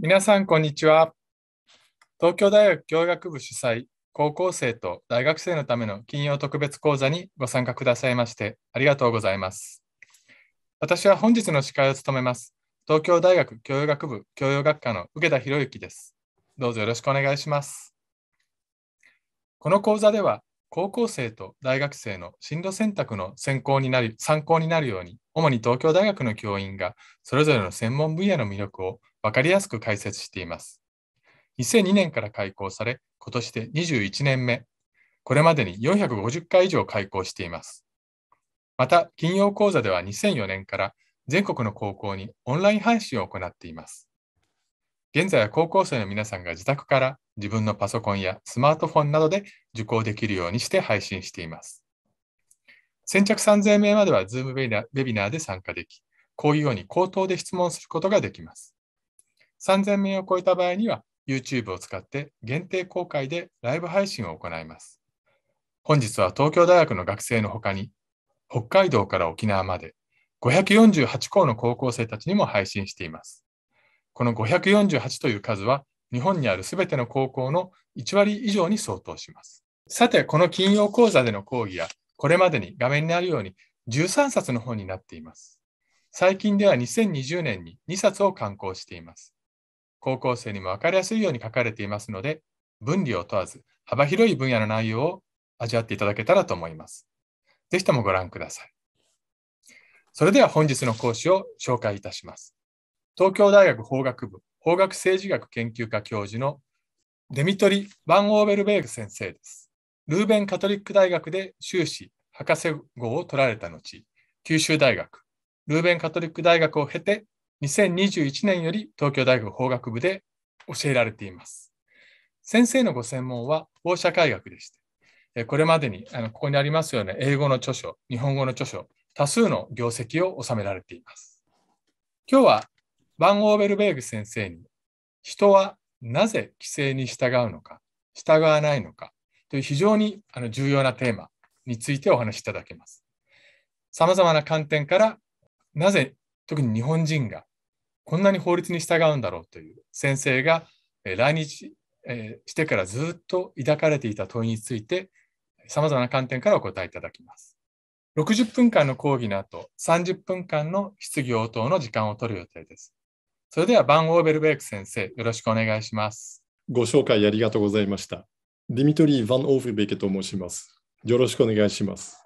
皆さん、こんにちは。東京大学教学部主催、高校生と大学生のための金曜特別講座にご参加くださいまして、ありがとうございます。私は本日の司会を務めます、東京大学教養学部教養学科の受田博之です。どうぞよろしくお願いします。この講座では、高校生と大学生の進路選択の選考になり参考になるように、主に東京大学の教員がそれぞれの専門分野の魅力を分かりやすく解説しています。2002年から開校され、今年で21年目、これまでに450回以上開校しています。また、金曜講座では2004年から全国の高校にオンライン配信を行っています。現在は高校生の皆さんが自宅から自分のパソコンやスマートフォンなどで受講できるようにして配信しています。先着3000名までは Zoom ウェビナーで参加でき、こういうように口頭で質問することができます。3000名を超えた場合には、YouTube を使って限定公開でライブ配信を行います。本日は東京大学の学生のほかに、北海道から沖縄まで548校の高校生たちにも配信しています。この548という数は、日本にあるすべての高校の1割以上に相当します。さて、この金曜講座での講義や、これまでに画面にあるように13冊の本になっています。最近では2020年に2冊を刊行しています。高校生にも分かりやすいように書かれていますので、分離を問わず幅広い分野の内容を味わっていただけたらと思います。ぜひともご覧ください。それでは本日の講師を紹介いたします。東京大学法学部法学政治学研究科教授のデミトリ・ワン・オーベルベーグ先生です。ルーベンカトリック大学で修士博士号を取られた後、九州大学、ルーベンカトリック大学を経て2021年より東京大学法学部で教えられています。先生のご専門は法社会学でして、これまでにあのここにありますような英語の著書、日本語の著書、多数の業績を収められています。今日はバン・オーベルベーグ先生に、人はなぜ規制に従うのか、従わないのかという非常にあの重要なテーマについてお話しいただけます。さまざまな観点から、なぜ特に日本人がこんなに法律に従うんだろうという先生が来日してからずっと抱かれていた問いについてさまざまな観点からお答えいただきます。60分間の講義の後、30分間の質疑応答の時間を取る予定です。それでは、バン・オーベルベーク先生、よろしくお願いします。ご紹介ありがとうございました。ディミトリー・バン・オーベルベーケと申します。よろしくお願いします。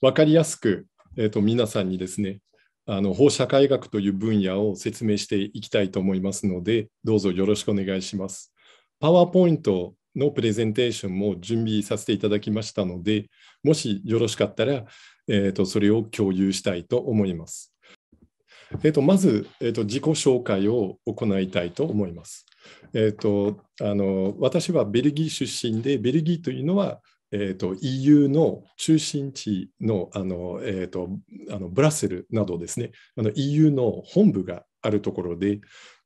わかりやすく、えーと皆さんにですね、あの法社会学という分野を説明していきたいと思いますので、どうぞよろしくお願いします。パワーポイントのプレゼンテーションも準備させていただきましたので、もしよろしかったら、えーと、それを共有したいと思います。えーと、まず、えーと、自己紹介を行いたいと思います。えーとあの私はベルギー出身で、ベルギーというのはえーと、EU の中心地のあの、えーと、あのブラッセルなどですねあの EU の本部があるところで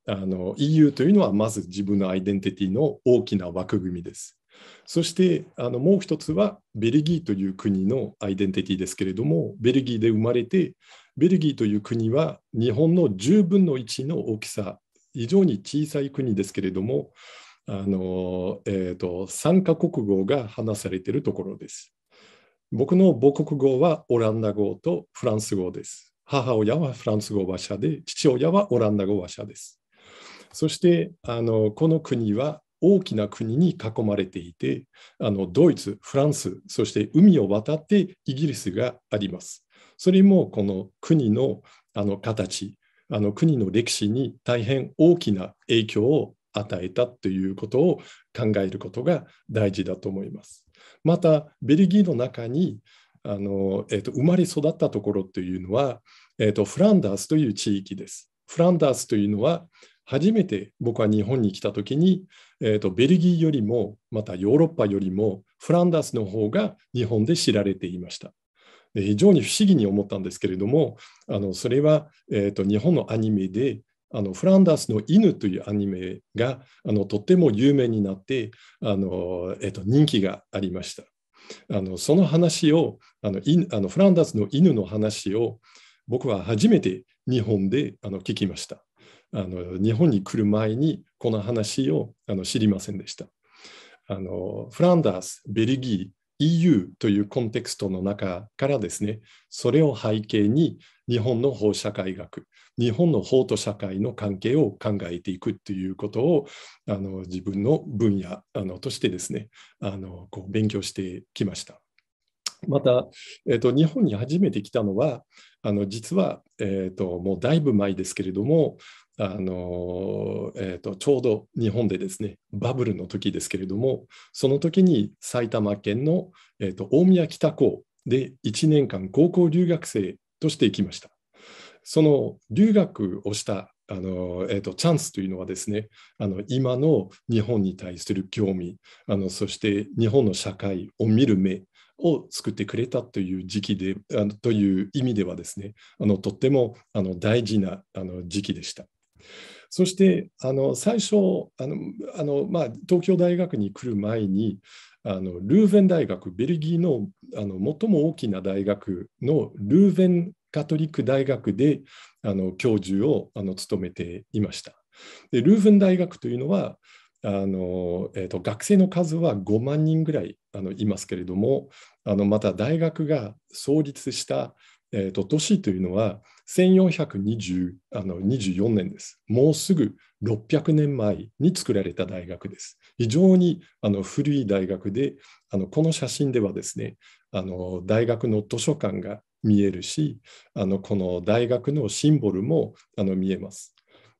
あの EU というのはまず自分のアイデンティティの大きな枠組みです。そしてあのもう一つはベルギーという国のアイデンティティですけれどもベルギーで生まれてベルギーという国は日本の10分の1の大きさ非常に小さい国ですけれどもあの、えーと、3カ国語が話されているところです。僕の母国語はオランダ語とフランス語です。母親はフランス語話者で、父親はオランダ語話者です。そしてあのこの国は大きな国に囲まれていてあの、ドイツ、フランス、そして海を渡ってイギリスがあります。それもこの国のあの形、あの国の歴史に大変大きな影響を与えたということを考えることが大事だと思います。また、ベルギーの中にあの、えーと、生まれ育ったところというのは、えーと、フランダースという地域です。フランダースというのは初めて僕は日本に来た時に、えーと、ベルギーよりもまたヨーロッパよりもフランダースの方が日本で知られていました。非常に不思議に思ったんですけれどもあのそれは、えーと日本のアニメであのフランダースの「犬」というアニメがあのとても有名になってあの、えっと、人気がありました。あのその話をあのあのフランダースの犬の話を僕は初めて日本であの聞きました。あの日本に来る前にこの話をあの知りませんでした。あのフランダース、ベルギー、EU というコンテクストの中からですね、それを背景に日本の法社会学、日本の法と社会の関係を考えていくということをあの自分の分野あのとしてですねあのこう勉強してきました。また、えーと、日本に初めて来たのはあの実は、えーと、もうだいぶ前ですけれどもあの、えーと、ちょうど日本でですねバブルの時ですけれどもその時に埼玉県の、えー、と大宮北港で1年間高校留学生として行きました。その留学をしたあの、えーと、とチャンスというのはですねあの今の日本に対する興味あのそして日本の社会を見る目を作ってくれたという時期であのという意味ではですねあのとってもあの大事なあの時期でした。そしてあの最初あのあの、まあ、東京大学に来る前にあのルーヴェン大学ベルギーのあの最も大きな大学のルーヴェンカトリック大学であの教授をあの務めていました。でルーヴェン大学というのはあのえーと、学生の数は5万人ぐらいあのいますけれどもあのまた大学が創立した、えーと、と都市というのは1424年ですもうすぐ600年前に作られた大学です非常にあの古い大学であのこの写真ではですねあの大学の図書館が見えるしあのこの大学のシンボルもあの見えます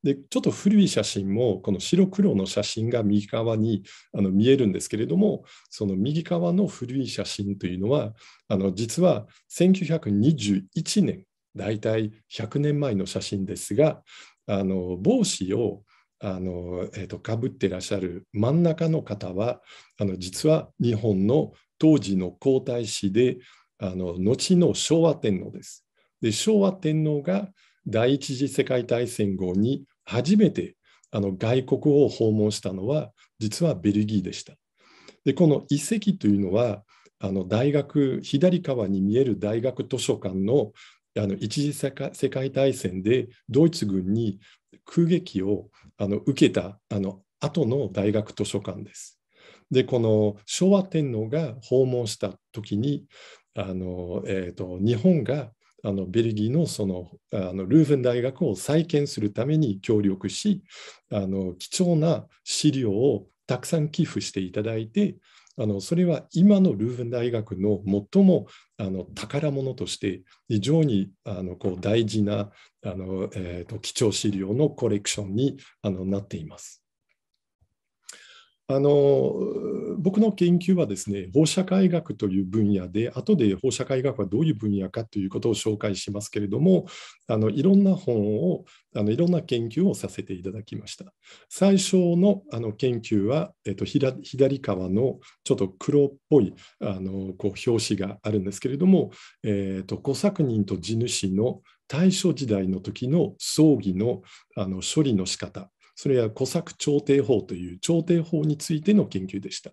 でちょっと古い写真もこの白黒の写真が右側にあの見えるんですけれどもその右側の古い写真というのはあの実は1921年大体100年前の写真ですがあの帽子をあの、えーと、とかぶってらっしゃる真ん中の方はあの実は日本の当時の皇太子であの後の昭和天皇です。で昭和天皇が第一次世界大戦後に初めてあの外国を訪問したのは実はベルギーでした。でこの遺跡というのはあの大学左側に見える大学図書館のあの一次世界大戦でドイツ軍に空撃をあの受けたあの後の大学図書館です。でこの昭和天皇が訪問した時にあの、えーと日本があのベルギーのそのあのルーヴェン大学を再建するために協力しあの貴重な資料をたくさん寄付していただいてあのそれは今のルーヴェン大学の最もあの宝物として非常にあのこう大事なあの、えーと貴重資料のコレクションにあのなっています。あの僕の研究はですね放射科医学という分野で後で放射科医学はどういう分野かということを紹介しますけれどもあのいろんな本をあのいろんな研究をさせていただきました最初のあの研究は、えっと、左側のちょっと黒っぽいあのこう表紙があるんですけれども、えっと、小作人と地主の大正時代の時の葬儀のあの処理の仕方それは古作調停法という調停法についての研究でした。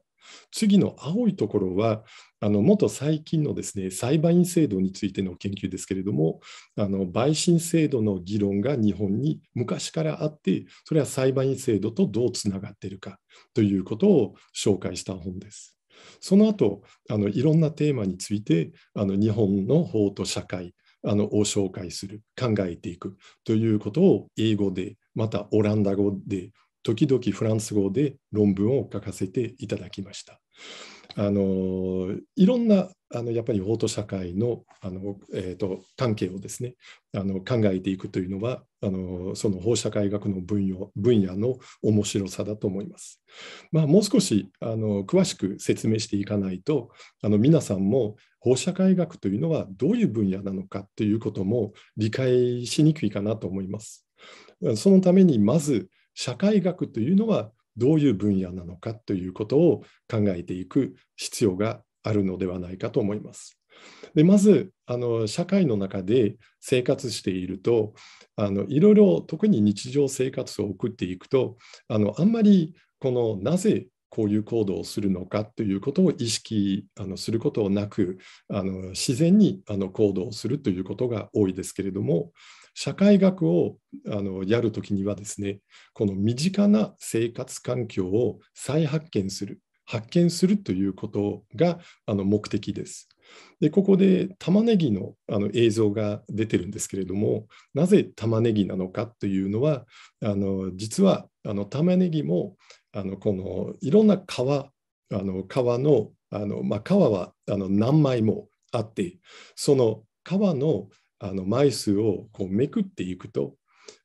次の青いところは、あの元最近のですね裁判員制度についての研究ですけれども、あの陪審制度の議論が日本に昔からあって、それは裁判員制度とどうつながっているかということを紹介した本です。その後あのいろんなテーマについてあの日本の法と社会あのを紹介する考えていくということを英語でまたオランダ語で、時々フランス語で論文を書かせていただきました。あのいろんなあのやっぱり法と社会のあの、えーと、と関係をですねあの考えていくというのはあのその法社会学の分野分野の面白さだと思います。まあ、もう少しあの詳しく説明していかないとあの皆さんも法社会学というのはどういう分野なのかということも理解しにくいかなと思います。そのためにまず社会学というのはどういう分野なのかということを考えていく必要があるのではないかと思います。でまずあの社会の中で生活しているとあのいろいろ特に日常生活を送っていくとあのあんまりこのなぜこういう行動をするのかということを意識あのすることなくあの自然にあの行動をするということが多いですけれども社会学をあのやるときにはですねこの身近な生活環境を再発見する発見するということがあの目的です。でここで玉ねぎのあの映像が出てるんですけれどもなぜ玉ねぎなのかというのはあの実はあの玉ねぎもあのこのいろんな皮あの皮のあの、まあ、皮はあの何枚もあってその皮のあの枚数をこうめくっていくと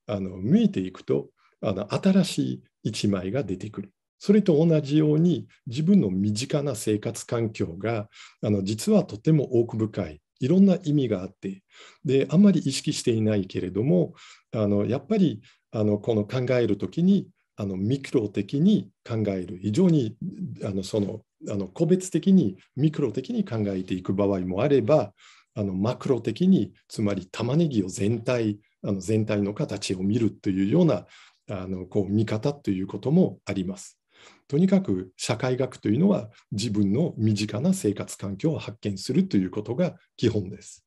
あの向いていくとあの新しい一枚が出てくる。それと同じように自分の身近な生活環境があの実はとても奥深いいろんな意味があってであんまり意識していないけれどもあのやっぱりあのこの考える時にあのミクロ的に考える非常にあのそのあの個別的にミクロ的に考えていく場合もあればあのマクロ的につまり玉ねぎを全体あの全体の形を見るというようなあのこう見方ということもあります。とにかく社会学というのは自分の身近な生活環境を発見するということが基本です。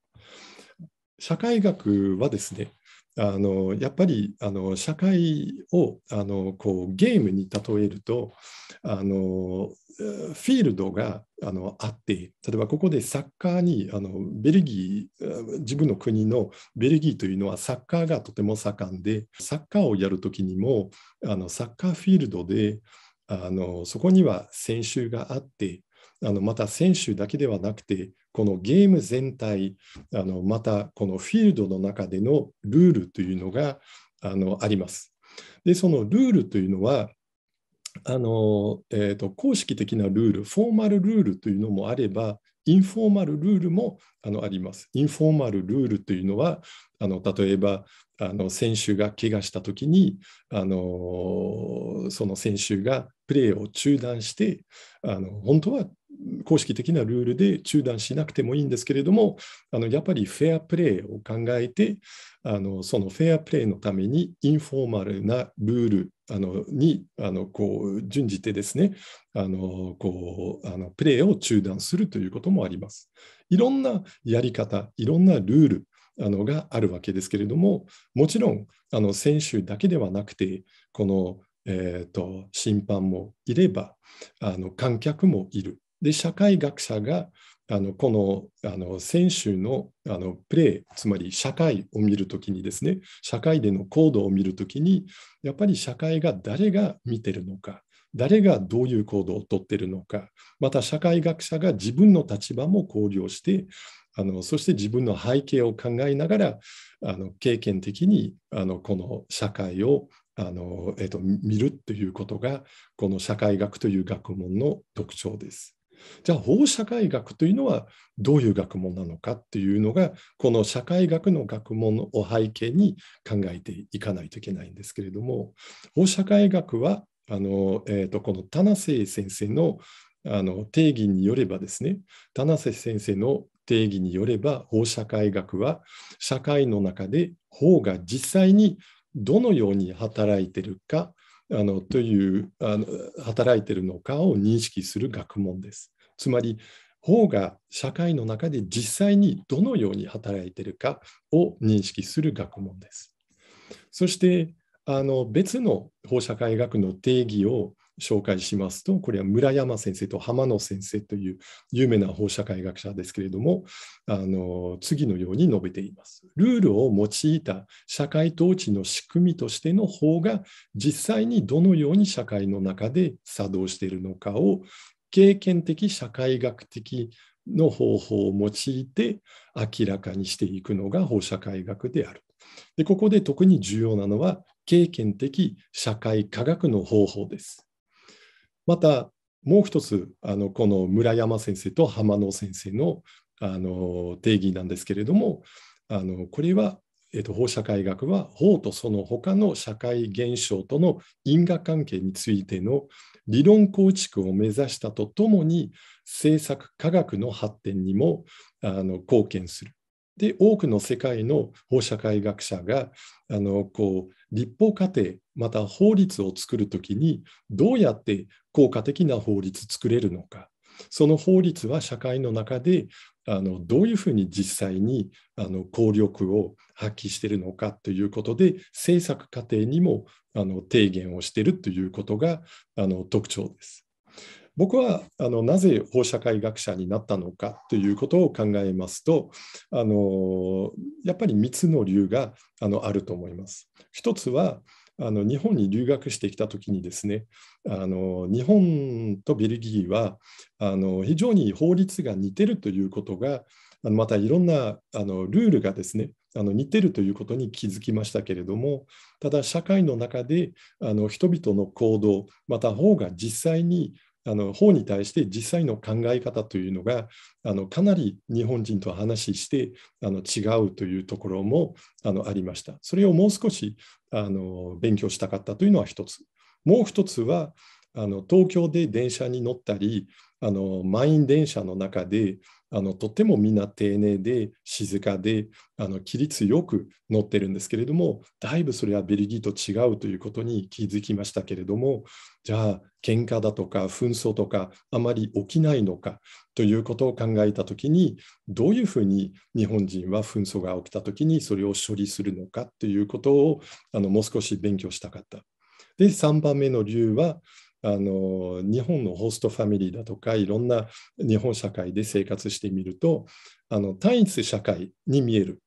社会学はですねあのやっぱりあの社会をあのこうゲームに例えるとあのフィールドがあのあって例えばここでサッカーにあのベルギー自分の国のベルギーというのはサッカーがとても盛んでサッカーをやるときにもあのサッカーフィールドであのそこには選手があってあのまた選手だけではなくてこのゲーム全体あのまたこのフィールドの中でのルールというのがあのあります。でそのルールというのはあの、えーと、公式的なルールフォーマルルールというのもあればインフォーマルルールもあのあります。インフォーマルルールというのはあの例えばあの選手が怪我した時にあのその選手がプレーを中断してあの本当は公式的なルールで中断しなくてもいいんですけれども、あのやっぱりフェアプレーを考えて、あのそのフェアプレーのためにインフォーマルなルールあのにあのこう準じてですね、あのこうあのプレーを中断するということもあります。いろんなやり方、いろんなルールあのがあるわけですけれども、もちろんあの選手だけではなくて、このえーと、と審判もいればあの観客もいるで、社会学者があのこのあの先週のあのプレイ、つまり社会を見るときにですね、社会での行動を見るときに、やっぱり社会が誰が見てるのか、誰がどういう行動をとってるのか、また社会学者が自分の立場も考慮して、あのそして自分の背景を考えながら、あの経験的にあのこの社会をあの、えっと見るということが、この社会学という学問の特徴です。じゃあ法社会学というのはどういう学問なのかっていうのがこの社会学の学問を背景に考えていかないといけないんですけれども法社会学はあの、えーと、この田瀬先生のあの定義によればですね田瀬先生の定義によれば法社会学は社会の中で法が実際にどのように働いてるかあのというあの働いてるのかを認識する学問です。つまり法が社会の中で実際にどのように働いているかを認識する学問です。そしてあの別の法社会学の定義を紹介しますと、これは村山先生と浜野先生という有名な法社会学者ですけれども、あの次のように述べています。ルールを用いた社会統治の仕組みとしての法が実際にどのように社会の中で作動しているのかを経験的社会学的の方法を用いて明らかにしていくのが法社会学である。でここで特に重要なのは経験的社会科学の方法です。またもう一つあのこの村山先生と浜野先生のあの定義なんですけれどもあのこれはえーと、法社会学は法とその他の社会現象との因果関係についての理論構築を目指したとともに政策科学の発展にもあの貢献する。で多くの世界の法社会学者があのこう立法過程また法律を作る時にどうやって効果的な法律作れるのかその法律は社会の中であのどういうふうに実際にあの効力を発揮しているのかということで政策過程にもあの提言をしているということがあの特徴です。僕はあのなぜ法社会学者になったのかということを考えますとあのやっぱり3つの理由があのあると思います。1つはあの日本に留学してきた時にですねあの日本とベルギーはあの非常に法律が似てるということがまたいろんなあのルールがですねあの似てるということに気づきましたけれどもただ社会の中であの人々の行動また法が実際にあの法に対して実際の考え方というのがあのかなり日本人と話してあの違うというところもあのありました。それをもう少しあの勉強したかったというのは一つ。もう一つはあの東京で電車に乗ったりあの満員電車の中であのとてもみんな丁寧で静かであの規律よく乗ってるんですけれどもだいぶそれはベルギーと違うということに気づきましたけれどもじゃあ喧嘩だとか紛争とかあまり起きないのかということを考えた時にどういうふうに日本人は紛争が起きた時にそれを処理するのかということをあのもう少し勉強したかった。で3番目の理由はあの日本のホストファミリーだとかいろんな日本社会で生活してみるとあの単一社会に見える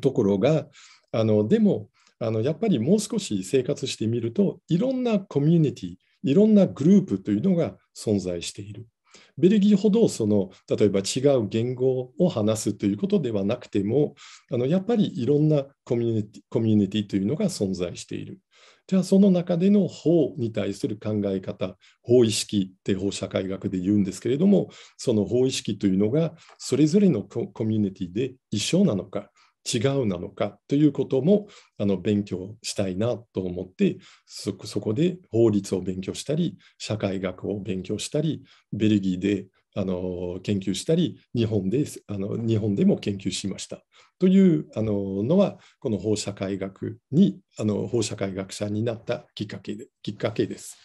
ところがあのでもあのやっぱりもう少し生活してみるといろんなコミュニティいろんなグループというのが存在している。ベルギーほどその例えば違う言語を話すということではなくてもあのやっぱりいろんなコミュニティコミュニティというのが存在している。じゃあその中での法に対する考え方法意識って法社会学で言うんですけれどもその法意識というのがそれぞれのコミュニティで一緒なのか違うなのかということもあの勉強したいなと思ってそこで法律を勉強したり社会学を勉強したりベルギーであの研究したり日本であの日本でも研究しましたというあののはこの放射会学にあの放射会学者になったきっかけできっかけです。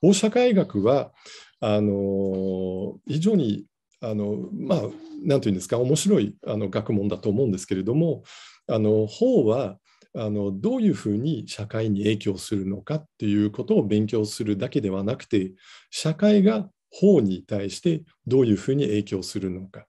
放射会学はあの非常にあのまあ何て言うんですか面白いあの学問だと思うんですけれどもあの法はあのどういうふうに社会に影響するのかっていうことを勉強するだけではなくて社会が方に対してどういうふうに影響するのか。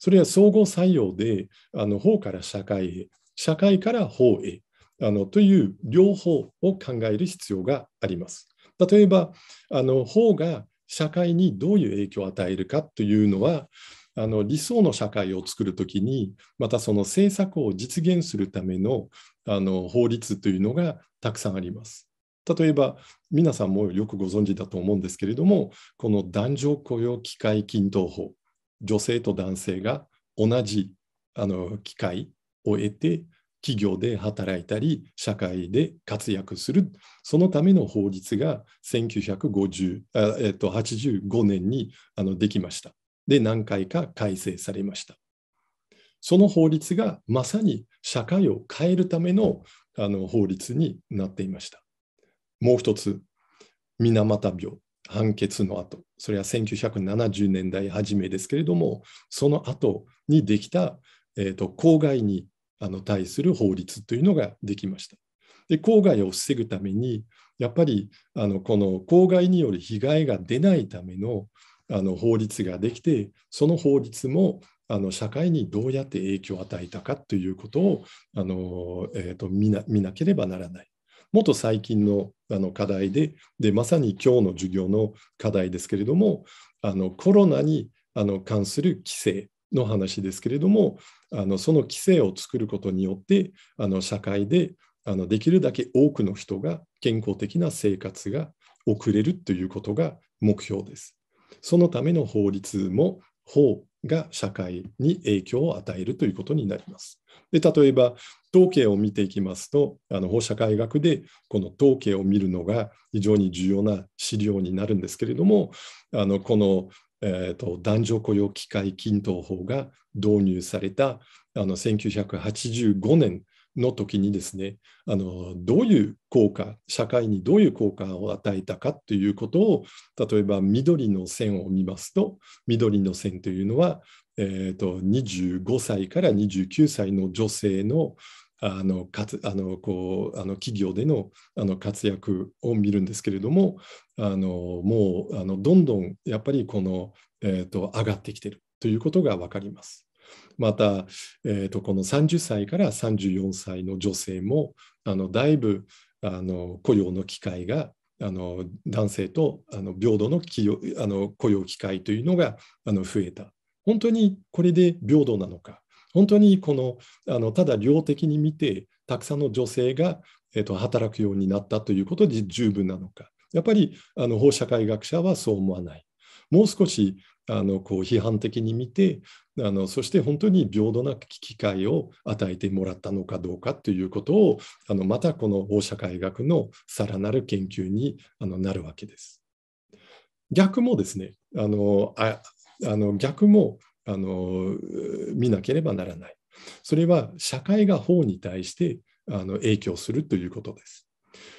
それは相互作用で、あの法から社会へ、社会から法へあのという両方を考える必要があります。例えば、あの法が社会にどういう影響を与えるかというのは、あの理想の社会を作るときに、またその政策を実現するためのあの法律というのがたくさんあります。例えば皆さんもよくご存知だと思うんですけれどもこの男女雇用機会均等法女性と男性が同じあの機会を得て企業で働いたり社会で活躍するそのための法律が1950あ、えっと、85年にあのできましたで何回か改正されましたその法律がまさに社会を変えるためのあの法律になっていましたもう一つ、水俣病、判決の後、それは1970年代初めですけれども、その後にできた、えーと、公害にあの対する法律というのができました。で、公害を防ぐために、やっぱりあのこの公害による被害が出ないためのあの法律ができて、その法律もあの社会にどうやって影響を与えたかということをあの、えーと見な見なければならない。もっと最近のあの課題でで、まさに今日の授業の課題ですけれども、あのコロナにあの関する規制の話ですけれども、あのその規制を作ることによって、あの社会であのできるだけ多くの人が健康的な生活が送れるということが目標です。そのための法律も法が社会に影響を与えるということになります。で例えば統計を見ていきますとあの法社会学でこの統計を見るのが非常に重要な資料になるんですけれどもあのこの、えーと、男女雇用機会均等法が導入されたあの1985年の時にですねあのどういう効果社会にどういう効果を与えたかということを例えば緑の線を見ますと緑の線というのは、えーと、25歳から29歳の女性のあのこうあの企業でのあの活躍を見るんですけれどもあのもうあのどんどんやっぱりこの、えーと、上がってきてるということが分かります。また、えーと、この30歳から34歳の女性もあのだいぶあの雇用の機会があの男性とあの平等のあの雇用機会というのがあの増えた。本当にこれで平等なのか本当にこのあのただ量的に見てたくさんの女性が、えーと働くようになったということで十分なのかやっぱりあの法社会学者はそう思わない。もう少しあのこう批判的に見てあのそして本当に平等な機会を与えてもらったのかどうかということをあのまたこの社会学のさらなる研究にあのなるわけです。逆もですねあのああの逆もあの見なければならない。それは社会が法に対してあの影響するということです。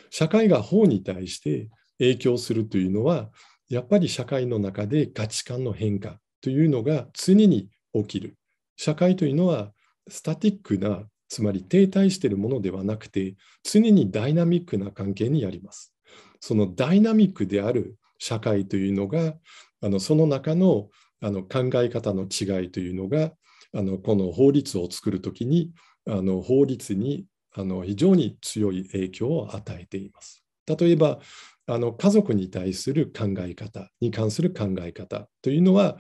社会が法に対して影響するというのはやっぱり社会の中で価値観の変化というのが常に起きる。社会というのはスタティックな、つまり停滞しているものではなくて、常にダイナミックな関係にあります。そのダイナミックである社会というのが、あのその中のあの考え方の違いというのが、あのこの法律を作るときに、あの法律にあの非常に強い影響を与えています。例えばあの家族に対する考え方に関する考え方というのは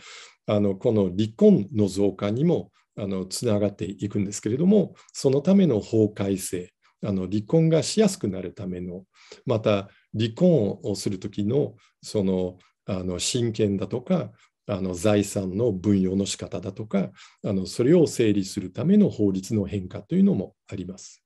あのこの離婚の増加にもあのつながっていくんですけれどもそのための法改正あの離婚がしやすくなるためのまた離婚をする時のそのあの親権だとかあの財産の分与の仕方だとかあのそれを整理するための法律の変化というのもあります。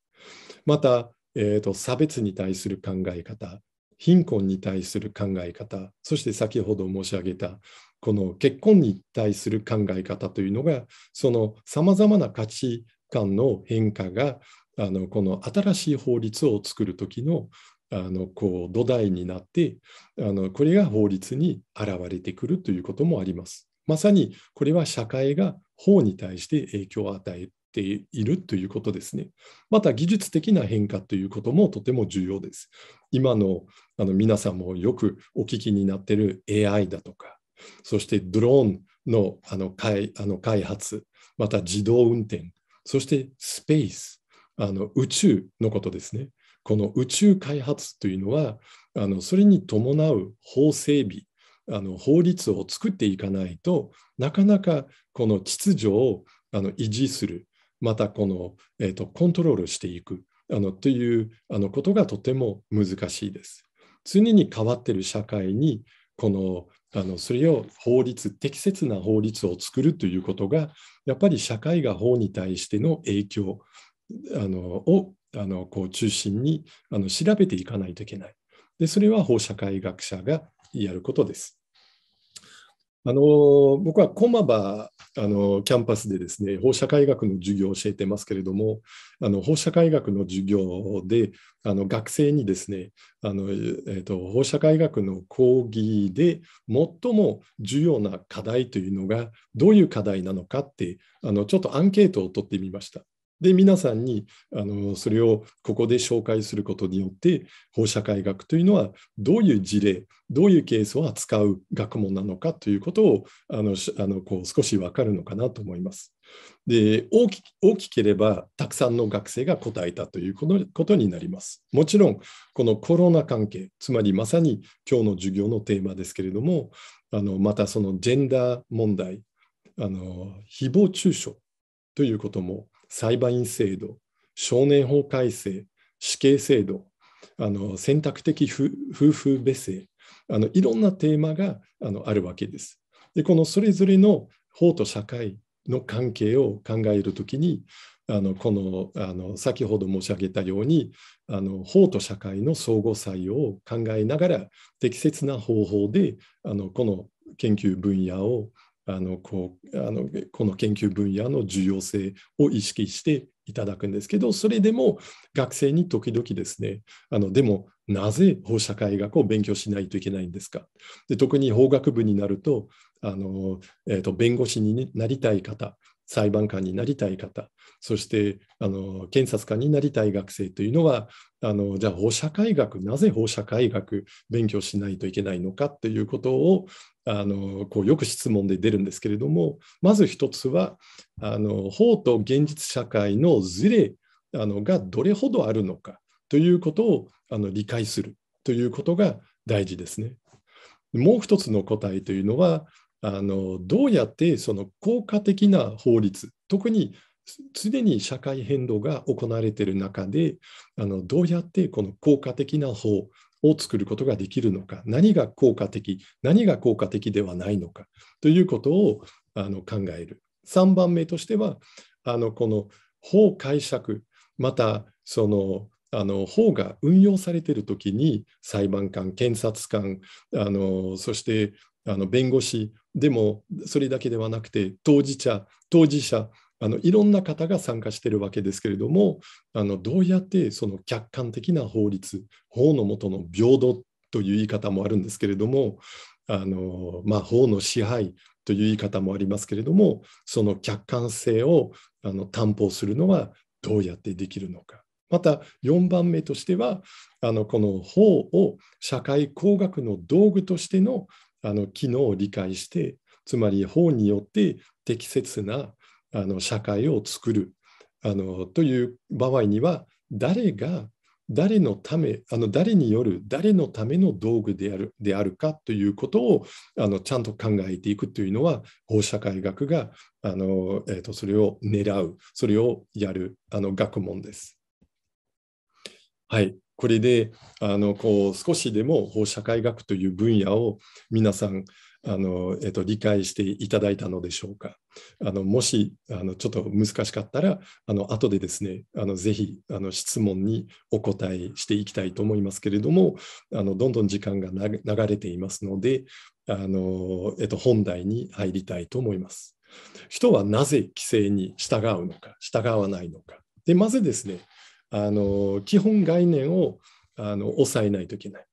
またえーと、差別に対する考え方、貧困に対する考え方、そして先ほど申し上げた、この結婚に対する考え方というのが、そのさまざまな価値観の変化が、あのこの新しい法律を作る時のあのこう土台になってあの、これが法律に現れてくるということもあります。まさにこれは社会が法に対して影響を与えているということですね。また技術的な変化ということもとても重要です。今のあの皆さんもよくお聞きになっている AI だとか、そしてドローンのあの開あの開発、また自動運転、そしてスペース、あの宇宙のことですね。この宇宙開発というのは、あのそれに伴う法整備、あの法律を作っていかないとなかなかこの秩序をあの維持するまたこの、えーと、コントロールしていくあのというあのことがとても難しいです。常に変わっている社会にこのあのそれを法律適切な法律を作るということがやっぱり社会が法に対しての影響あのをあのこう中心にあの調べていかないといけないでそれは法社会学者がやることです。あの僕は駒場あのキャンパスでですね放射科医学の授業を教えてますけれどもあの放射科医学の授業であの学生にですねあの、えーと、放射科医学の講義で最も重要な課題というのがどういう課題なのかってあのちょっとアンケートを取ってみました。で皆さんにあのそれをここで紹介することによって法社会学というのはどういう事例どういうケースを扱う学問なのかということをあのあのこう少し分かるのかなと思います。で大き大きければたくさんの学生が答えたということになります。もちろんこのコロナ関係つまりまさに今日の授業のテーマですけれどもあのまたそのジェンダー問題あの誹謗中傷ということも裁判員制度、少年法改正、死刑制度、あの選択的夫婦別姓あの、いろんなテーマがあのあるわけです。で、このそれぞれの法と社会の関係を考えるときに、あのこのあの先ほど申し上げたようにあの法と社会の相互作用を考えながら適切な方法であのこの研究分野をあのこうあのこの研究分野の重要性を意識していただくんですけどそれでも学生に時々ですねあのでもなぜ放射科医学を勉強しないといけないんですかで特に法学部になるとあの、えーと、と弁護士になりたい方裁判官になりたい方そしてあの検察官になりたい学生というのはあのじゃあ法社会学なぜ法社会学勉強しないといけないのかということをあのこうよく質問で出るんですけれどもまず一つはあの法と現実社会のズレあのがどれほどあるのかということをあの理解するということが大事ですね。もう一つの答えというのはあのどうやってその効果的な法律特に常に社会変動が行われている中であのどうやってこの効果的な法を作ることができるのか何が効果的何が効果的ではないのかということをあの考える3番目としてはあのこの法解釈またそのあの法が運用されている時に裁判官検察官あのそしてあの弁護士でもそれだけではなくて当事者当事者あのいろんな方が参加してるわけですけれどもあのどうやってその客観的な法律法の下の平等という言い方もあるんですけれどもあの、まあ、法の支配という言い方もありますけれどもその客観性をあの担保するのはどうやってできるのか。また4番目としてはあのこの法を社会工学の道具としてのあの機能を理解してつまり法によって適切なあの社会を作るあのという場合には誰が誰のためあの誰による誰のための道具であるであるかということをあのちゃんと考えていくというのは法社会学があの、えーと、とそれを狙うそれをやるあの学問です。はいこれであのこう少しでも社会学という分野を皆さんあの、えっと、理解していただいたのでしょうか。あのもしあのちょっと難しかったらあの後でですねあのぜひあの質問にお答えしていきたいと思いますけれどもあのどんどん時間が流れていますのであの、えっと、本題に入りたいと思います。人はなぜ規制に従うのか従わないのか。でまずですねあの基本概念をあの抑えないといけない。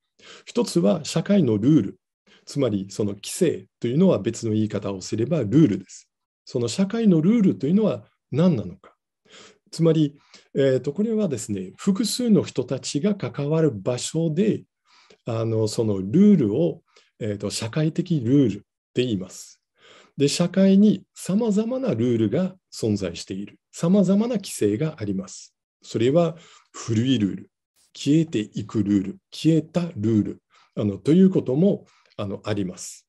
一つは社会のルール、つまりその規制というのは別の言い方をすればルールです。その社会のルールというのは何なのか。つまり、えーと、これはですね、複数の人たちが関わる場所で、あのそのルールを、えーと社会的ルールって言います。で、社会にさまざまなルールが存在している、さまざまな規制があります。それは古いルール、消えていくルール、消えたルールあのということもあのあります。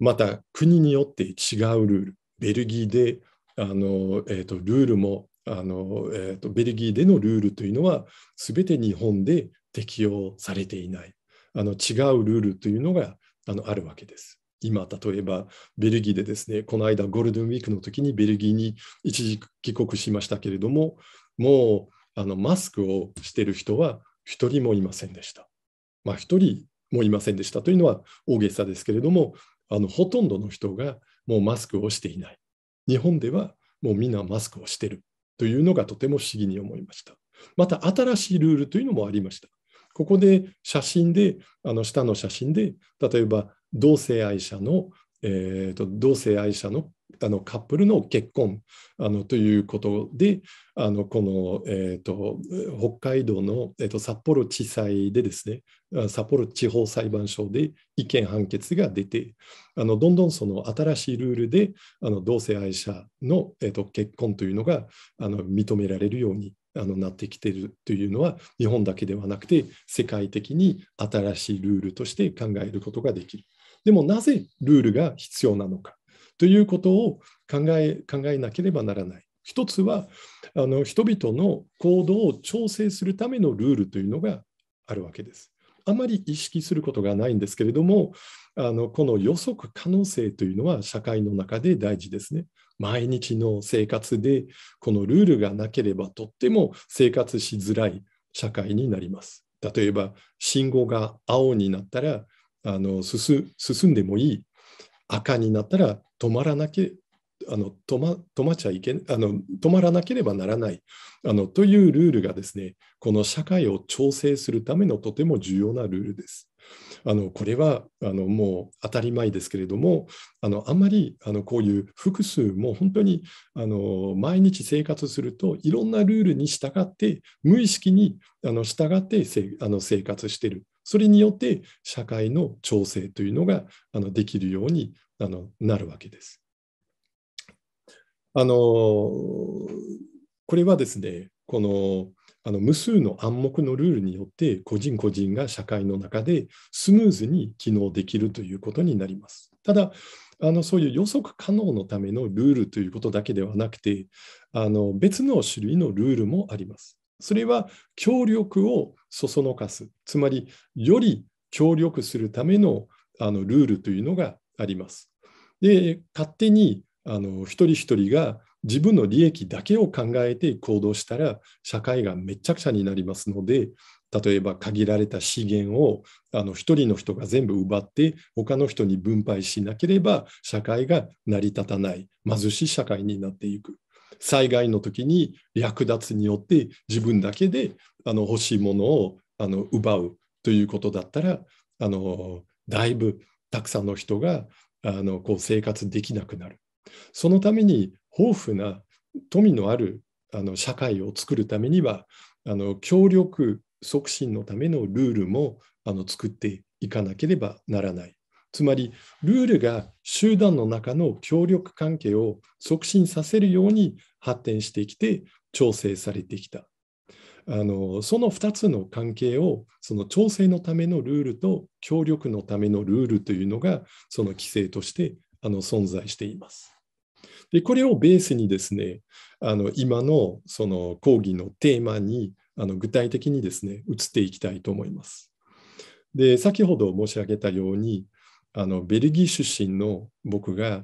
また、国によって違うルール、ベルギーであの、えーと、ルールもあの、えーと、ベルギーでのルールというのは、すべて日本で適用されていない、あの違うルールというのがあのあるわけです。今、例えばベルギーでですね、この間、ゴールデンウィークの時にベルギーに一時帰国しましたけれども、もうあのマスクをしている人は1人もいませんでした。まあ、1人もいませんでしたというのは大げさですけれども、あのほとんどの人がもうマスクをしていない。日本ではもうみんなマスクをしているというのがとても不思議に思いました。また新しいルールというのもありました。ここで写真で、あの下の写真で、例えば同性愛者の、えーと同性愛者のあのカップルの結婚あのということであのこの、えーと、北海道の、えーと、札幌地裁でですね札幌地方裁判所で違憲判決が出てあのどんどんその新しいルールであの同性愛者の、えーと、結婚というのがあの認められるようにあのなってきているというのは日本だけではなくて世界的に新しいルールとして考えることができる。でもなぜルールが必要なのか。ということを考え考えなければならない。一つはあの人々の行動を調整するためのルールというのがあるわけです。あまり意識することがないんですけれどもあのこの予測可能性というのは社会の中で大事ですね。毎日の生活でこのルールがなければとっても生活しづらい社会になります。例えば信号が青になったらあの進んでもいい赤になったら止まらなきゃあの止ま止まっちゃいけあの止まらなければならないあのというルールがですね、この社会を調整するためのとても重要なルールです。あのこれはあのもう当たり前ですけれども、あのあんまりあのこういう複数も本当にあの毎日生活するといろんなルールに従って無意識にあの従ってせあの生活してる。それによって社会の調整というのがあのできるようにあのなるわけです。あのこれはですねこのあの無数の暗黙のルールによって個人個人が社会の中でスムーズに機能できるということになります。ただあのそういう予測可能のためのルールということだけではなくてあの別の種類のルールもあります。それは協力をそそのかす。つまり、より協力するためのあのルールというのがあります。で、勝手にあの一人一人が自分の利益だけを考えて行動したら社会がめちゃくちゃになりますので例えば限られた資源をあの人の人が全部奪って他の人に分配しなければ社会が成り立たない貧しい社会になっていく災害の時に略奪によって自分だけであの欲しいものをあの奪うということだったらあのだいぶたくさんの人があのこう生活できなくなる。そのために豊富な富のあるあの社会を作るためにはあの協力促進のためのルールもあの作っていかなければならない。つまり、ルールが集団の中の協力関係を促進させるように発展してきて、調整されてきた。あのその2つの関係をその調整のためのルールと協力のためのルールというのがその規制としてあの存在しています。でこれをベースにですねあの今のその講義のテーマにあの具体的にですね移っていきたいと思います。で先ほど申し上げたようにあのベルギー出身の僕が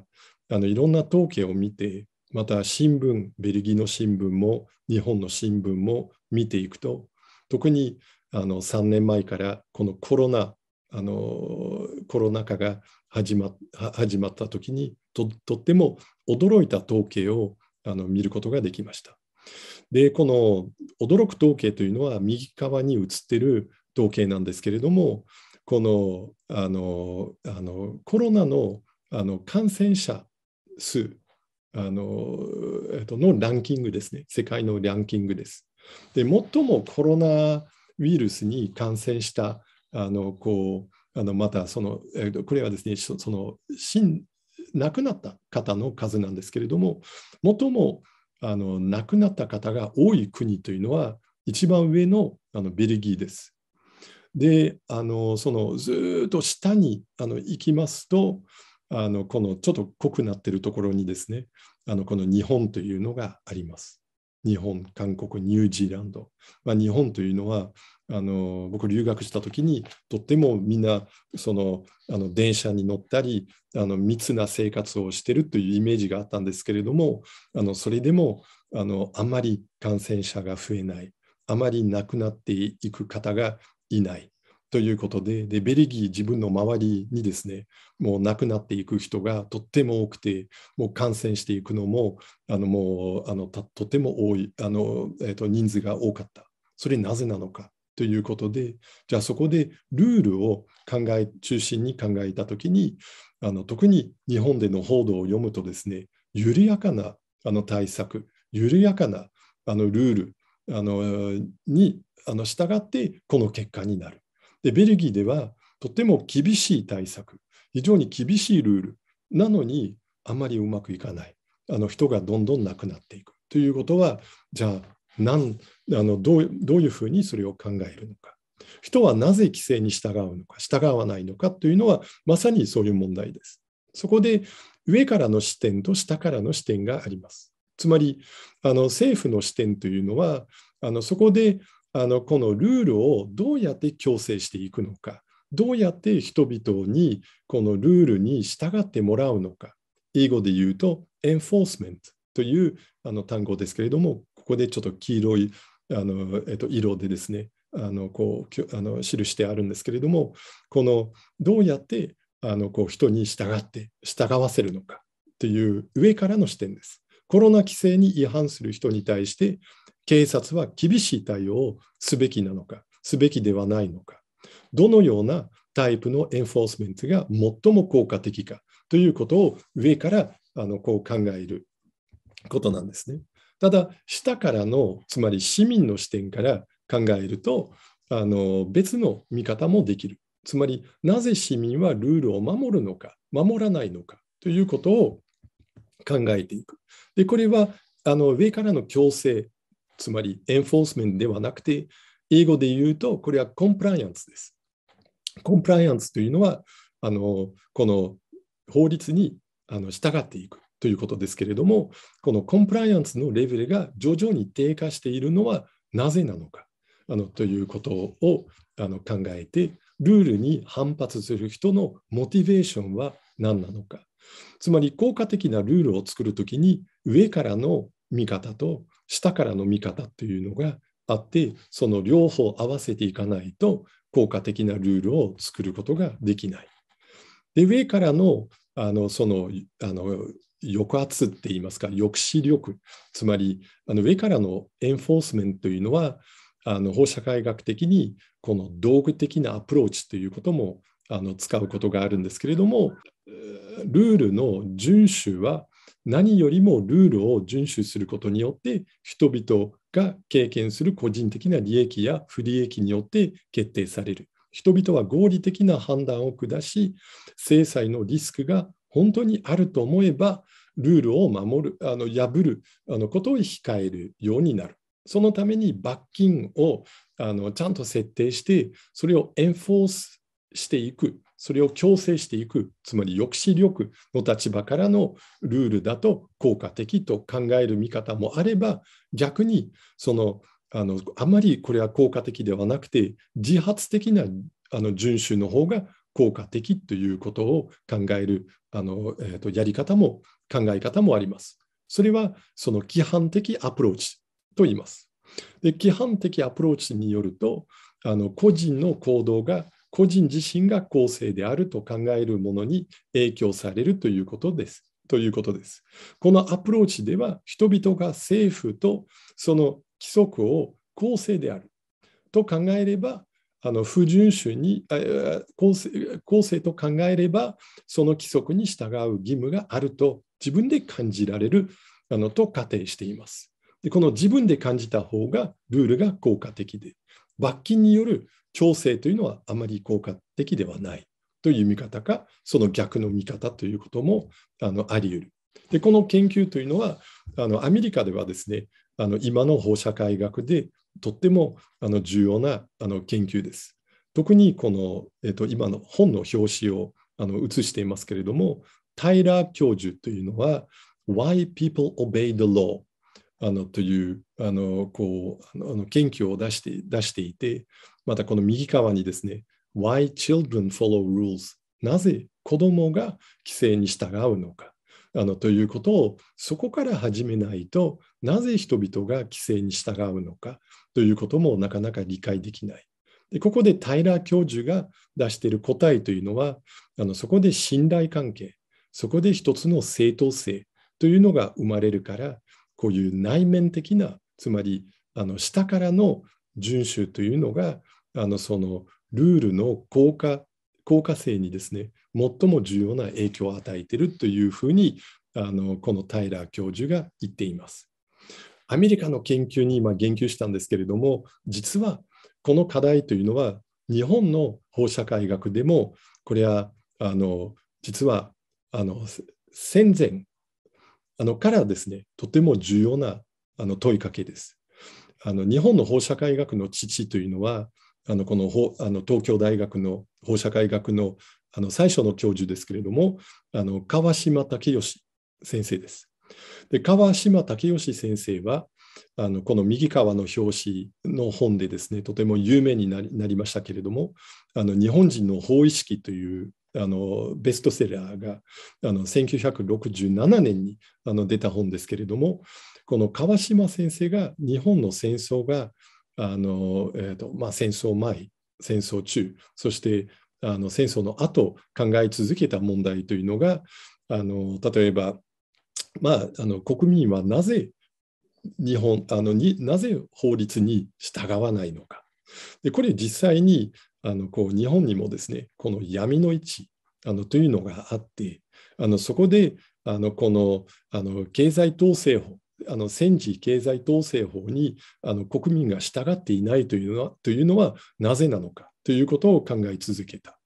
あのいろんな統計を見てまた新聞ベルギーの新聞も日本の新聞も見ていくと特にあの3年前からこのコロナあのコロナ禍が始ま始まった時にととっても驚いた統計をあの見ることができました。でこの驚く統計というのは右側に写ってる統計なんですけれどもこのあのあのコロナのあの感染者数あの,、えっと、のランキングですね、世界のランキングです。で最もコロナウイルスに感染したあのこうあのまたその、えと、これはですねその亡くなった方の数なんですけれども最もあの亡くなった方が多い国というのは一番上のあのベルギーです。であのそのずっと下にあの行きますとあのこのちょっと濃くなってるところにですねあのこの日本というのがあります。日本、韓国、ニュージーランド。まあ、日本というのはあの僕留学した時にとってもみんなそのあの電車に乗ったりあの密な生活をしてるというイメージがあったんですけれどもあのそれでもあのあまり感染者が増えないあまり亡くなっていく方がいないということででベルギー自分の周りにですねもう亡くなっていく人がとっても多くてもう感染していくのもあのもうあのとても多いあの、えー、と人数が多かったそれなぜなのかということでじゃあそこでルールを考え中心に考えた時にあの特に日本での報道を読むとですね緩やかなあの対策緩やかなあのルールあのにあの従ってこの結果になる。でベルギーではとても厳しい対策非常に厳しいルールなのにあまりうまくいかないあの人がどんどんなくなっていくということはじゃあなんあのどうどういうふうにそれを考えるのか人はなぜ規制に従うのか従わないのかというのはまさにそういう問題ですそこで上からの視点と下からの視点がありますつまりあの政府の視点というのはあのそこであのこのルールをどうやって強制していくのかどうやって人々にこのルールに従ってもらうのか英語で言うと enforcement というあの単語ですけれどもここでちょっと黄色いあの、えっと、色でですねあのこうあの記してあるんですけれどもこのどうやってあのこう人に従って従わせるのかという上からの視点です。コロナ規制に違反する人に対して警察は厳しい対応をすべきなのか、すべきではないのか、どのようなタイプのエンフォースメントが最も効果的かということを上からあのこう考えることなんですね。ただ、下からの、つまり市民の視点から考えると、あの別の見方もできる。つまり、なぜ市民はルールを守るのか、守らないのかということを考えていく。でこれはあの上からの強制つまりエンフォースメントではなくて、英語で言うと、これはコンプライアンスです。コンプライアンスというのは、あのこの法律にあの従っていくということですけれども、このコンプライアンスのレベルが徐々に低下しているのはなぜなのかあのということをあの考えて、ルールに反発する人のモチベーションは何なのか。つまり効果的なルールを作るときに上からの見方と下からの見方というのがあってその両方合わせていかないと効果的なルールを作ることができない。で上からのあのそのあの抑圧って言いますか抑止力つまりあの上からのエンフォースメントというのはあの法社会学的にこの道具的なアプローチということもあの使うことがあるんですけれどもルールの遵守は何よりもルールを遵守することによって人々が経験する個人的な利益や不利益によって決定される人々は合理的な判断を下し制裁のリスクが本当にあると思えばルールを守るあの破るあのことを控えるようになるそのために罰金をあのちゃんと設定してそれをエンフォースしていくそれを強制していく、つまり抑止力の立場からのルールだと効果的と考える見方もあれば、逆にそのあのあまりこれは効果的ではなくて、自発的なあの遵守の方が効果的ということを考えるあの、えーと、とやり方も考え方もあります。それはその規範的アプローチと言います。で規範的アプローチによるとあの個人の行動が個人自身が公正であると考えるものに影響されるということです。ということです。このアプローチでは、人々が政府とその規則を公正であると考えれば、あの不遵守に公正公正と考えれば、その規則に従う義務があると自分で感じられるあのと仮定していますで。この自分で感じた方がルールが効果的で罰金による調整というのはあまり効果的ではないという見方か、その逆の見方ということもあのあり得る。で、この研究というのは、あのアメリカではですね、あの今の法社会学でとってもあの重要なあの研究です。特にこの、えっと、今の本の表紙をあの写していますけれども、タイラー教授というのは、Why People Obey the Law あのというあのこうあの研究を出して出していて、またこの右側にですね、Why children follow rules? なぜ子供が規制に従うのかあのということをそこから始めないとなぜ人々が規制に従うのかということもなかなか理解できない。でここでタイラー教授が出している答えというのはあのそこで信頼関係そこで一つの正当性というのが生まれるからこういう内面的なつまりあの下からの遵守というのがあのそのルールの効果効果性にですね最も重要な影響を与えているというふうにあのこのタイラー教授が言っています。アメリカの研究に今言及したんですけれども実はこの課題というのは日本の法社会学でもこれはあの実はあの戦前あのからですねとても重要なあの問いかけです。あの日本の法社会学の父というのはあのこのあの東京大学の法社会学のあの最初の教授ですけれどもあの川島武義先生です。で川島武義先生はあのこの右側の表紙の本でですねとても有名になりましたけれどもあの日本人の法意識というあのベストセラーがあの1967年にあの出た本ですけれどもこの川島先生が日本の戦争があの、えーとまあ、戦争前戦争中そしてあの戦争の後考え続けた問題というのがあの例えば、まあ、あの国民はなぜ日本あのになぜ法律に従わないのかでこれ実際にあのこう日本にもですねこの闇の位置あのというのがあってあのそこであのこのあの経済統制法あの戦時経済統制法にあの国民が従っていないというのはというのはなぜなのかということを考え続けた。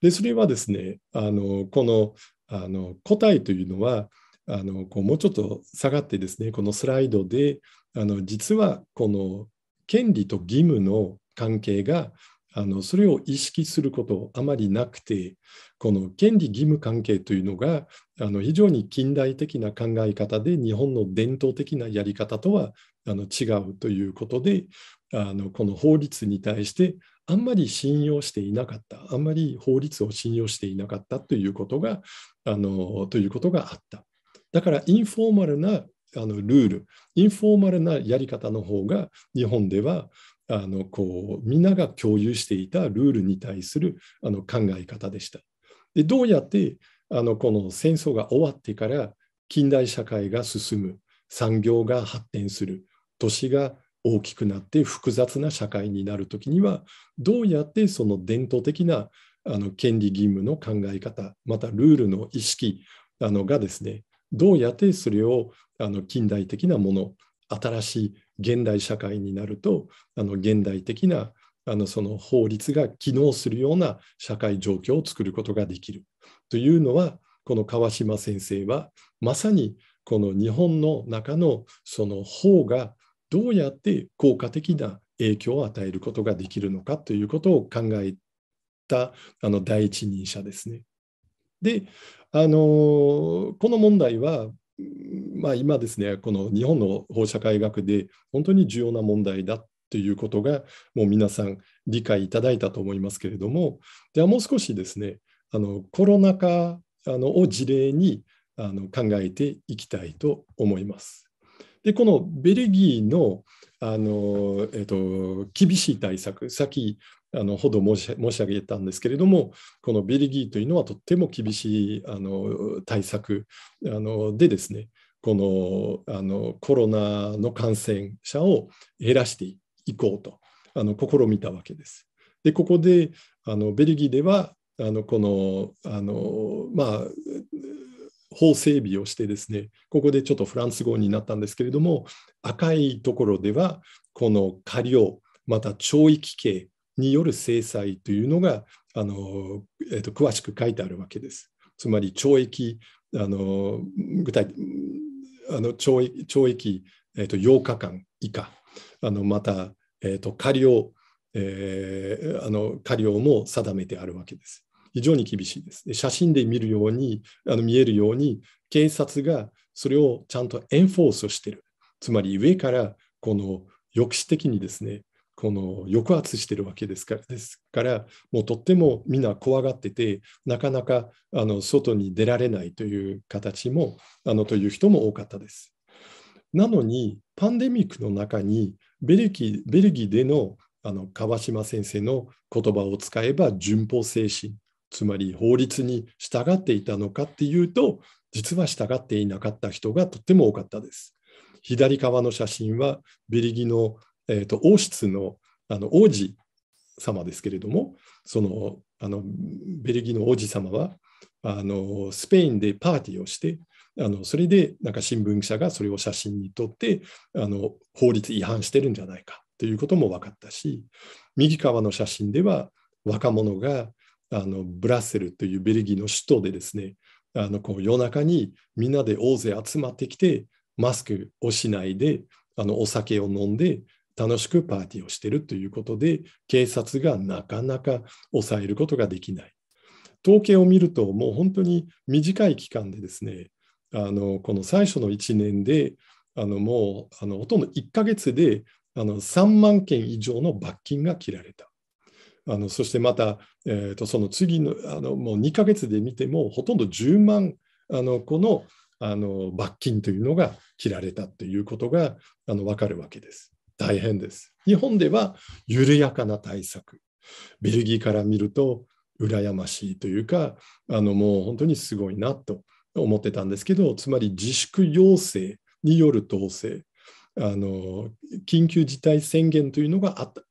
でそれはですねあのこのあの答えというのはあのこうもうちょっと下がってですねこのスライドであの実はこの権利と義務の関係があのそれを意識することあまりなくてこの権利義務関係というのがあの非常に近代的な考え方で日本の伝統的なやり方とはあの違うということであのこの法律に対してあんまり信用していなかったあんまり法律を信用していなかったということがあのということがあった。だからインフォーマルなあのルール、インフォーマルなやり方の方が日本ではあのこうみんなが共有していたルールに対するあの考え方でした。でどうやってあのこの戦争が終わってから近代社会が進む産業が発展する都市が大きくなって複雑な社会になるときにはどうやってその伝統的なあの権利義務の考え方またルールの意識あのがですねどうやってそれをあの近代的なもの新しい現代社会になるとあの現代的なあのその法律が機能するような社会状況を作ることができるというのはこの川島先生はまさにこの日本の中のその法がどうやって効果的な影響を与えることができるのかということを考えたあの第一人者ですね。であのこの問題はまあ、今ですねこの日本の法社会学で本当に重要な問題だということがもう皆さん理解いただいたと思いますけれどもではもう少しですねあのコロナ禍あのを事例にあの考えていきたいと思います。でこのベルギーのあの、えっと、厳しい対策さっきあのほど申し申し上げたんですけれども、このベルギーというのはとっても厳しいあの対策あのでですね、このあのコロナの感染者を減らしていこうとあの試みたわけです。で、ここであのベルギーではあのこのあの、まあ、法整備をしてですね、ここでちょっとフランス語になったんですけれども、赤いところでは、この過料、また懲役刑による制裁というのがあの、えーと、詳しく書いてあるわけです。つまり懲役、あの具体あの懲役懲役、えーと、8日間以下、あのまた、えーと、過料、えー、あの過料も定めてあるわけです。非常に厳しいです。で写真で見るようにあの見えるように警察がそれをちゃんとエンフォースしている。つまり上からこの抑止的にですねこの抑圧してるわけですからですからもうとってもみんな怖がっててなかなかあの外に出られないという形もあのという人も多かったです。なのにパンデミックの中にベルギベルギーでのあの川島先生の言葉を使えば順法精神つまり法律に従っていたのかっていうと実は従っていなかった人がとっても多かったです。左側の写真はベルギーのえーと、王室のあの王子様ですけれども、そのあのベルギーの王子様はあのスペインでパーティーをして、あのそれでなんか新聞記者がそれを写真に撮ってあの法律違反してるんじゃないかということも分かったし右側の写真では若者があのブラッセルというベルギーの首都でですねあのこう夜中にみんなで大勢集まってきてマスクをしないであのお酒を飲んで楽しくパーティーをしているということで、警察がなかなか抑えることができない。統計を見ると、もう本当に短い期間でですね、あのこの最初の1年で、あのもうあのほとんど1ヶ月であの3万件以上の罰金が切られた。あのそしてまた、えー、とその次のあのもう2ヶ月で見ても、ほとんど10万あのこのあの罰金というのが切られたということがあの分かるわけです。大変です。日本では緩やかな対策。ベルギーから見ると羨ましいというか、あのもう本当にすごいなと思ってたんですけど、つまり自粛要請による統制、あの緊急事態宣言というのがあった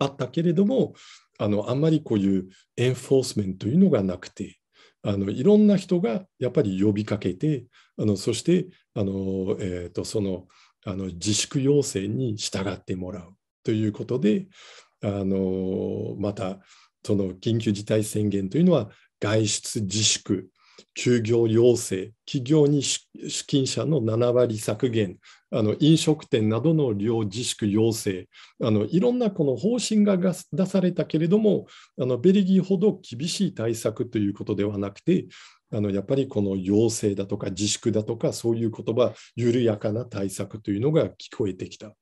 あったけれども、あのあんまりこういうエンフォースメントというのがなくて、あのいろんな人がやっぱり呼びかけて、あのそしてあの、えーと、とそのあの自粛要請に従ってもらうということであのまたその緊急事態宣言というのは外出自粛休業要請、企業に資金者の7割削減、あの飲食店などの利用自粛要請あの、いろんなこの方針が出されたけれども、あのベルギーほど厳しい対策ということではなくて、あのやっぱりこの要請だとか自粛だとか、そういう言葉緩やかな対策というのが聞こえてきた。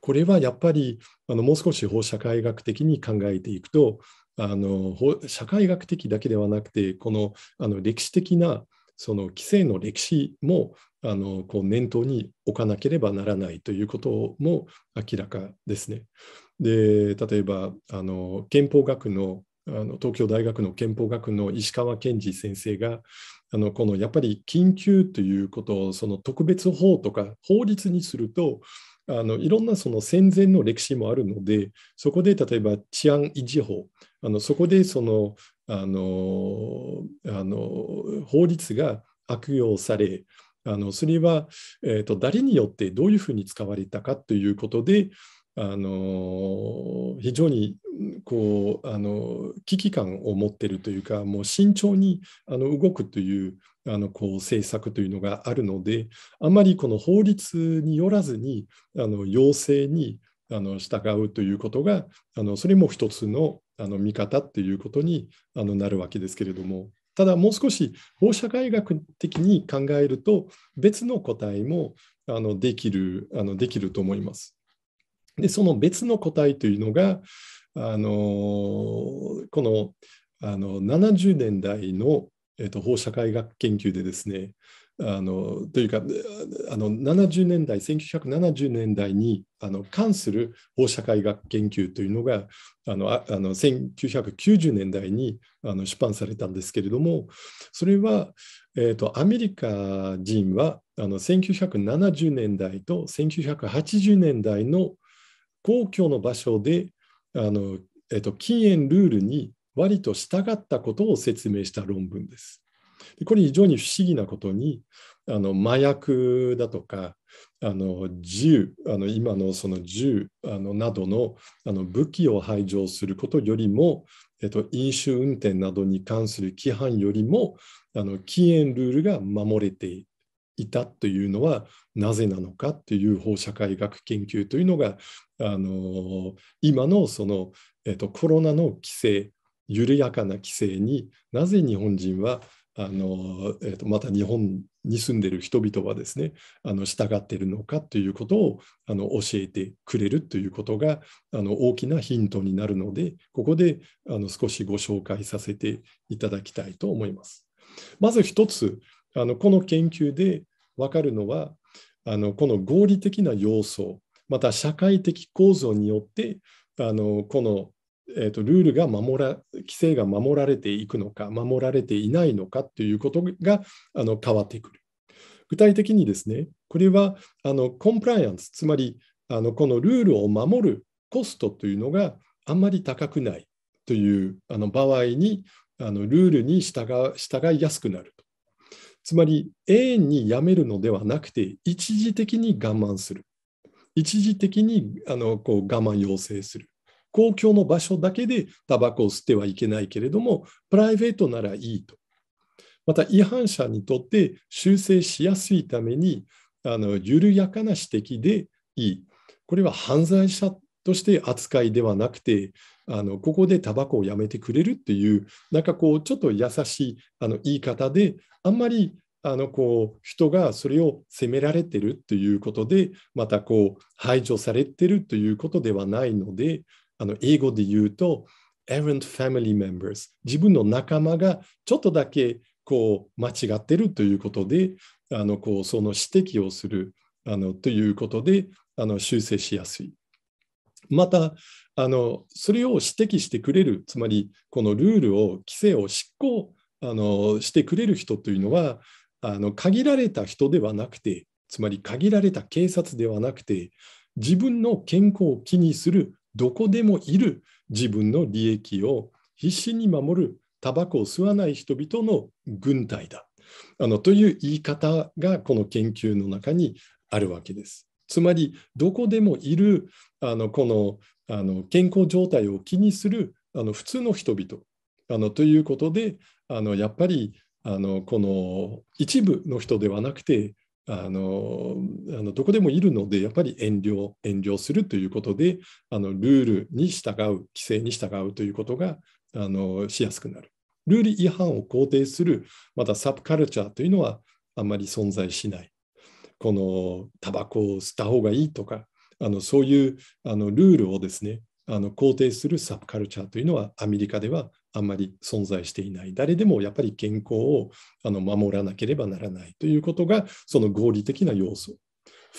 これはやっぱりあのもう少し法社会学的に考えていくとあの社会学的だけではなくてこのあの歴史的なその規制の歴史もあのこう念頭に置かなければならないということも明らかですね。で例えばあの憲法学のあの東京大学の憲法学の石川健二先生があのこのやっぱり緊急ということをその特別法とか法律にするとあのいろんなその戦前の歴史もあるのでそこで例えば治安維持法あのそこでそのあのあの法律が悪用されあのそれは、えーと、誰によってどういうふうに使われたかということであの非常にこうあの危機感を持っているというかもう慎重にあの動くというあのこう政策というのがあるのであまりこの法律によらずにあの要請にあの従うということがあのそれも一つのあの見方ということにあのなるわけですけれどもただもう少し法社会学的に考えると別の答えもあのできるあのできると思います。でその別の答えというのがあのこのあの70年代のえーと、法社会学研究でですねあのというかあの70年代1970年代にあの関する法社会学研究というのがあのあの1990年代にあの出版されたんですけれどもそれは、えーと、アメリカ人はあの1970年代と1980年代の公共の場所であの、えーと禁煙ルールに割と従ったことを説明した論文です。でこれ非常に不思議なことにあの麻薬だとかあの銃あの今のその銃あのなどのあの武器を排除することよりも、えっと、飲酒運転などに関する規範よりもあの禁煙ルールが守れていたというのはなぜなのかっていう法社会学研究というのがあの今のその、えっと、コロナの規制緩やかな規制になぜ日本人はあの、えーと、また日本に住んでる人々はですねあの従ってるのかということをあの教えてくれるということがあの大きなヒントになるのでここであの少しご紹介させていただきたいと思います。まず一つあのこの研究で分かるのはあのこの合理的な要素また社会的構造によってあのこのえーと、ルールが守ら規制が守られていくのか守られていないのかということがあの変わってくる。具体的にですねこれはあのコンプライアンスつまりあのこのルールを守るコストというのがあんまり高くないというあの場合にあのルールに従従いやすくなると。つまり永遠にやめるのではなくて一時的に我慢する。一時的にあのこう我慢要請する。公共の場所だけでタバコを吸ってはいけないけれども、プライベートならいいと。また、違反者にとって修正しやすいために、あの緩やかな指摘でいい。これは犯罪者として扱いではなくて、あのここでタバコをやめてくれるっていう、なんかこう、ちょっと優しいあの言い方で、あんまりあのこう人がそれを責められてるということでまたこう排除されてるということではないのであの英語で言うと errant family members 自分の仲間がちょっとだけこう間違ってるということであのこうその指摘をするあのということであの修正しやすい。またあのそれを指摘してくれるつまりこのルールを規制を執行あのしてくれる人というのはあの限られた人ではなくてつまり限られた警察ではなくて自分の健康を気にするどこでもいる自分の利益を必死に守るタバコを吸わない人々の軍隊だあのという言い方がこの研究の中にあるわけです。つまりどこでもいるあのこのあの健康状態を気にするあの普通の人々あのということであのやっぱりあのこの一部の人ではなくてあのあのどこでもいるので、やっぱり遠慮、遠慮するということで、あのルールに従う、規制に従うということがあのしやすくなる。ルール違反を肯定する、またサブカルチャーというのはあんまり存在しない。このタバコを吸った方がいいとか、あのそういうあのルールをですね、あの肯定するサブカルチャーというのはアメリカではあんまり存在していない誰でもやっぱり健康をあの守らなければならないということがその合理的な要素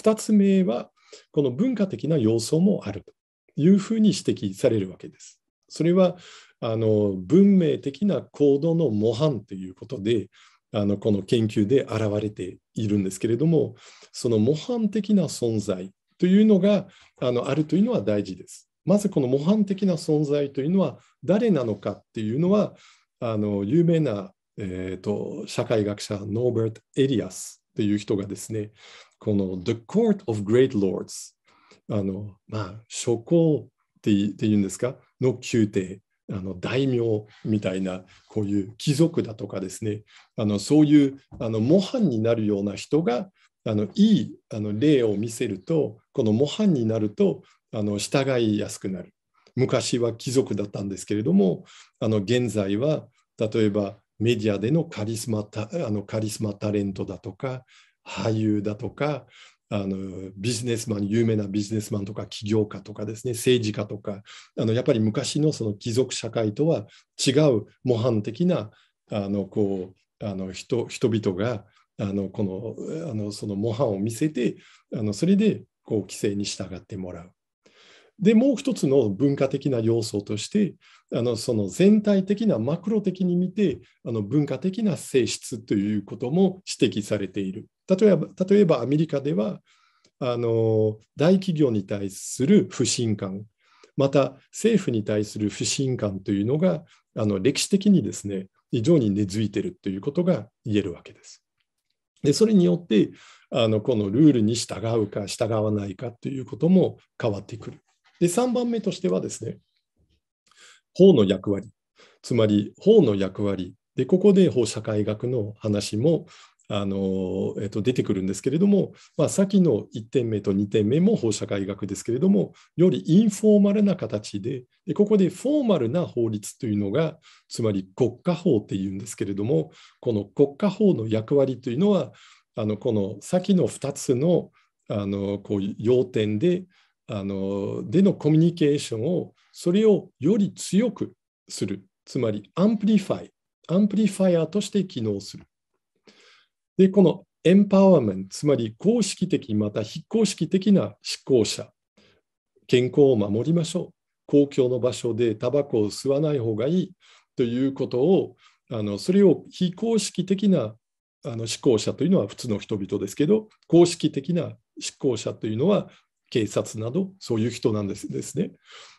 2つ目はこの文化的な要素もあるというふうに指摘されるわけです。それはあの文明的な行動の模範ということであのこの研究で現れているんですけれどもその模範的な存在というのがあのあるというのは大事です。まずこの模範的な存在というのは誰なのかっていうのはあの有名な、えーと、社会学者ノーベルト・エリアスっていう人がですねこの The Court of Great Lords あのまあ諸侯っていうんですかの宮廷あの大名みたいなこういう貴族だとかですねあのそういうあの模範になるような人があのいいあの例を見せるとこの模範になるとあの従いやすくなる昔は貴族だったんですけれどもあの現在は例えばメディアでのカリスマタあのカリスマタレントだとか俳優だとかあのビジネスマン有名なビジネスマンとか起業家とかですね政治家とかあのやっぱり昔のその貴族社会とは違う模範的なあのこうあの人人々があのこのあのその模範を見せてあのそれでこう規制に従ってもらうでもう一つの文化的な要素としてあのその全体的なマクロ的に見てあの文化的な性質ということも指摘されている。例えば例えばアメリカではあの大企業に対する不信感また政府に対する不信感というのがあの歴史的にですね非常に根付いているということが言えるわけです。でそれによってあのこのルールに従うか従わないかということも変わってくる。で、3番目としてはですね、法の役割。つまり、法の役割。で、ここで法社会学の話もあの、えっと、出てくるんですけれども、まあ、先の1点目と2点目も法社会学ですけれども、よりインフォーマルな形で、でここでフォーマルな法律というのが、つまり国家法っていうんですけれども、この国家法の役割というのは、あのこの先の2つのあのこういう要点で、あのでのコミュニケーションをそれをより強くするつまりアンプリファイアンプリファイアとして機能するでこのエンパワーメントつまり公式的また非公式的な執行者健康を守りましょう公共の場所でタバコを吸わない方がいいということをあのそれを非公式的なあの執行者というのは普通の人々ですけど公式的な執行者というのは警察など、そういう人なんですですね。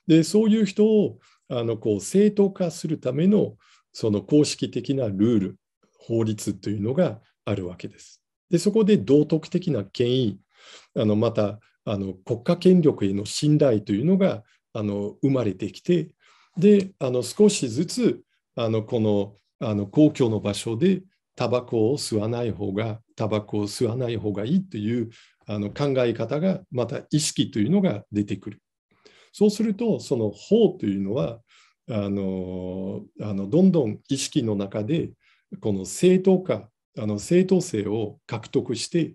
で、そういう人をあのこう正当化するためのその公式的なルール、法律というのがあるわけです。で、そこで道徳的な権威、あのまたあの国家権力への信頼というのがあの生まれてきて、で、あの少しずつあのこのあの公共の場所でタバコを吸わない方がタバコを吸わない方がいいというあの考え方がまた意識というのが出てくる。そうするとその法というのはあのあのどんどん意識の中でこの正当化あの正当性を獲得して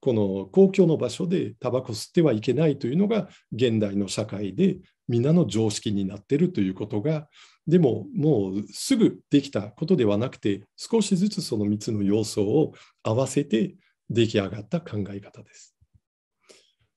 この公共の場所でタバコ吸ってはいけないというのが現代の社会で皆の常識になっているということがでももうすぐできたことではなくて少しずつその3つの要素を合わせて出来上がった考え方です。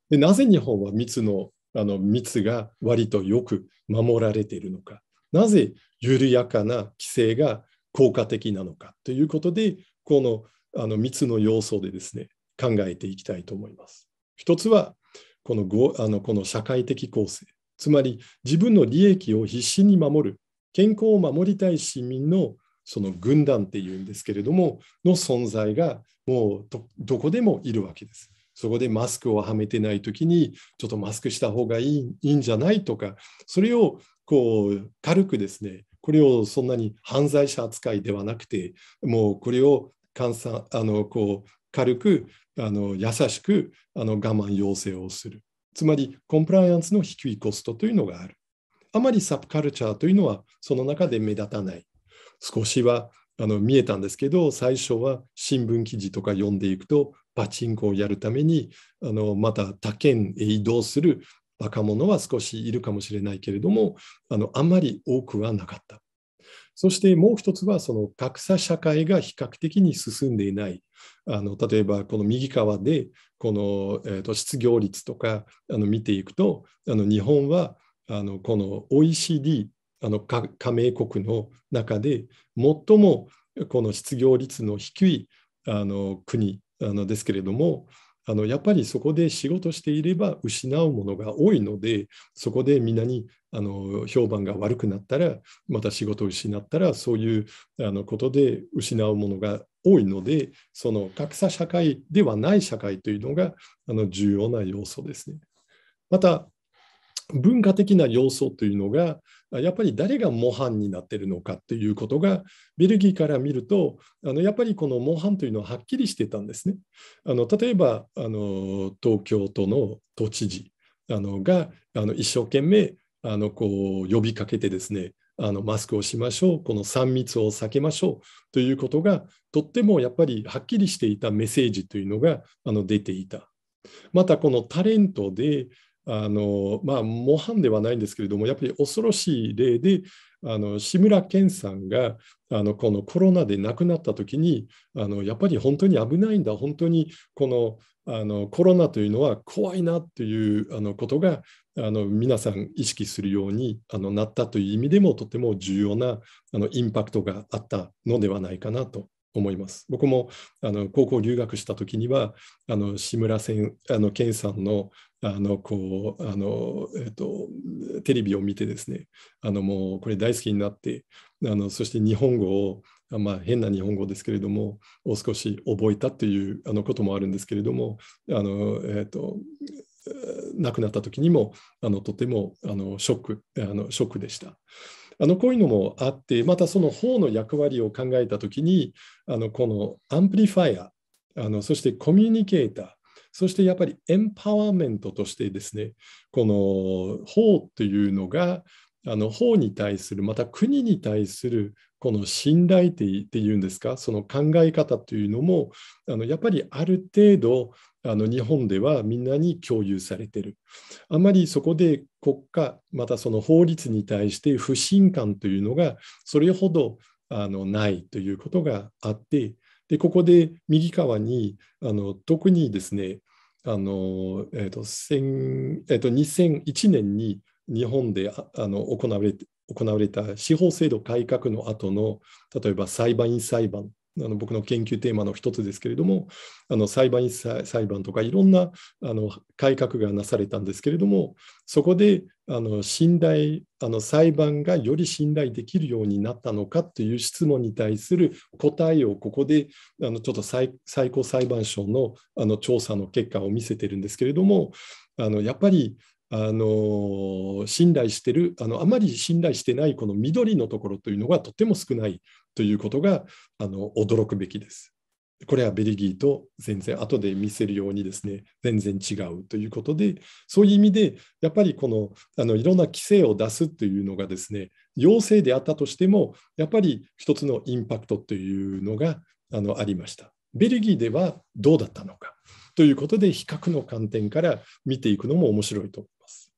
でなぜ日本は密のあの密が割とよく守られているのか、なぜ緩やかな規制が効果的なのかということで、このあの3つの要素でですね、考えていきたいと思います。一つはこのごあの、この社会的構成、つまり自分の利益を必死に守る、健康を守りたい市民のその軍団っていうんですけれどもの存在がもうどこでもいるわけです。そこでマスクをはめてない時にちょっとマスクした方がいいいいんじゃないとかそれをこう軽くですねこれをそんなに犯罪者扱いではなくてもうこれを換算あのこう軽くあの優しくあの我慢要請をするつまりコンプライアンスの低いコストというのがあるあまりサブカルチャーというのはその中で目立たない少しはあの見えたんですけど最初は新聞記事とか読んでいくとパチンコをやるためにあのまた他県へ移動する若者は少しいるかもしれないけれどもあのあまり多くはなかった。そしてもう一つはその格差社会が比較的に進んでいない。あの例えばこの右側でこの、えー、と失業率とかあの見ていくとあの日本はあのこの OECD あの加盟国の中で最もこの失業率の低いあの国あのですけれどもあのやっぱりそこで仕事していれば失うものが多いのでそこでみんなにあの評判が悪くなったらまた仕事を失ったらそういうあのことで失うものが多いのでその格差社会ではない社会というのがあの重要な要素ですね。また文化的な要素というのがやっぱり誰が模範になってるのかっていうことがベルギーから見るとあのやっぱりこの模範というのははっきりしてたんですね。あの例えばあの東京都の都知事あのがあの一生懸命あのこう呼びかけてですねあのマスクをしましょうこの3密を避けましょうということがとってもやっぱりはっきりしていたメッセージというのがあの出ていた。またこのタレントであのまあ、模範ではないんですけれども、やっぱり恐ろしい例で、あの志村けんさんがあのこのコロナで亡くなった時にあの、やっぱり本当に危ないんだ、本当にこのあのコロナというのは怖いなというあのことがあの皆さん意識するようにあのなったという意味でも、とても重要なあのインパクトがあったのではないかなと思います。僕もあの高校留学した時にはあの志村せんあの健さんのあのこうあの、えっと、テレビを見てですねあのもうこれ大好きになってあのそして日本語をまあ、変な日本語ですけれども、を少し覚えたというあのこともあるんですけれども、あのえっと亡くなった時にもあのとてもあのショックあのショックでした。あのこういうのもあってまたその法の役割を考えた時にあのこのアンプリファイアあのそしてコミュニケーターそしてやっぱりエンパワーメントとしてですねこの法というのがあの法に対するまた国に対するこの信頼っていうんですかその考え方というのもあのやっぱりある程度あの日本ではみんなに共有されてるあまりそこで国家またその法律に対して不信感というのがそれほどあのないということがあってでここで右側にあの特にですねあの、えーとえー、と2001年に日本であの行われ行われた司法制度改革の後の例えば裁判員裁判あの僕の研究テーマの一つですけれどもあの裁判員裁判とかいろんなあの改革がなされたんですけれどもそこであの信頼あの裁判がより信頼できるようになったのかという質問に対する答えをここであのちょっと最高裁判所のあの調査の結果を見せてるんですけれどもあのやっぱりあの信頼してるあのあまり信頼してないこの緑のところというのがとても少ないということがあの驚くべきです。これはベルギーと全然後で見せるようにですね全然違うということでそういう意味でやっぱりこのあのいろんな規制を出すというのがですね陽性であったとしてもやっぱり一つのインパクトというのがあのありました。ベルギーではどうだったのか。ということで比較の観点から見ていくのも面白いと思います。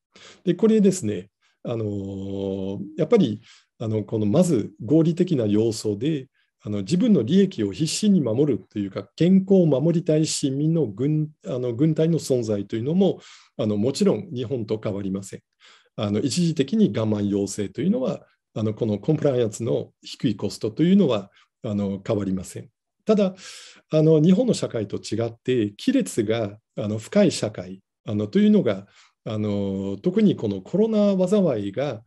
でこれですねあのやっぱりあのこのまず合理的な要素であの自分の利益を必死に守るというか健康を守りたい市民の軍あの軍隊の存在というのもあのもちろん日本と変わりません。あの一時的に我慢要請というのはあのこのコンプライアンスの低いコストというのはあの変わりません。ただあの日本の社会と違って亀裂があの深い社会あのというのがあの特にこのコロナ災いが、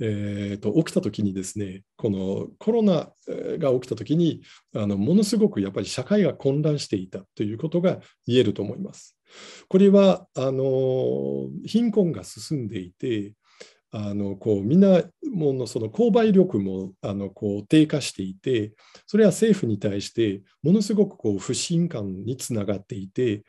えーと、と起きた時にですねこのコロナが起きた時にあのものすごくやっぱり社会が混乱していたということが言えると思います。これはあの貧困が進んでいてあのこうみんなものその購買力もあのこう低下していてそれは政府に対してものすごくこう不信感につながっていて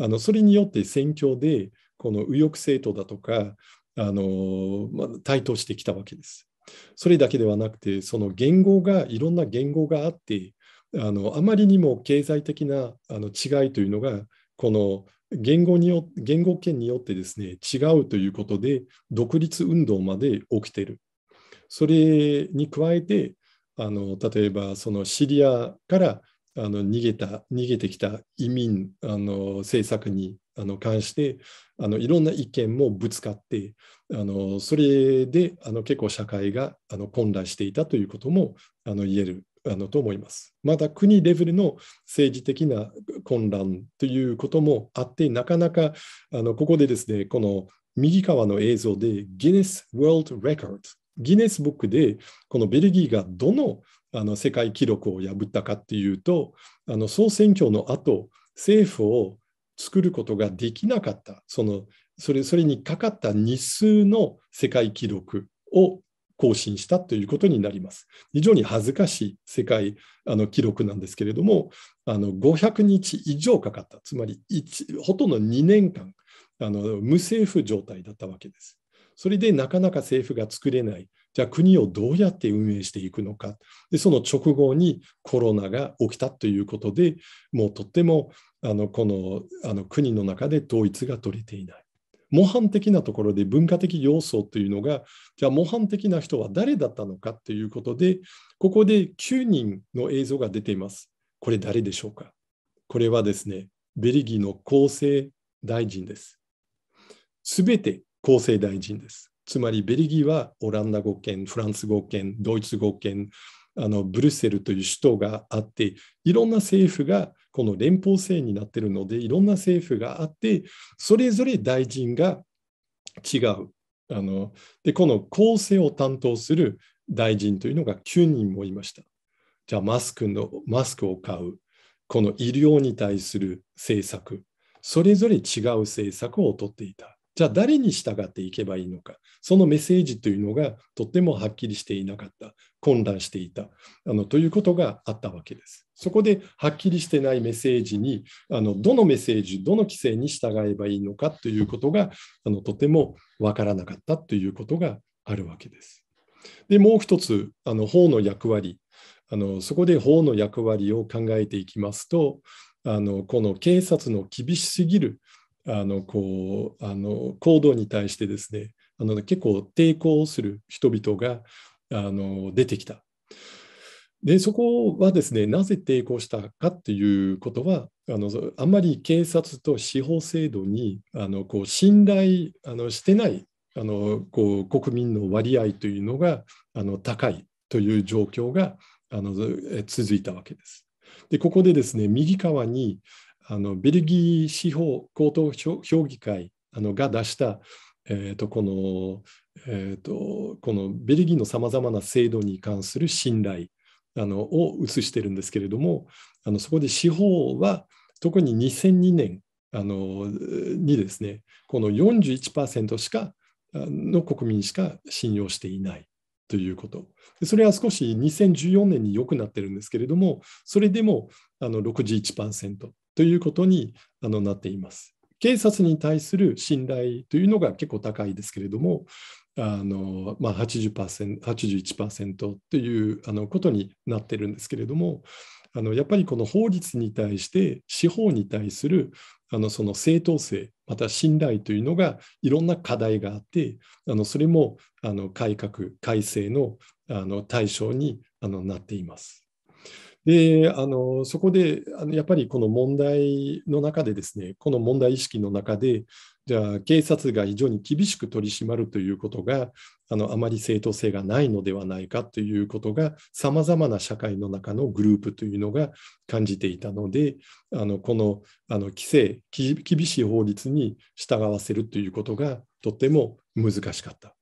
あのそれによって選挙でこの右翼政党だとかあの、まあ、台頭してきたわけです。それだけではなくてその言語がいろんな言語があってあのあまりにも経済的なあの違いというのがこの言語によ言語圏によってですね違うということで独立運動まで起きてる。それに加えてあの例えばそのシリアからあの逃げた逃げてきた移民あの政策にあの関してあのいろんな意見もぶつかってあのそれであの結構社会があの混乱していたということもあの言えるあのと思います。まだ国レベルの政治的な混乱ということもあって、なかなかあのここでですね、この右側の映像でギネス・ワールド・レコード、ギネスブックでこのベルギーがどのあの世界記録を破ったかっていうと、あの総選挙の後、政府を作ることができなかった、そのそれそれにかかった日数の世界記録を更新したということになります。非常に恥ずかしい世界あの記録なんですけれども、あの500日以上かかった、つまりほとんど2年間あの、無政府状態だったわけです。それでなかなか政府が作れない、じゃあ国をどうやって運営していくのか、でその直後にコロナが起きたということでもうとってもあのこのあの国の中で統一が取れていない。模範的なところで文化的要素というのがじゃあ模範的な人は誰だったのかということでここで9人の映像が出ています。これ誰でしょうかこれはですねベルギーの厚生大臣です。すべて厚生大臣です。つまりベルギーはオランダ語圏、フランス語圏、ドイツ語圏、あのブルセルという首都があって、いろんな政府がこの連邦制になってるのでいろんな政府があってそれぞれ大臣が違うあのでこの構成を担当する大臣というのが9人もいましたじゃあマスクのマスクを買うこの医療に対する政策それぞれ違う政策をとっていたじゃあ誰に従っていけばいいのか、そのメッセージというのがとてもはっきりしていなかった、混乱していたあのということがあったわけです。そこではっきりしてないメッセージに、あのどのメッセージ、どの規制に従えばいいのかということがあのとてもわからなかったということがあるわけです。でもう一つ、あの法の役割あの、そこで法の役割を考えていきますと、あのこの警察の厳しすぎるあのこうあの行動に対してですねあの結構抵抗する人々があの出てきた。でそこはですねなぜ抵抗したかっていうことはあのあんまり警察と司法制度にあのこう信頼あのしてないあのこう国民の割合というのがあの高いという状況があの続いたわけです。でここでですね右側にあのベルギー司法高等評議会あのが出した、えーと、このえーと、このベルギーのさまざまな制度に関する信頼あのを移してるんですけれどもあのそこで司法は特に2002年あのにですねこの41%しかの国民しか信用していないということそれは少し2014年に良くなってるんですけれどもそれでもあの61%ということになっています。警察に対する信頼というのが結構高いですけれども、あのまあ80%、81%というあのことになってるんですけれども、あのやっぱりこの法律に対して、司法に対するあのその正当性、また信頼というのがいろんな課題があって、あのそれもあの改革、改正のあの対象にあのなっています。であのそこであのやっぱりこの問題の中でですねこの問題意識の中でじゃあ警察が非常に厳しく取り締まるということがあのあまり正当性がないのではないかということがさまざまな社会の中のグループというのが感じていたのであのこのあの規制厳しい法律に従わせるということがとても難しかった。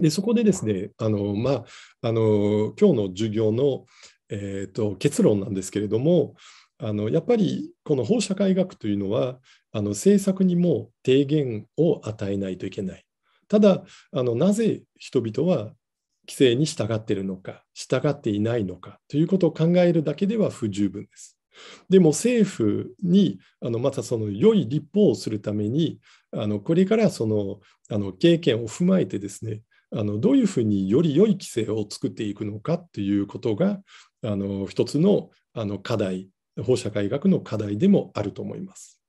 でそこでですねあの、まあ、あの今日の授業のえーと、結論なんですけれどもあのやっぱりこの法社会学というのはあの政策にも提言を与えないといけない。ただあのなぜ人々は規制に従っているのか従っていないのかということを考えるだけでは不十分です。でも政府にあのまたその良い立法をするためにあのこれからそのあの経験を踏まえてですねあのどういうふうにより良い規制を作っていくのかということがあの一つのあの課題法社会学の課題でもあると思います。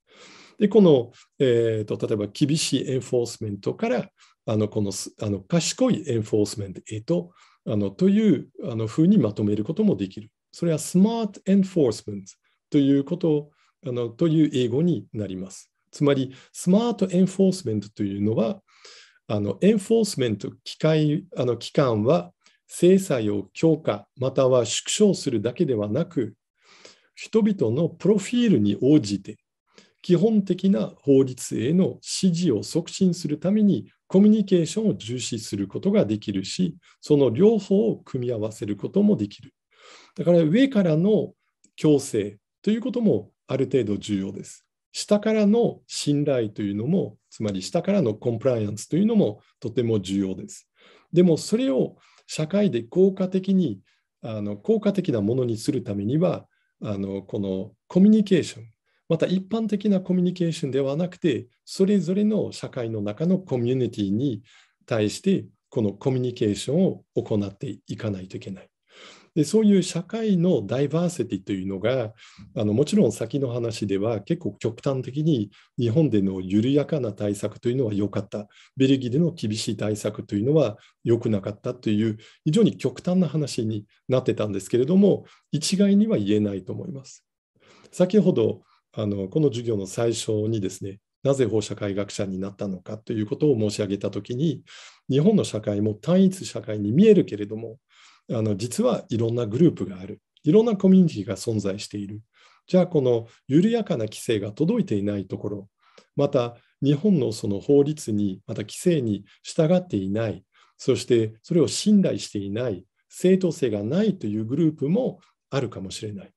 でこの、えーと、例えば厳しいエンフォースメントからあのこのあの賢いエンフォースメントへとあのというあのにまとめることもできる。それはスマートエンフォースメントということあのという英語になります。つまり、スマートエンフォースメントというのは、あのエンフォースメント機械あの機関は制裁を強化または縮小するだけではなく人々のプロフィールに応じて基本的な法律への支持を促進するためにコミュニケーションを重視することができるしその両方を組み合わせることもできるだから上からの強制ということもある程度重要です下からの信頼というのもつまり下からのコンプライアンスというのもとても重要です。でもそれを社会で効果的にあの効果的なものにするためにはあのこのコミュニケーションまた一般的なコミュニケーションではなくてそれぞれの社会の中のコミュニティに対してこのコミュニケーションを行っていかないといけない。でそういう社会のダイバーシティというのがあのもちろん先の話では結構極端的に日本での緩やかな対策というのは良かったベルギーでの厳しい対策というのは良くなかったという非常に極端な話になってたんですけれども一概には言えないと思います。先ほどあのこの授業の最初にですねなぜ法社会学者になったのかということを申し上げたときに日本の社会も単一社会に見えるけれどもあの実はいろんなグループがあるいろんなコミュニティが存在しているじゃあこの緩やかな規制が届いていないところまた日本のその法律にまた規制に従っていないそしてそれを信頼していない正当性がないというグループもあるかもしれない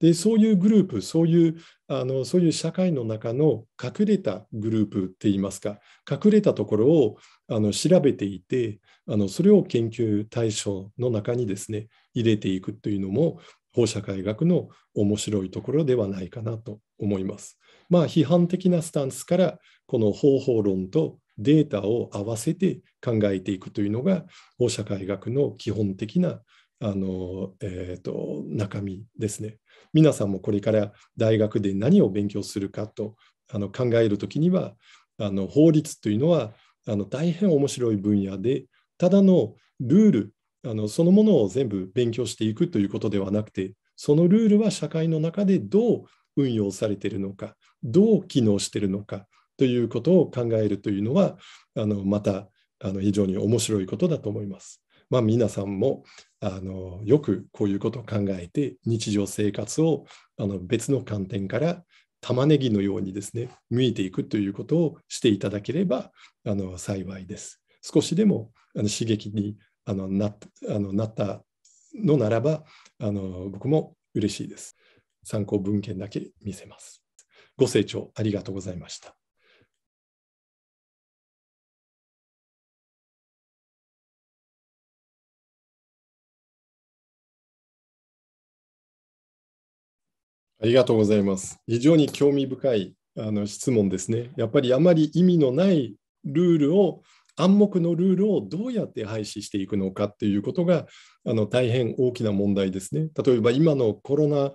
でそういうグループそういうあのそういう社会の中の隠れたグループっていいますか隠れたところをあの調べていてあのそれを研究対象の中にですね入れていくというのも法社会学の面白いところではないかなと思います。まあ批判的なスタンスからこの方法論とデータを合わせて考えていくというのが法社会学の基本的なあの、えーと中身ですね。皆さんもこれから大学で何を勉強するかとあの考える時にはあの法律というのはあの大変面白い分野でただのルールあのそのものを全部勉強していくということではなくてそのルールは社会の中でどう運用されているのかどう機能しているのかということを考えるというのはあのまたあの非常に面白いことだと思います。まあ、皆さんもあのよくこういうことを考えて日常生活をあの別の観点から玉ねぎのようにですね向いていくということをしていただければあの幸いです。少しでもあの刺激にあのなあのなったのならばあの僕も嬉しいです。参考文献だけ見せます。ご清聴ありがとうございました。ありがとうございます。非常に興味深いあの質問ですね。やっぱりあまり意味のないルールを暗黙のルールをどうやって廃止していくのかっていうことがあの大変大きな問題ですね。例えば今のコロナ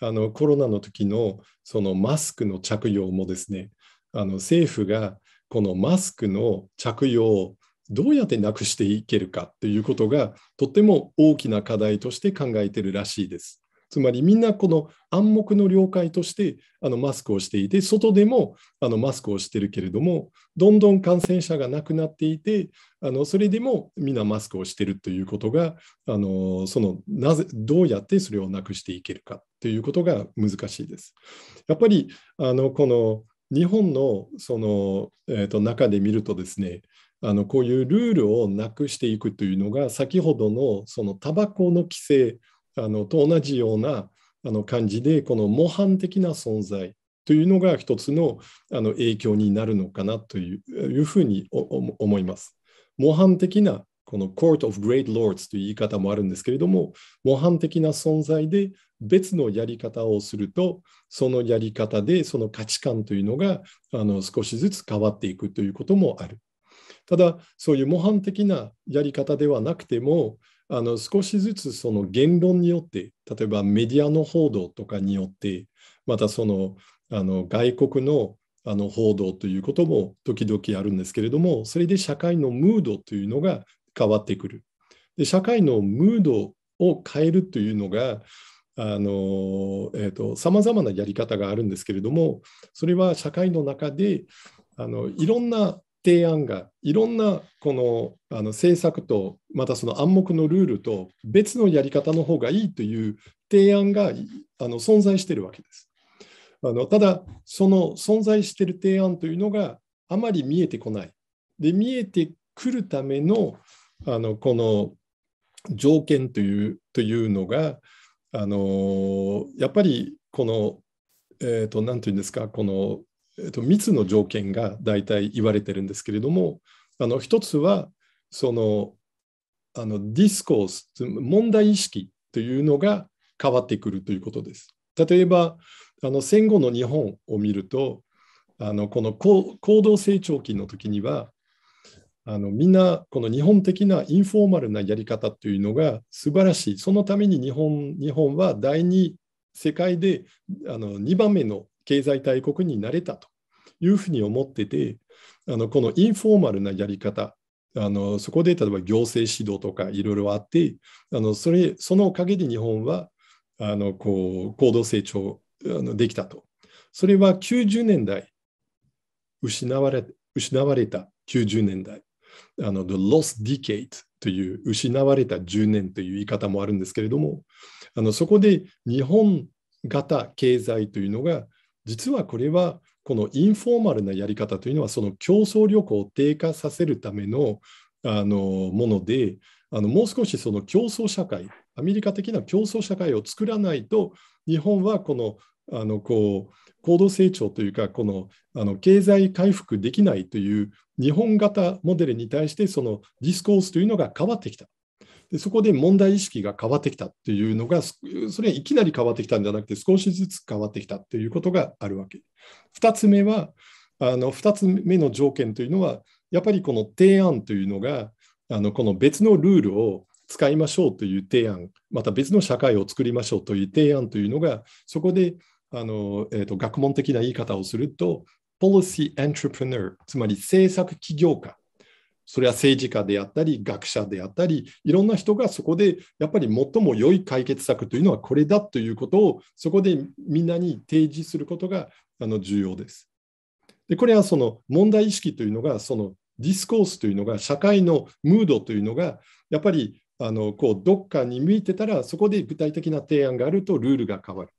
あのコロナの時のそのマスクの着用もですねあの政府がこのマスクの着用をどうやってなくしていけるかということがとっても大きな課題として考えているらしいです。つまりみんなこの暗黙の了解としてあのマスクをしていて、外でもあのマスクをしてるけれども、どんどん感染者がなくなっていて、あのそれでもみんなマスクをしてるということが、あのそのなぜどうやってそれをなくしていけるかということが難しいです。やっぱりあのこの日本のその、えー、と中で見るとですね、あのこういうルールをなくしていくというのが先ほどのそのタバコの規制あのと同じようなあの感じでこの模範的な存在というのが一つのあの影響になるのかなというふうに思います。模範的なこの Court of Great Lords という言い方もあるんですけれども、模範的な存在で別のやり方をすると、そのやり方でその価値観というのがあの少しずつ変わっていくということもある。ただ、そういう模範的なやり方ではなくても、あの少しずつその言論によって例えばメディアの報道とかによってまたそのあの外国のあの報道ということも時々あるんですけれどもそれで社会のムードというのが変わってくるで社会のムードを変えるというのがさまざまなやり方があるんですけれどもそれは社会の中であのいろんな提案がいろんなこのあの政策とまたその暗黙のルールと別のやり方の方がいいという提案があの存在しているわけです。あのただその存在している提案というのがあまり見えてこない。で見えてくるためのあのこの条件というというのがあのやっぱりこの何、えーと、て言うんですかこのえーと、密の条件が大体言われてるんですけれどもあの1つはそのあのディスコース問題意識というのが変わってくるということです。例えばあの戦後の日本を見るとあのこの行動成長期の時にはあのみんなこの日本的なインフォーマルなやり方というのが素晴らしいそのために日本日本は第二世界であの2番目の経済大国になれたというふうに思ってて、あのこのインフォーマルなやり方、あのそこで例えば行政指導とかいろいろあってあのそれ、そのおかげで日本はあのこう高度成長あのできたと。それは90年代失われ失われた90年代あの The Lost Decade という失われた10年という言い方もあるんですけれどもあのそこで日本型経済というのが実はこれはこのインフォーマルなやり方というのはその競争力を低下させるためのあのものであのもう少しその競争社会アメリカ的な競争社会を作らないと日本はこのあのこう高度成長というかこのあの経済回復できないという日本型モデルに対してそのディスコースというのが変わってきた。でそこで問題意識が変わってきたっていうのが、それいきなり変わってきたんじゃなくて、少しずつ変わってきたっていうことがあるわけ。2つ目は、あの2つ目の条件というのは、やっぱりこの提案というのが、あのこの別のルールを使いましょうという提案、また別の社会を作りましょうという提案というのが、そこであの、えーと、学問的な言い方をすると、ポリシー・エントレプネナー、つまり政策起業家それは政治家であったり学者であったりいろんな人がそこでやっぱり最も良い解決策というのはこれだということをそこでみんなに提示することがあの重要です。でこれはその問題意識というのがそのディスコースというのが社会のムードというのがやっぱりあのこうどっかに向いてたらそこで具体的な提案があるとルールが変わる。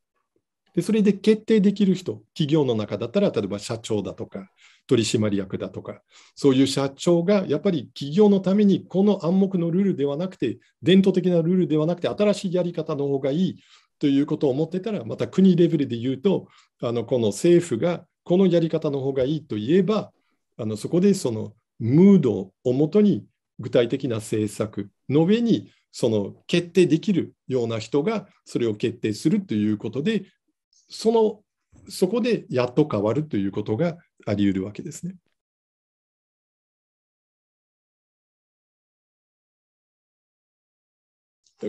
でそれで決定できる人企業の中だったら例えば社長だとか取締役だとか、そういう社長がやっぱり企業のためにこの暗黙のルールではなくて、伝統的なルールではなくて、新しいやり方の方がいいということを思ってたら、また国レベルで言うと、あのこの政府がこのやり方の方がいいと言えば、あのそこでそのムードをもとに具体的な政策の上にその決定できるような人がそれを決定するということでそのそこでやっと変わるということがあり得るわけですね。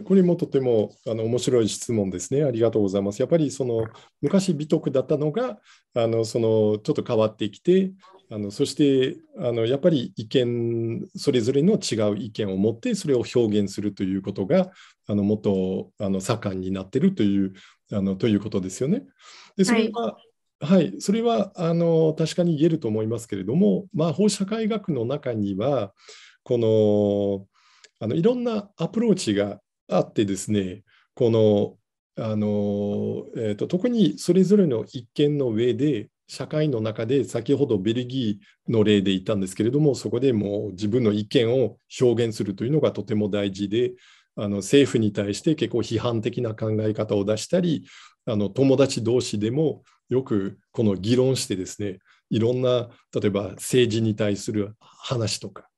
これもとてもあの面白い質問ですね。ありがとうございます。やっぱりその昔美徳だったのがあのそのちょっと変わってきてあのそしてあのやっぱり意見それぞれの違う意見を持ってそれを表現するということがあのもっとあの盛んになってるというあのということですよね。でそれは、はい、はい、それはあの確かに言えると思いますけれども、まあ、法社会学の中にはこのあのいろんなアプローチがあってですねこのあの、えーと、特にそれぞれの一見の上で社会の中で先ほどベルギーの例で言ったんですけれどもそこでもう自分の意見を表現するというのがとても大事であの政府に対して結構批判的な考え方を出したりあの友達同士でもよくこの議論してですねいろんな例えば政治に対する話とか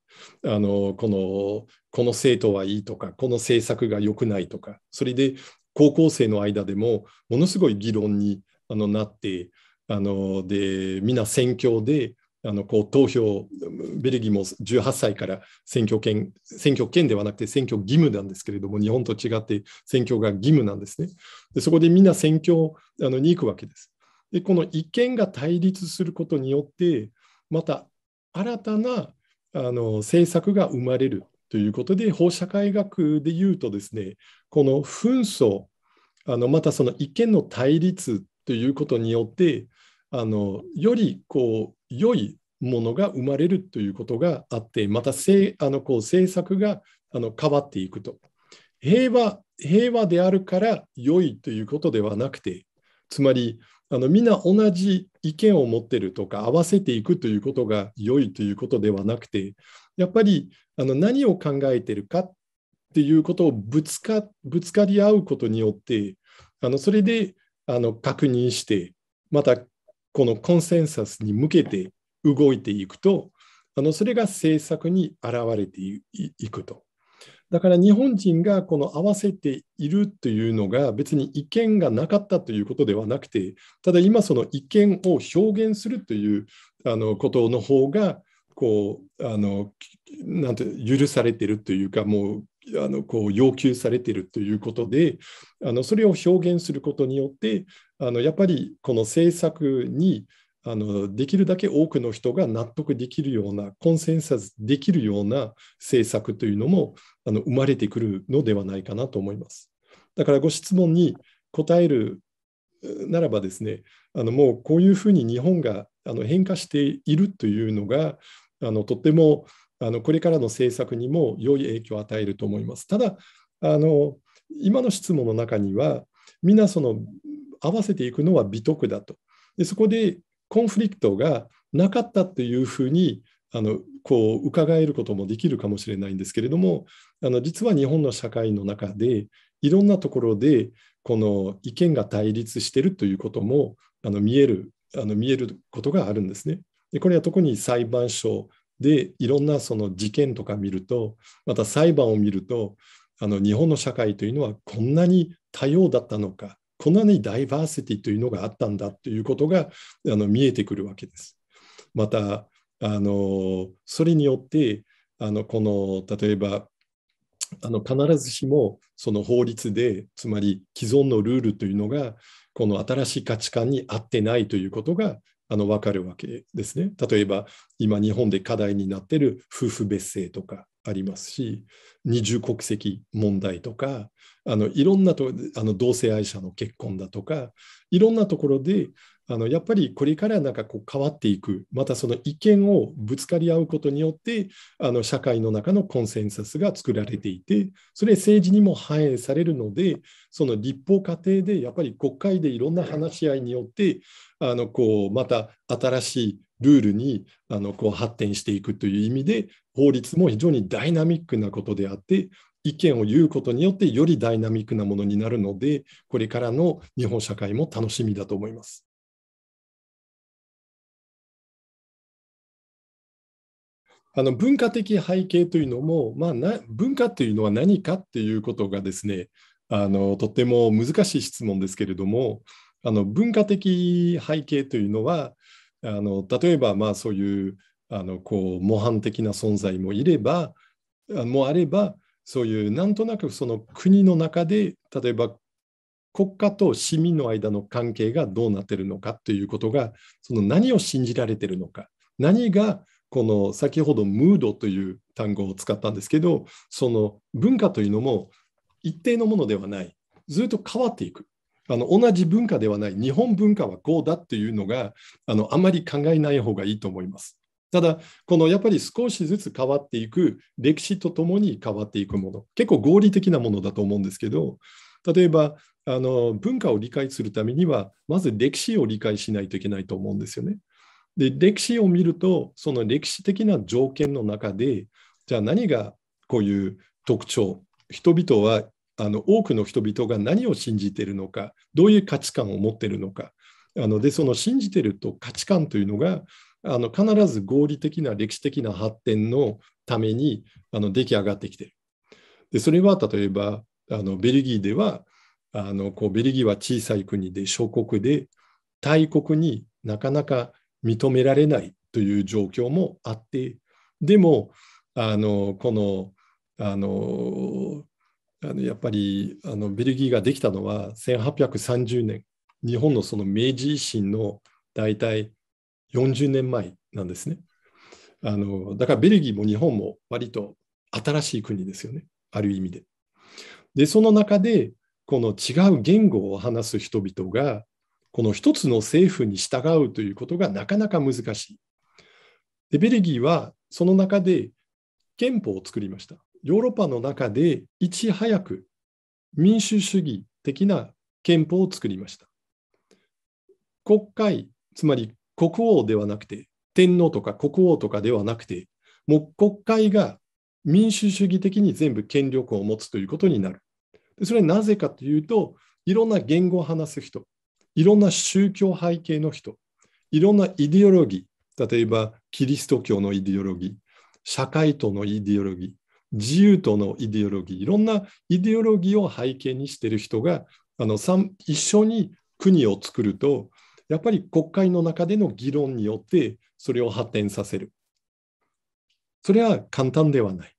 あのこのこの政党はいいとかこの政策が良くないとかそれで高校生の間でもものすごい議論にあのなってあので皆選挙であのこう投票、ベルギーも18歳から選挙権、選挙権ではなくて選挙義務なんですけれども、日本と違って選挙が義務なんですね。でそこでみんな選挙あのに行くわけです。で、この意見が対立することによって、また新たなあの政策が生まれるということで、法社会学でいうとですね、この紛争、あのまたその意見の対立ということによって、あのよりこう良いものが生まれるということがあってまたせあのこう政策があの変わっていくと平和平和であるから良いということではなくてつまりあのみんな同じ意見を持ってるとか合わせていくということが良いということではなくてやっぱりあの何を考えてるかっていうことをぶつかぶつかり合うことによってあのそれであの確認してまたこのコンセンサスに向けて動いていくと、あのそれが政策に表れていくと。だから日本人がこの合わせているというのが別に意見がなかったということではなくて、ただ今その意見を表現するというあのことの方が、こうあのなんて許されてるというかもうあのこう要求されているということであのそれを表現することによってあのやっぱりこの政策にあのできるだけ多くの人が納得できるようなコンセンサスできるような政策というのもあの生まれてくるのではないかなと思います。だからご質問に答えるならばですねあのもうこういうふうに日本があの変化しているというのがあのとってもあのこれからの政策にも良い影響を与えると思います。ただあの今の質問の中にはみんなその合わせていくのは美徳だとでそこでコンフリクトがなかったというふうにあのこう伺えることもできるかもしれないんですけれどもあの実は日本の社会の中でいろんなところでこの意見が対立しているということもあの見えるあの見えることがあるんですね。でこれは特に裁判所でいろんなその事件とか見るとまた裁判を見るとあの日本の社会というのはこんなに多様だったのかこんなにダイバーシティというのがあったんだということがあの見えてくるわけです。またあのそれによってあのこの例えばあの必ずしもその法律でつまり既存のルールというのがこの新しい価値観に合ってないということがあの分かるわけですね。例えば今日本で課題になってる夫婦別姓とかありますし二重国籍問題とかあのいろんなとあの同性愛者の結婚だとかいろんなところであのやっぱりこれからなんかこう変わっていくまたその意見をぶつかり合うことによってあの社会の中のコンセンサスが作られていてそれ政治にも反映されるのでその立法過程でやっぱり国会でいろんな話し合いによってあのこうまた新しいルールにあのこう発展していくという意味で法律も非常にダイナミックなことであって意見を言うことによってよりダイナミックなものになるのでこれからの日本社会も楽しみだと思います。あの文化的背景というのも、まあ、な文化というのは何かっていうことがですねあのとても難しい質問ですけれどもあの文化的背景というのはあの例えばまあそういうあのこう模範的な存在もいればもあればそういうなんとなくその国の中で例えば国家と市民の間の関係がどうなってるのかということがその何を信じられてるのか何がこの先ほどムードという単語を使ったんですけどその文化というのも一定のものではないずっと変わっていくあの同じ文化ではない日本文化はこうだっていうのがあのあまり考えない方がいいと思います。ただ、このやっぱり少しずつ変わっていく、歴史とともに変わっていくもの、結構合理的なものだと思うんですけど、例えばあの文化を理解するためには、まず歴史を理解しないといけないと思うんですよね。で歴史を見るとその歴史的な条件の中でじゃあ何がこういう特徴人々はあの多くの人々が何を信じているのかどういう価値観を持っているのかあのでその信じていると価値観というのがあの必ず合理的な歴史的な発展のためにあの出来上がってきている。でそれは例えばあのベルギーではあのこうベルギーは小さい国で小国で大国になかなか認められないという状況もあってでもあのこのあのあのやっぱりあのベルギーができたのは1830年日本のその明治維新の大体40年前なんですねあのだからベルギーも日本も割と新しい国ですよねある意味ででその中でこの違う言語を話す人々がこの一つの政府に従うということがなかなか難しい。でベルギーはその中で憲法を作りました。ヨーロッパの中でいち早く民主主義的な憲法を作りました。国会、つまり国王ではなくて、天皇とか国王とかではなくて、もう国会が民主主義的に全部権力を持つということになる。それはなぜかというと、いろんな言語を話す人、いろんな宗教背景の人、いろんなイデオロギー、例えばキリスト教のイデオロギー、社会とのイデオロギー、自由とのイデオロギー、いろんなイデオロギーを背景にしている人があの一緒に国を作ると、やっぱり国会の中での議論によってそれを発展させる。それは簡単ではない。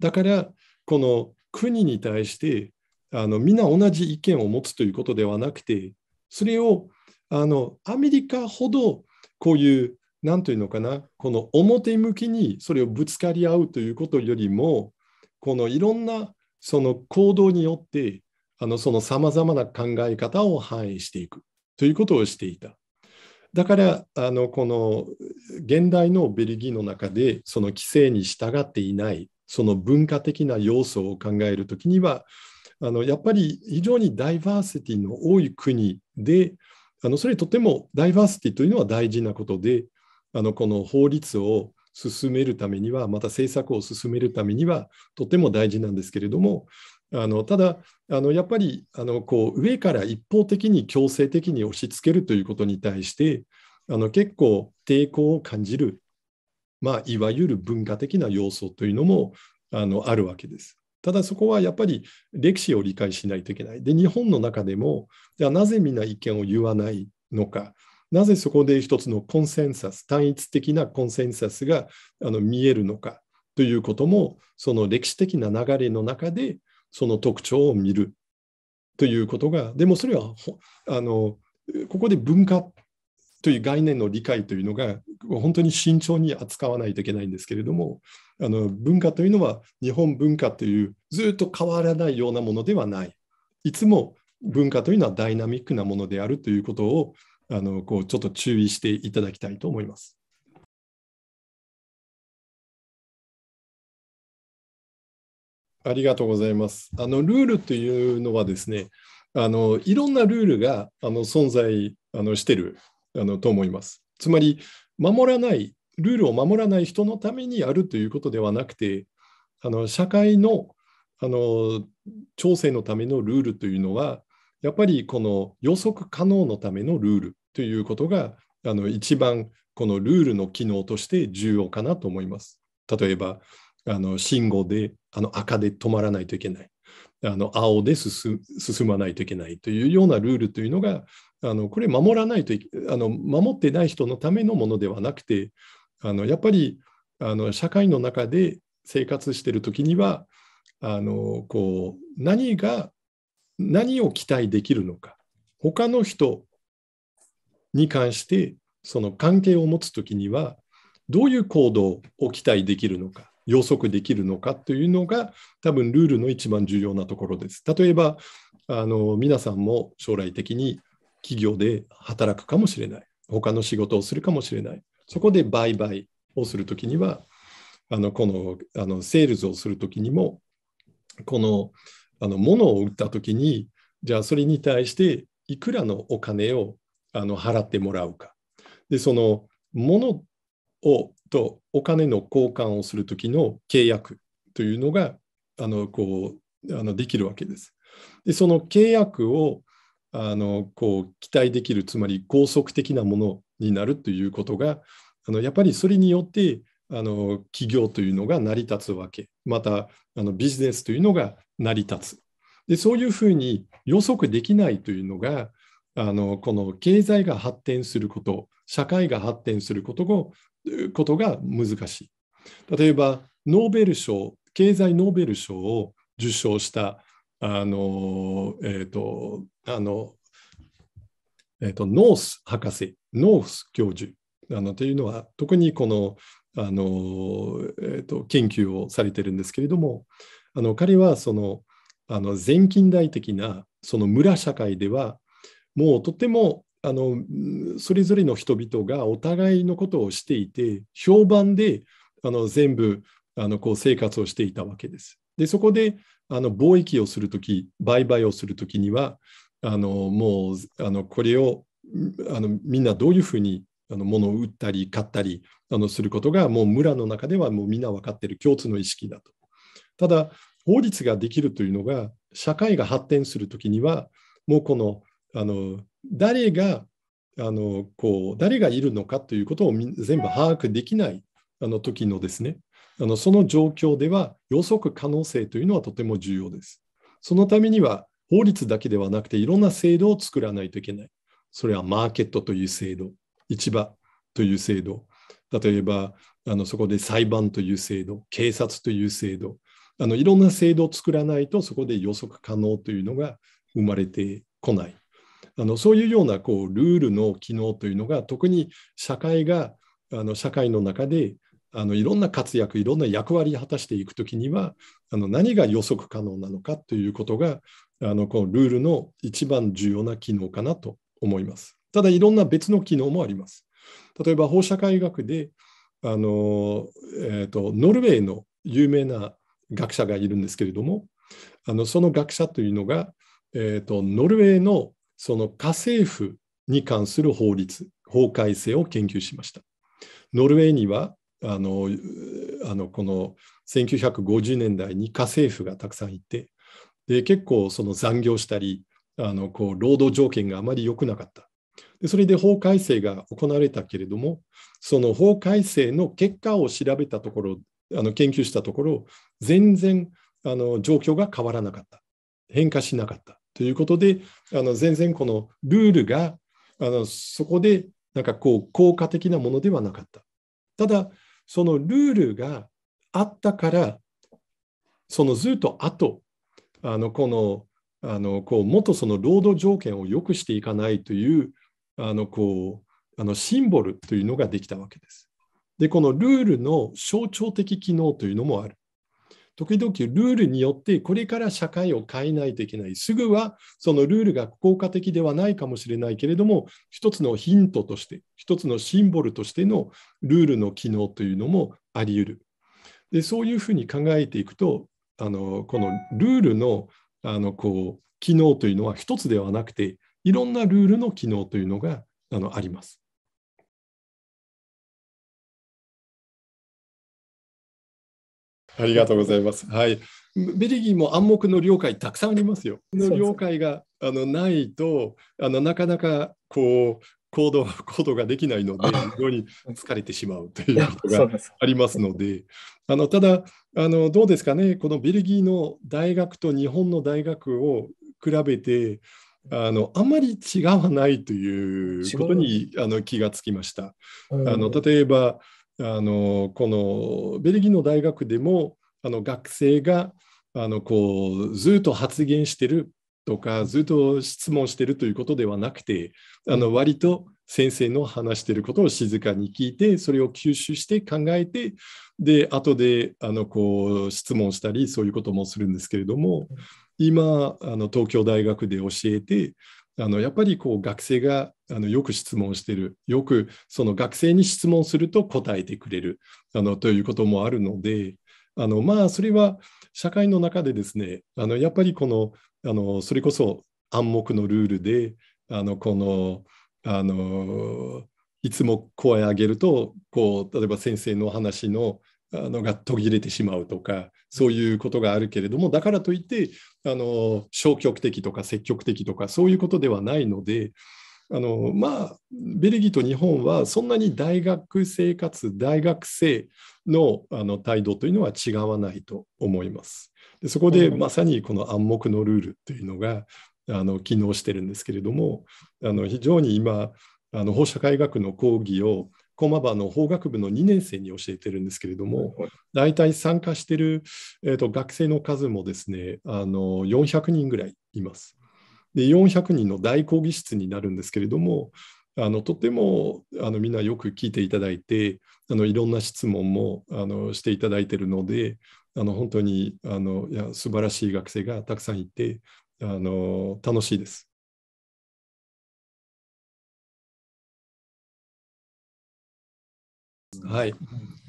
だから、この国に対してあのみんな同じ意見を持つということではなくて、それをあのアメリカほどこういう何というのかなこの表向きにそれをぶつかり合うということよりもこのいろんなその行動によってあのそのさまざまな考え方を反映していくということをしていた。だからあのこの現代のベルギーの中でその規制に従っていないその文化的な要素を考えるときにはあのやっぱり非常にダイバーシティの多い国であのそれとてもダイバーシティというのは大事なことであのこの法律を進めるためにはまた政策を進めるためにはとても大事なんですけれどもあのただあのやっぱりあのこう上から一方的に強制的に押し付けるということに対してあの結構抵抗を感じる、まあ、いわゆる文化的な要素というのもあのあるわけです。ただそこはやっぱり歴史を理解しないといけない。で、日本の中でも、じゃあなぜみんな意見を言わないのか、なぜそこで一つのコンセンサス、単一的なコンセンサスがあの見えるのかということも、その歴史的な流れの中で、その特徴を見るということが、でもそれはあのここで文化という概念の理解というのが本当に慎重に扱わないといけないんですけれどもあの文化というのは日本文化というずっと変わらないようなものではないいつも文化というのはダイナミックなものであるということをあのこうちょっと注意していただきたいと思います。ありがとうございます。あのルールというのはですね、あのいろんなルールがあの存在あのしてるあのと思います。つまり、守らない、ルールを守らない人のためにやるということではなくて、あの社会のあの調整のためのルールというのは、やっぱりこの予測可能のためのルールということが、あの一番このルールの機能として重要かなと思います。例えば、あの信号であの赤で止まらないといけない。あの青で進まないといけないというようなルールというのが、あのこれ守らないとあの守ってない人のためのものではなくて、あのやっぱりあの社会の中で生活してる時にはあのこう何が何を期待できるのか他の人に関してその関係を持つ時にはどういう行動を期待できるのか予測できるのかというのが多分ルールの一番重要なところです。例えばあの皆さんも将来的に企業で働くかもしれない他の仕事をするかもしれないそこで売買をするときにはあのこのあのセールスをするときにもこのあの物を売ったときにじゃあそれに対していくらのお金をあの払ってもらうかでその物をとお金の交換をする時の契約というのがあのこうあのできるわけです。でその契約をあのこう期待できるつまり高速的なものになるということがあのやっぱりそれによってあの企業というのが成り立つわけまたあのビジネスというのが成り立つでそういうふうに予測できないというのがあのこの経済が発展すること社会が発展することをことが難しい。例えば、ノーベル賞、経済ノーベル賞を受賞したあの、えーとあのえーと、ノース博士、ノース教授あのというのは、特にこのあの、えーと、研究をされてるんですけれども、あの彼はそのあの全近代的なその村社会では、もうとてもあのそれぞれの人々がお互いのことをしていて評判であの全部あのこう生活をしていたわけです。でそこであの貿易をするとき売買をするときにはあのもうあのこれをあのみんなどういうふうにあの物を売ったり買ったりあのすることがもう村の中ではもうみんな分かっている共通の意識だと。ただ法律ができるというのが社会が発展するときにはもうこのあの誰があのこう誰がいるのかということを全部把握できないあの時のですねあのその状況では予測可能性というのはとても重要です。そのためには法律だけではなくていろんな制度を作らないといけない。それはマーケットという制度、市場という制度、例えばあのそこで裁判という制度、警察という制度、あのいろんな制度を作らないとそこで予測可能というのが生まれてこない。あのそういうようなこうルールの機能というのが特に社会があの社会の中であのいろんな活躍いろんな役割を果たしていくときにはあの何が予測可能なのかということがあのこのルールの一番重要な機能かなと思います。ただいろんな別の機能もあります。例えば法社会学であの、えーと、ノルウェーの有名な学者がいるんですけれどもあのその学者というのが、えーとノルウェーのその家政婦に関する法律、法改正を研究しました。ノルウェーにはあのあのこの1950年代に家政婦がたくさんいてで結構その残業したりあのこう労働条件があまり良くなかったでそれで法改正が行われたけれどもその法改正の結果を調べたところあの研究したところ全然あの状況が変わらなかった変化しなかったということで、あの全然このルールがあのそこでなんかこう効果的なものではなかった。ただ、そのルールがあったから、そのずっと後、あのこのあのこうもっとその労働条件を良くしていかないというあのこうあのシンボルというのができたわけです。で、このルールの象徴的機能というのもある。時々ルールによってこれから社会を変えないといけない。すぐはそのルールが効果的ではないかもしれないけれども、一つのヒントとして、一つのシンボルとしてのルールの機能というのもあり得る。でそういうふうに考えていくと、あのこのルールのあのこう機能というのは一つではなくて、いろんなルールの機能というのがあのあります。ありがとうございます。はい。ベルギーも暗黙の了解たくさんありますよ。の了解があのないとあのなかなかこう行動 行動ができないので非常に疲れてしまうということがありますのであのただあのどうですかねこのベルギーの大学と日本の大学を比べてあのあんまり違わないということにあの気がつきました。あの例えばあのこのベルギーの大学でもあの学生があのこうずっと発言してるとかずっと質問してるということではなくてあの割と先生の話してることを静かに聞いてそれを吸収して考えてで後であのこう質問したりそういうこともするんですけれども今あの東京大学で教えてあのやっぱりこう学生があのよく質問してるよくその学生に質問すると答えてくれるあのということもあるのであのまあそれは社会の中でですねあのやっぱりこのあのそれこそ暗黙のルールであのこのあのいつも声上げるとこう例えば先生の話のあのが途切れてしまうとかそういうことがあるけれどもだからといってあの消極的とか積極的とかそういうことではないので。あのまあ、ベルギーと日本はそんなに大学生かつ大学生のあの態度というのは違わないと思います。でそこでまさにこの暗黙のルールっていうのがあの機能してるんですけれどもあの非常に今あの法社会学の講義を駒場の法学部の2年生に教えてるんですけれども、大体参加してる、えーと、学生の数もですねあの400人ぐらいいます。で400人の大講義室になるんですけれどもあのとてもあのみんなよく聞いていただいてあのいろんな質問もあのしていただいているのであの本当にあのいや素晴らしい学生がたくさんいてあの楽しいです。はい、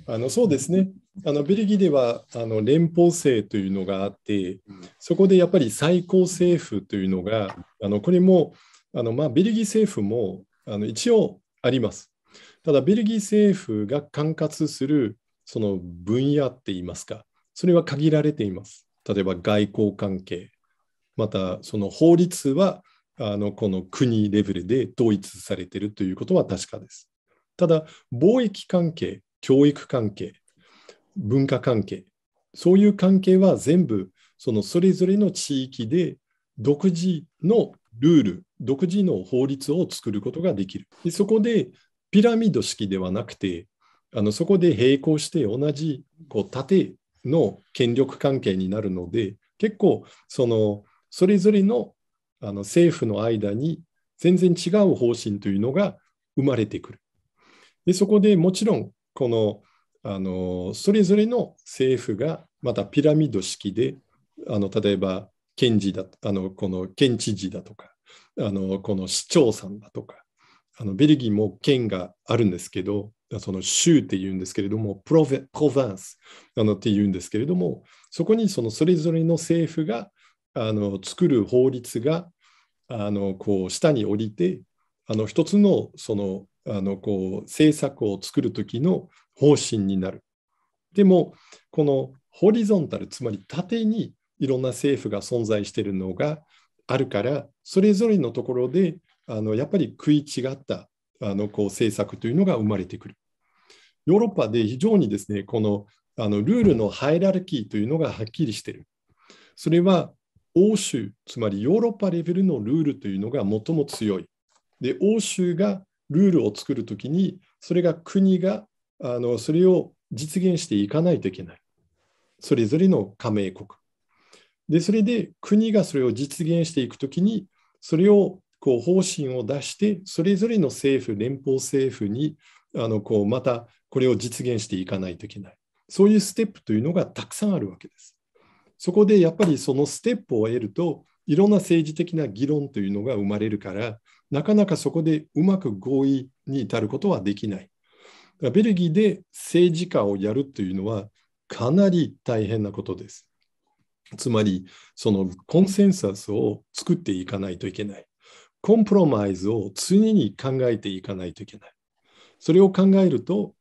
あのそうですねあのベルギーではあの連邦制というのがあってそこでやっぱり最高政府というのがあのこれもあの、まあ、ベルギー政府もあの一応ありますただベルギー政府が管轄するその分野って言いますかそれは限られています例えば外交関係またその法律はあのこの国レベルで統一されているということは確かですただ、貿易関係、教育関係、文化関係、そういう関係は全部、そのそれぞれの地域で独自のルール、独自の法律を作ることができる。でそこでピラミッド式ではなくて、あのそこで並行して同じこう縦の権力関係になるので、結構そのそれぞれのあの政府の間に全然違う方針というのが生まれてくる。でそこでもちろん、このあのそれぞれの政府がまたピラミッド式で、あの例えば県知だあのこの県知事だとかあの、この市長さんだとか、あのベルギーも県があるんですけど、その州っていうんですけれども、プロヴァンスあのっていうんですけれども、そこにそのそれぞれの政府があの作る法律があのこう下に降りて、あの一つのそのあのこう政策を作る時の方針になる。でもこのホリゾンタルつまり縦にいろんな政府が存在しているのがあるからそれぞれのところであのやっぱり食い違ったあのこう政策というのが生まれてくる。ヨーロッパで非常にですねこのあのルールのハイラルキーというのがはっきりしている。それは欧州つまりヨーロッパレベルのルールというのが最も強い。で欧州がルールを作るときに、それが国があのそれを実現していかないといけない。それぞれの加盟国。で、それで国がそれを実現していくときに、それをこう方針を出して、それぞれの政府、連邦政府にあのこうまたこれを実現していかないといけない。そういうステップというのがたくさんあるわけです。そこでやっぱりそのステップを得ると、いろんな政治的な議論というのが生まれるから、なかなかそこでうまく合意に至ることはできない。ベルギーで政治家をやるというのはかなり大変なことです。つまり、そのコンセンサスを作っていかないといけない。コンプロマイズを常に考えていかないといけない。それを考えると、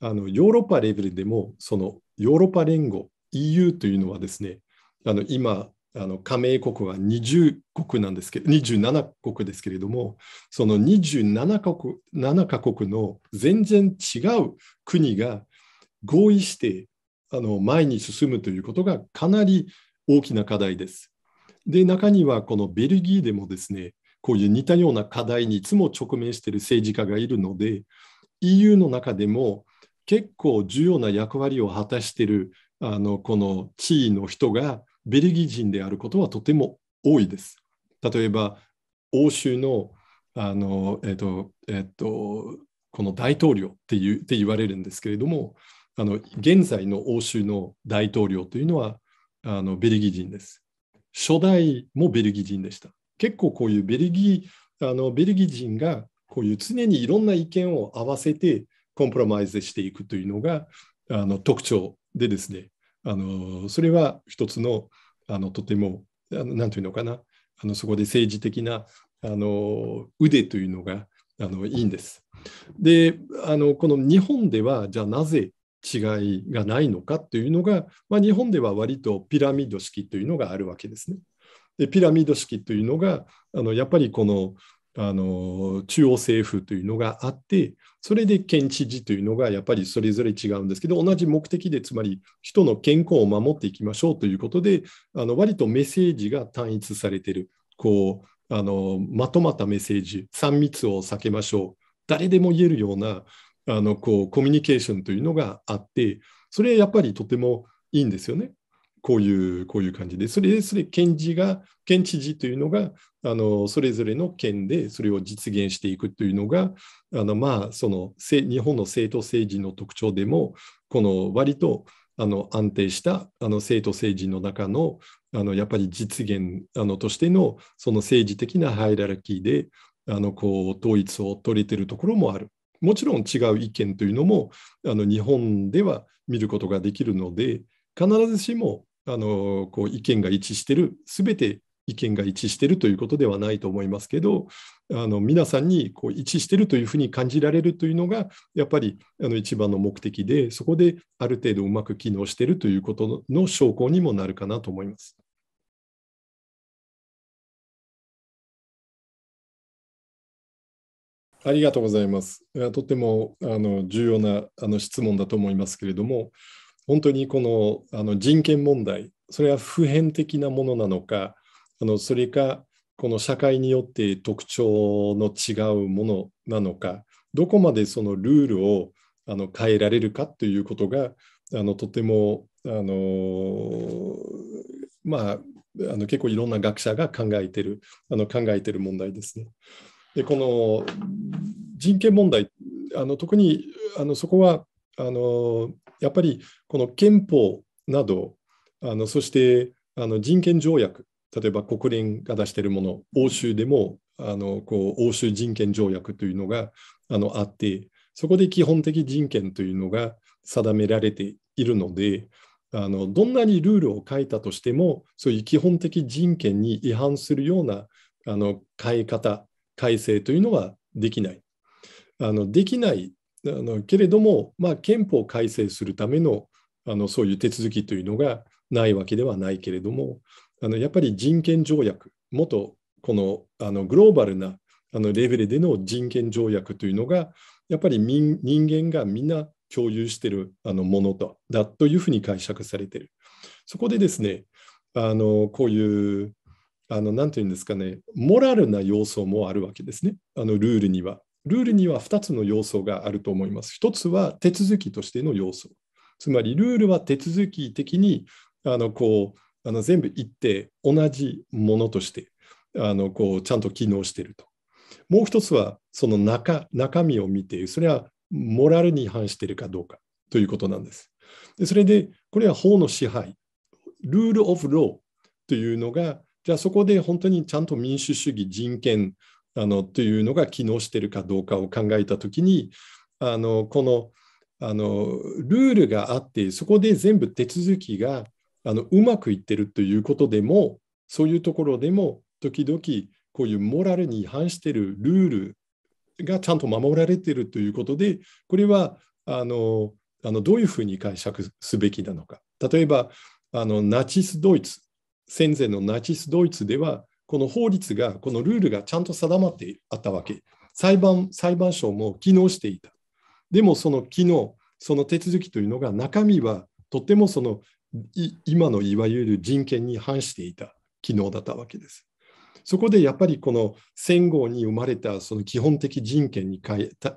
あのヨーロッパレベルでも、そのヨーロッパ連合、EU というのはですね、あの今、あの加盟国は20国なんですけど27国ですけれどもその27カ国 ,7 カ国の全然違う国が合意してあの前に進むということがかなり大きな課題です。で中にはこのベルギーでもですねこういう似たような課題にいつも直面している政治家がいるので EU の中でも結構重要な役割を果たしているあのこの地位の人がベルギー人であることはとても多いです。例えば、欧州のあの、えっとえっと、この大統領っていうって言われるんですけれども、あの現在の欧州の大統領というのはあのベルギー人です。初代もベルギー人でした。結構こういうベルギーあのベルギー人がこういう常にいろんな意見を合わせてコンプロマイズしていくというのがあの特徴でですねあのそれは一つのあのとても何て言うのかなあのそこで政治的なあの腕というのがあのいいんです。であのこの日本ではじゃあなぜ違いがないのかというのが、まあ、日本では割とピラミッド式というのがあるわけですね。でピラミッド式というのがあのやっぱりこのあの中央政府というのがあってそれで県知事というのがやっぱりそれぞれ違うんですけど同じ目的でつまり人の健康を守っていきましょうということであの割とメッセージが単一されてるこうあのまとまったメッセージ3密を避けましょう誰でも言えるようなあのこうコミュニケーションというのがあってそれはやっぱりとてもいいんですよね。こういう、こういう感じで、それそれ県知が、県知事というのが、あのそれぞれの県でそれを実現していくというのが、あのまあ、その日本の政党政治の特徴でも、この割とあの安定したあの政党政治の中のあのやっぱり実現あのとしてのその政治的なハイラルキーであのこう統一を取れてるところもある。もちろん違う意見というのもあの日本では見ることができるので必ずしもあのこう意見が一致してるすべて意見が一致してるということではないと思いますけどあの皆さんにこう一致してるというふうに感じられるというのがやっぱりあの一番の目的でそこである程度うまく機能してるということの証拠にもなるかなと思います。ありがとうございます。とてもあの重要なあの質問だと思いますけれども、本当にこのあの人権問題それは普遍的なものなのかあのそれかこの社会によって特徴の違うものなのかどこまでそのルールをあの変えられるかということがあのとてもあのまああの結構いろんな学者が考えてるあの考えてる問題ですね。でこの人権問題あの特にあのそこはあのやっぱりこの憲法などあのそしてあの人権条約例えば国連が出しているもの欧州でもあのこう欧州人権条約というのがあのあってそこで基本的人権というのが定められているのであのどんなにルールを書いたとしてもそういう基本的人権に違反するようなあの変え方改正というのはできない。あのできないあのけれども、まあ、憲法改正するためのあのそういう手続きというのがないわけではないけれども、あのやっぱり人権条約、元このあのグローバルなあのレベルでの人権条約というのが、やっぱり人間がみんな共有しているあのものとだというふうに解釈されている。そこでですね、あのこういう、あのなんていうんですかね、モラルな要素もあるわけですね、あのルールには。ルールには2つの要素があると思います。1つは手続きとしての要素。つまり、ルールは手続き的にあのこうあの全部一定、同じものとしてあのこうちゃんと機能していると。もう1つは、その中中身を見て、それはモラルに違反しているかどうかということなんです。でそれで、これは法の支配、ルール・オフ・ローというのが、じゃあそこで本当にちゃんと民主主義、人権、あのというのが機能してるかどうかを考えた時にあのこのあのルールがあってそこで全部手続きがあのうまくいってるということでもそういうところでも時々こういうモラルに違反してるルールがちゃんと守られてるということでこれはあのあのどういうふうに解釈すべきなのか例えばあのナチスドイツ戦前のナチスドイツではこの法律が、このルールがちゃんと定まってあったわけ。裁判裁判所も機能していた。でもその機能、その手続きというのが中身はとてもその今のいわゆる人権に反していた機能だったわけです。そこでやっぱりこの戦後に生まれたその基本的人権に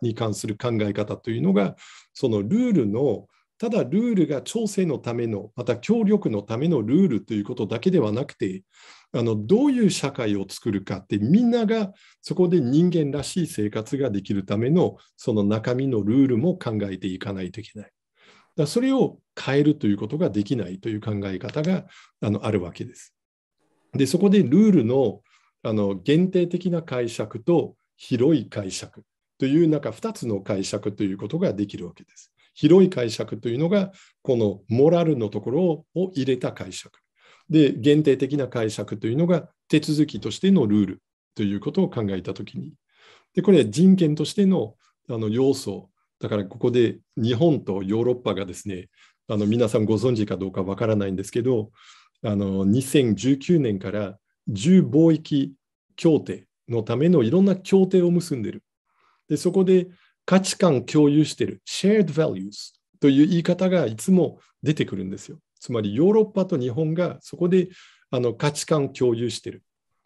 に関する考え方というのがそのルールのただルールが調整のためのまた協力のためのルールということだけではなくてあのどういう社会を作るかってみんながそこで人間らしい生活ができるためのその中身のルールも考えていかないといけない。だそれを変えるということができないという考え方があのあるわけです。でそこでルールのあの限定的な解釈と広い解釈というなんか2つの解釈ということができるわけです。広い解釈というのがこのモラルのところを入れた解釈。で、限定的な解釈というのが手続きとしてのルールということを考えたときに、で、これは人権としてのあの要素、だからここで日本とヨーロッパがですね、あの皆さんご存知かどうかわからないんですけど、あの2019年から重貿易協定のためのいろんな協定を結んでる。で、そこで価値観共有してる、shared values という言い方がいつも出てくるんですよ。つまりヨーロッパと日本がそこであの価値観を共有している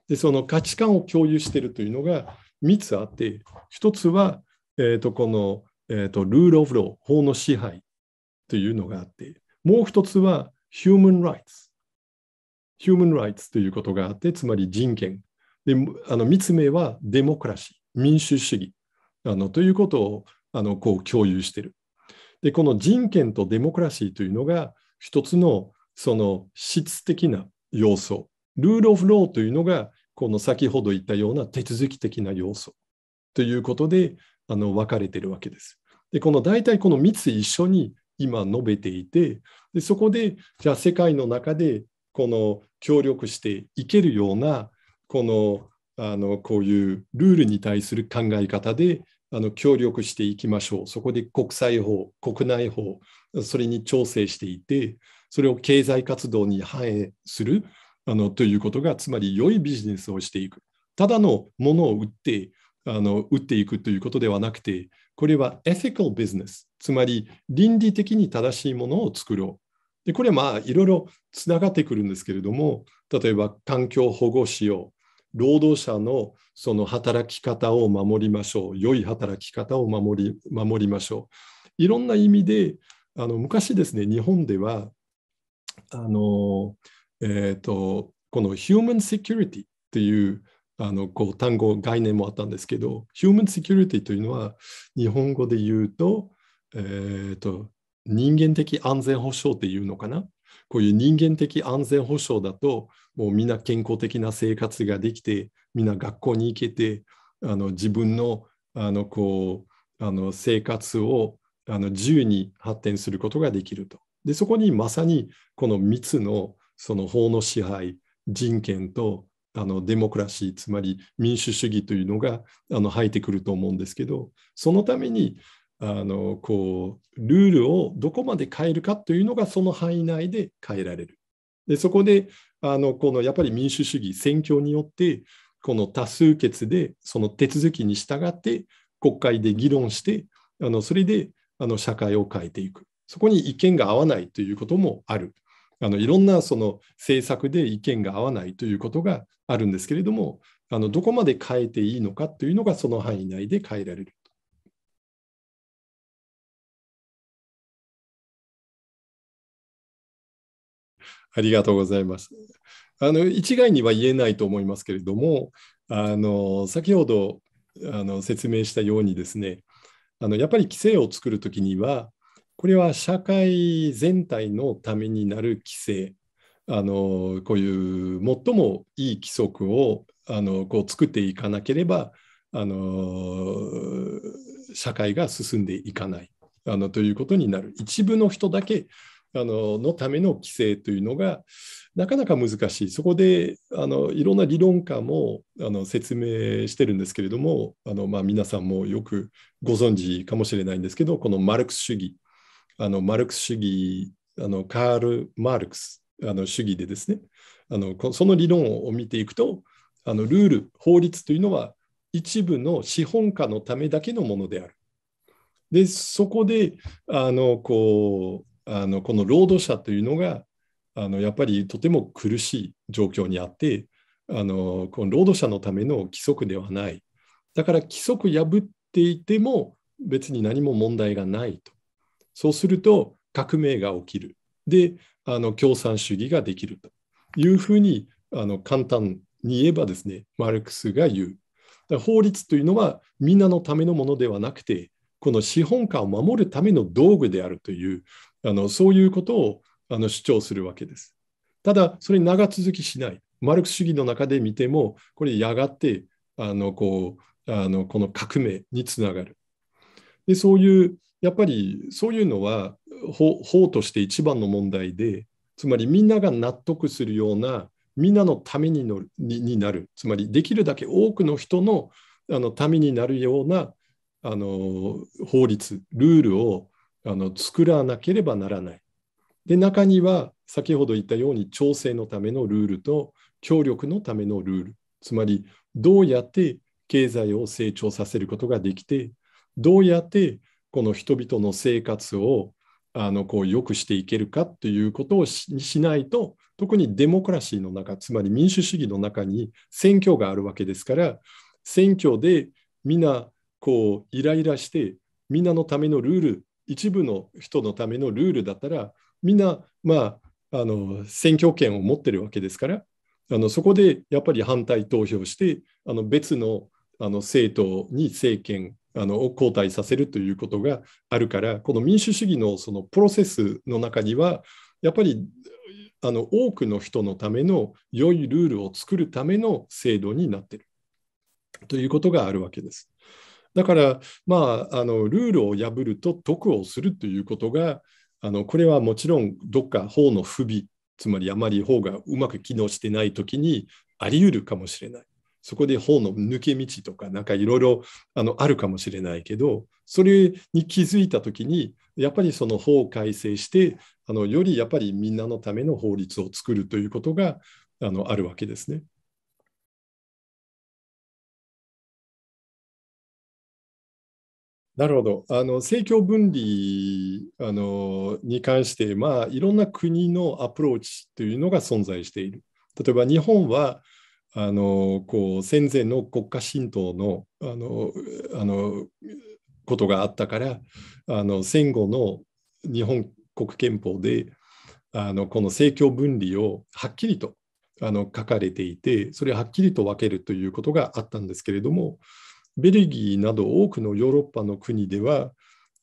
でその価値観を共有しているというのが3つあって1つは、えー、とこの、えー、とルール・オブ・ロー法の支配というのがあってもう1つはヒューマン・ライツヒューマン・ライツということがあってつまり人権であの3つ目はデモクラシー民主主義あのということをあのこう共有しているでこの人権とデモクラシーというのが一つのその質的な要素ルール・オフ・ローというのがこの先ほど言ったような手続き的な要素ということであの分かれているわけです。でこの大体この3つ一緒に今述べていてでそこでじゃあ世界の中でこの協力していけるようなこのあのこういうルールに対する考え方であの協力していきましょう。そこで国際法、国内法、それに調整していて、それを経済活動に反映するあのということが、つまり良いビジネスをしていく。ただのものを売って、あの打っていくということではなくて、これはエフィカルビジネス、つまり倫理的に正しいものを作ろう。でこれはまあいろいろつながってくるんですけれども、例えば環境保護しよ労働者のその働き方を守りましょう良い働き方を守り守りましょういろんな意味であの昔ですね日本ではあの、えーと、この Human Security っていうあのこう単語概念もあったんですけど Human Security というのは日本語で言うと,、えーと人間的安全保障っていうのかなこういう人間的安全保障だと、もうみんな健康的な生活ができて、みんな学校に行けて、あの自分のあのこうあの生活をあの自由に発展することができると。で、そこにまさにこの3つのその法の支配、人権とあのデモクラシー、つまり民主主義というのがあの入ってくると思うんですけど、そのためにあのこうルールをどこまで変えるかというのがその範囲内で変えられる。でそこであのこのやっぱり民主主義選挙によってこの多数決でその手続きに従って国会で議論してあのそれであの社会を変えていくそこに意見が合わないということもあるあのいろんなその政策で意見が合わないということがあるんですけれどもあのどこまで変えていいのかというのがその範囲内で変えられるありがとうございます。あの一概には言えないと思いますけれども、あの先ほどあの説明したようにですね、あのやっぱり規制を作るときには、これは社会全体のためになる規制、あのこういう最もいい規則をあのこう作っていかなければあの社会が進んでいかないあのということになる一部の人だけあののための規制というのがなかなか難しい。そこであのいろんな理論家もあの説明してるんですけれども、あのまあ、皆さんもよくご存知かもしれないんですけど、このマルクス主義、あのマルクス主義、あのカール・マルクスあの主義でですねあの、その理論を見ていくと、あのルール、法律というのは一部の資本家のためだけのものである。でそこであのこうあのこの労働者というのがあのやっぱりとても苦しい状況にあってあのこの労働者のための規則ではないだから規則破っていても別に何も問題がないとそうすると革命が起きるであの共産主義ができるというふうにあの簡単に言えばですねマルクスが言う法律というのはみんなのためのものではなくてこの資本家を守るための道具であるというあのそういうことをあの主張するわけです。ただ、それ長続きしない。マルクス主義の中で見ても、これやがてあのこうあのこの革命につながる。で、そういう、やっぱりそういうのは法として一番の問題で、つまりみんなが納得するような、みんなのためにのになる、つまりできるだけ多くの人のあのためになるようなあの法律、ルールをあの作らなければならない。で中には先ほど言ったように調整のためのルールと協力のためのルールつまりどうやって経済を成長させることができてどうやってこの人々の生活をあのこう良くしていけるかということをしないと特にデモクラシーの中つまり民主主義の中に選挙があるわけですから選挙でみんなこうイライラしてみんなのためのルール一部の人のためのルールだったらみんな、まあ、あの選挙権を持ってるわけですからあのそこでやっぱり反対投票してあの別のあの政党に政権あのを交代させるということがあるからこの民主主義のそのプロセスの中にはやっぱりあの多くの人のための良いルールを作るための制度になっているということがあるわけです。だから、まあ、あのルールを破ると得をするということがあのこれはもちろんどっか法の不備つまりあまり法がうまく機能してない時にあり得るかもしれない。そこで法の抜け道とかなんかいろいろあのあるかもしれないけどそれに気づいた時にやっぱりその法を改正してあのよりやっぱりみんなのための法律を作るということがあのあるわけですね。なるほど。あの政教分離あのに関して、まあ、いろんな国のアプローチというのが存在している。例えば日本はあのこう戦前の国家神道のあのあのことがあったからあの戦後の日本国憲法であのこの政教分離をはっきりとあの書かれていてそれをはっきりと分けるということがあったんですけれどもベルギーなど多くのヨーロッパの国では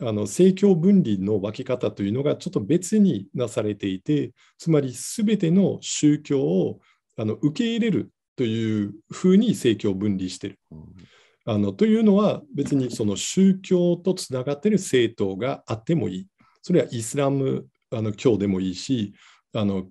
あの政教分離の分け方というのがちょっと別になされていてつまり全ての宗教をあの受け入れるというふうに政教分離している。あのというのは別にその宗教とつながっている政党があってもいいそれはイスラムあの教でもいいしあの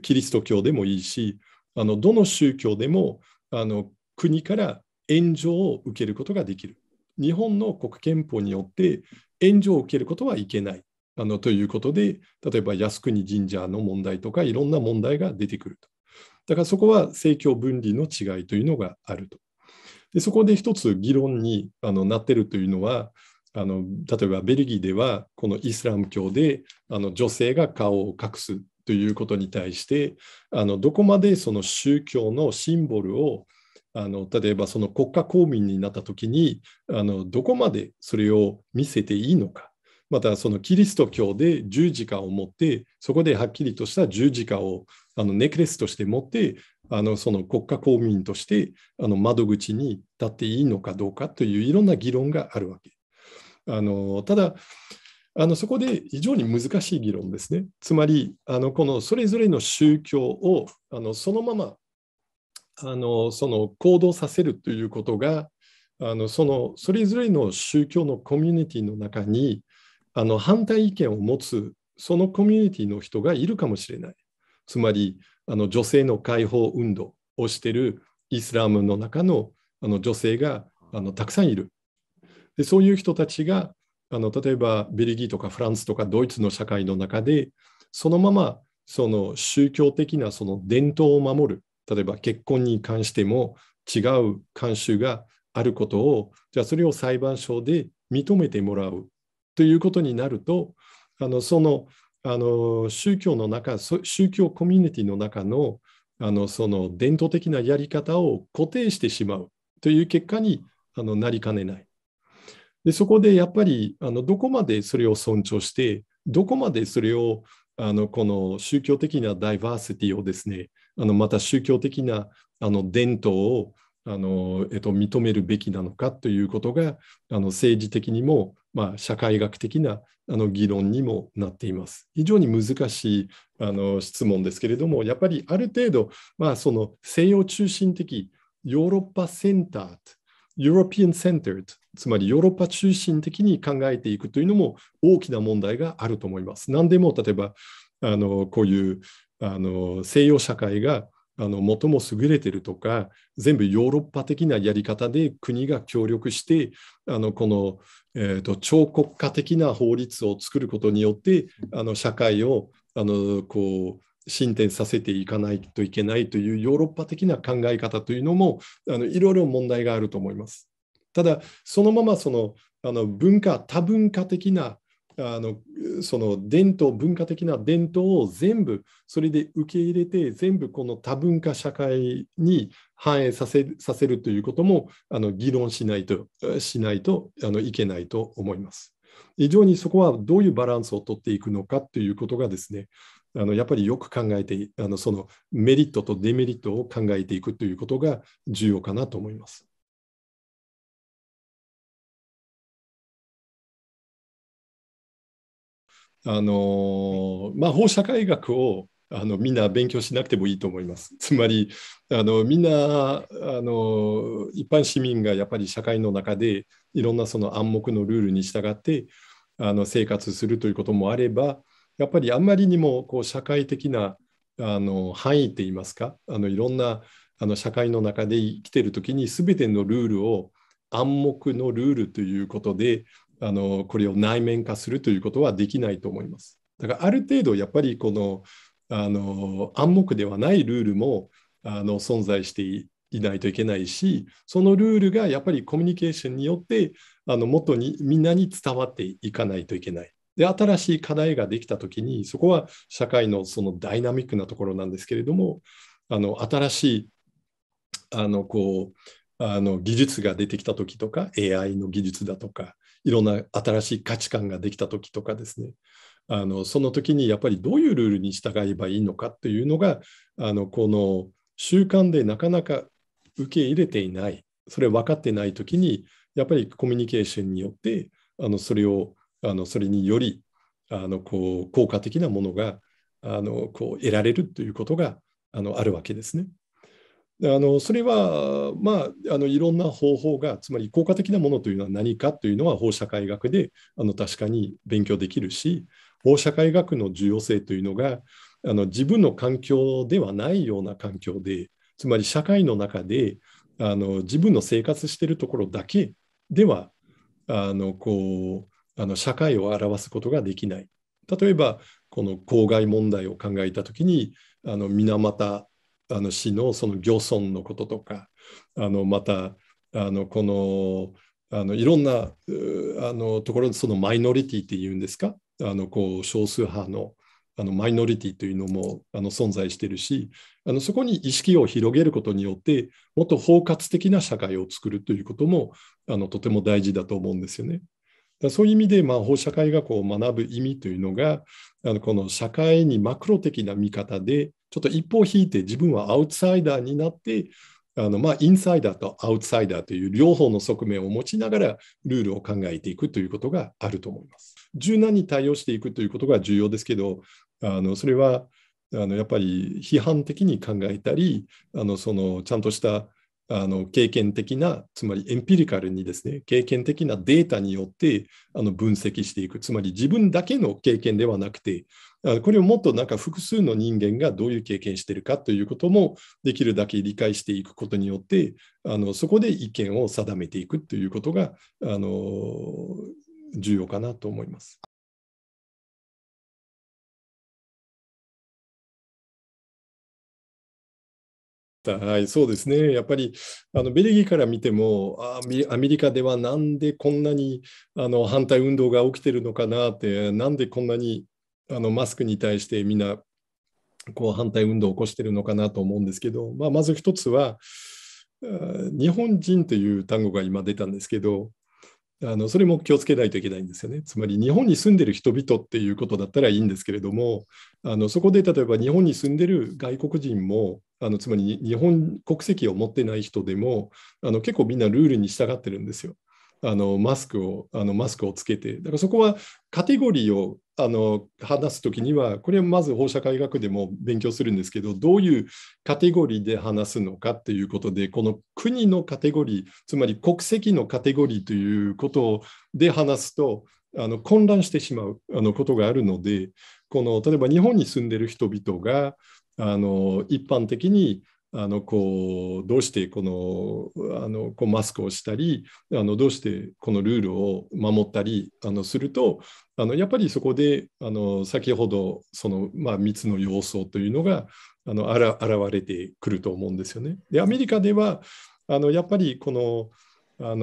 キリスト教でもいいしあのどの宗教でもあの国から援助を受けることができる。日本の国憲法によって援助を受けることはいけない。あのということで、例えば靖国神社の問題とかいろんな問題が出てくると。だからそこは政教分離の違いというのがあると。でそこで一つ議論にあのなってるというのは、あの例えばベルギーではこのイスラム教であの女性が顔を隠すということに対してあのどこまでその宗教のシンボルをあの例えばその国家公民になった時にあのどこまでそれを見せていいのかまたそのキリスト教で十字架を持ってそこではっきりとした十字架をあのネックレスとして持ってあのその国家公民としてあの窓口に立っていいのかどうかといういろんな議論があるわけ。あのただあのそこで非常に難しい議論ですね。つまりあのこのそれぞれの宗教をあのそのままあのその行動させるということがあのそのそれぞれの宗教のコミュニティの中にあの反対意見を持つそのコミュニティの人がいるかもしれないつまりあの女性の解放運動をしているイスラムの中のあの女性があのたくさんいるでそういう人たちがあの例えばベルギーとかフランスとかドイツの社会の中でそのままその宗教的なその伝統を守る例えば結婚に関しても違う慣習があることをじゃあそれを裁判所で認めてもらうということになるとあのそのあの宗教の中宗教コミュニティの中のあのその伝統的なやり方を固定してしまうという結果にあのなりかねない。でそこでやっぱりあのどこまでそれを尊重してどこまでそれをあのこの宗教的なダイバーシティをですねあのまた宗教的なあの伝統をあの、えっと、認めるべきなのかということがあの政治的にも、まあ、社会学的なあの議論にもなっています。非常に難しいあの質問ですけれどもやっぱりある程度、まあ、その西洋中心的ヨーロッパセンターヨーロピアンセンターつまりヨーロッパ中心的に考えていくというのも大きな問題があると思います。何でも例えばあのこういうあの西洋社会があの最も優れてるとか全部ヨーロッパ的なやり方で国が協力してあのこの、えーと、超国家的な法律を作ることによってあの社会をあのこう進展させていかないといけないというヨーロッパ的な考え方というのもあのいろいろ問題があると思います。ただそのままそのあの文化多文化的なあのその伝統文化的な伝統を全部それで受け入れて全部この多文化社会に反映させさせるということもあの議論しないとしないとあのいけないと思います。非常にそこはどういうバランスをとっていくのかということがですねあのやっぱりよく考えてあのそのメリットとデメリットを考えていくということが重要かなと思います。あのまあ、法社会学をあのみんな勉強しなくてもいいと思います。つまりあのみんなあの一般市民がやっぱり社会の中でいろんなその暗黙のルールに従ってあの生活するということもあればやっぱりあんまりにもこう社会的なあの範囲っていいますかあのいろんなあの社会の中で生きてる時に全てのルールを暗黙のルールということであのこれを内面化するということはできないと思います。だからある程度やっぱりこのあの暗黙ではないルールもあの存在していないといけないしそのルールがやっぱりコミュニケーションによってあの元にみんなに伝わっていかないといけない。で新しい課題ができた時にそこは社会のそのダイナミックなところなんですけれどもあの新しいあのこうあの技術が出てきた時とか AI の技術だとかいろんな新しい価値観ができた時とかですねあのその時にやっぱりどういうルールに従えばいいのかというのがあのこの習慣でなかなか受け入れていないそれ分かってない時にやっぱりコミュニケーションによってあのそれをあのそれによりあのこう効果的なものがあのこう得られるということがあのあるわけですね。あのそれは、まあ、あのいろんな方法がつまり効果的なものというのは何かというのは法社会学であの確かに勉強できるし法社会学の重要性というのがあの自分の環境ではないような環境でつまり社会の中であの自分の生活しているところだけではあのこうあの社会を表すことができない。例えばこの公害問題を考えた時にあの水俣あの詩のその漁村のこととかあのまたあのこのあのいろんなあのところでそのマイノリティっていうんですかあのこう少数派のあのマイノリティというのもあの存在してるしあのそこに意識を広げることによってもっと包括的な社会を作るということもあのとても大事だと思うんですよね。だそういう意味で、まあ、法社会がこう学ぶ意味というのがあのこの社会にマクロ的な見方でちょっと一歩引いて自分はアウトサイダーになってあのまあインサイダーとアウトサイダーという両方の側面を持ちながらルールを考えていくということがあると思います。柔軟に対応していくということが重要ですけどあのそれはあのやっぱり批判的に考えたりあのそのちゃんとしたあの経験的な、つまりエンピリカルにですね、経験的なデータによってあの分析していく、つまり自分だけの経験ではなくて、これをもっとなんか複数の人間がどういう経験しているかということもできるだけ理解していくことによってあのそこで意見を定めていくということがあの重要かなと思います。はい、そうですね。やっぱりあのベルギーから見てもあアメリカではなんでこんなにあの反対運動が起きてるのかなってなんでこんなにあのマスクに対してみんなこう反対運動を起こしてるのかなと思うんですけど、まあ、まず一つは日本人という単語が今出たんですけどあのそれも気をつけないといけないんですよね。つまり日本に住んでる人々っていうことだったらいいんですけれどもあのそこで例えば日本に住んでる外国人もあのつまり日本国籍を持ってない人でもあの結構みんなルールに従ってるんですよ。あのマスクをあのマスクをつけてだからそこはカテゴリーをあの話す時にはこれはまず放射科学でも勉強するんですけどどういうカテゴリーで話すのかっていうことでこの国のカテゴリーつまり国籍のカテゴリーということで話すとあの混乱してしまうあのことがあるのでこの例えば日本に住んでる人々があの一般的にあのこうどうしてこのあのこうマスクをしたりあのどうしてこのルールを守ったりあのするとあのやっぱりそこであの先ほどその、まあ、密の様相というのがあのあら現れてくると思うんですよね。でアメリカではあのやっぱりこの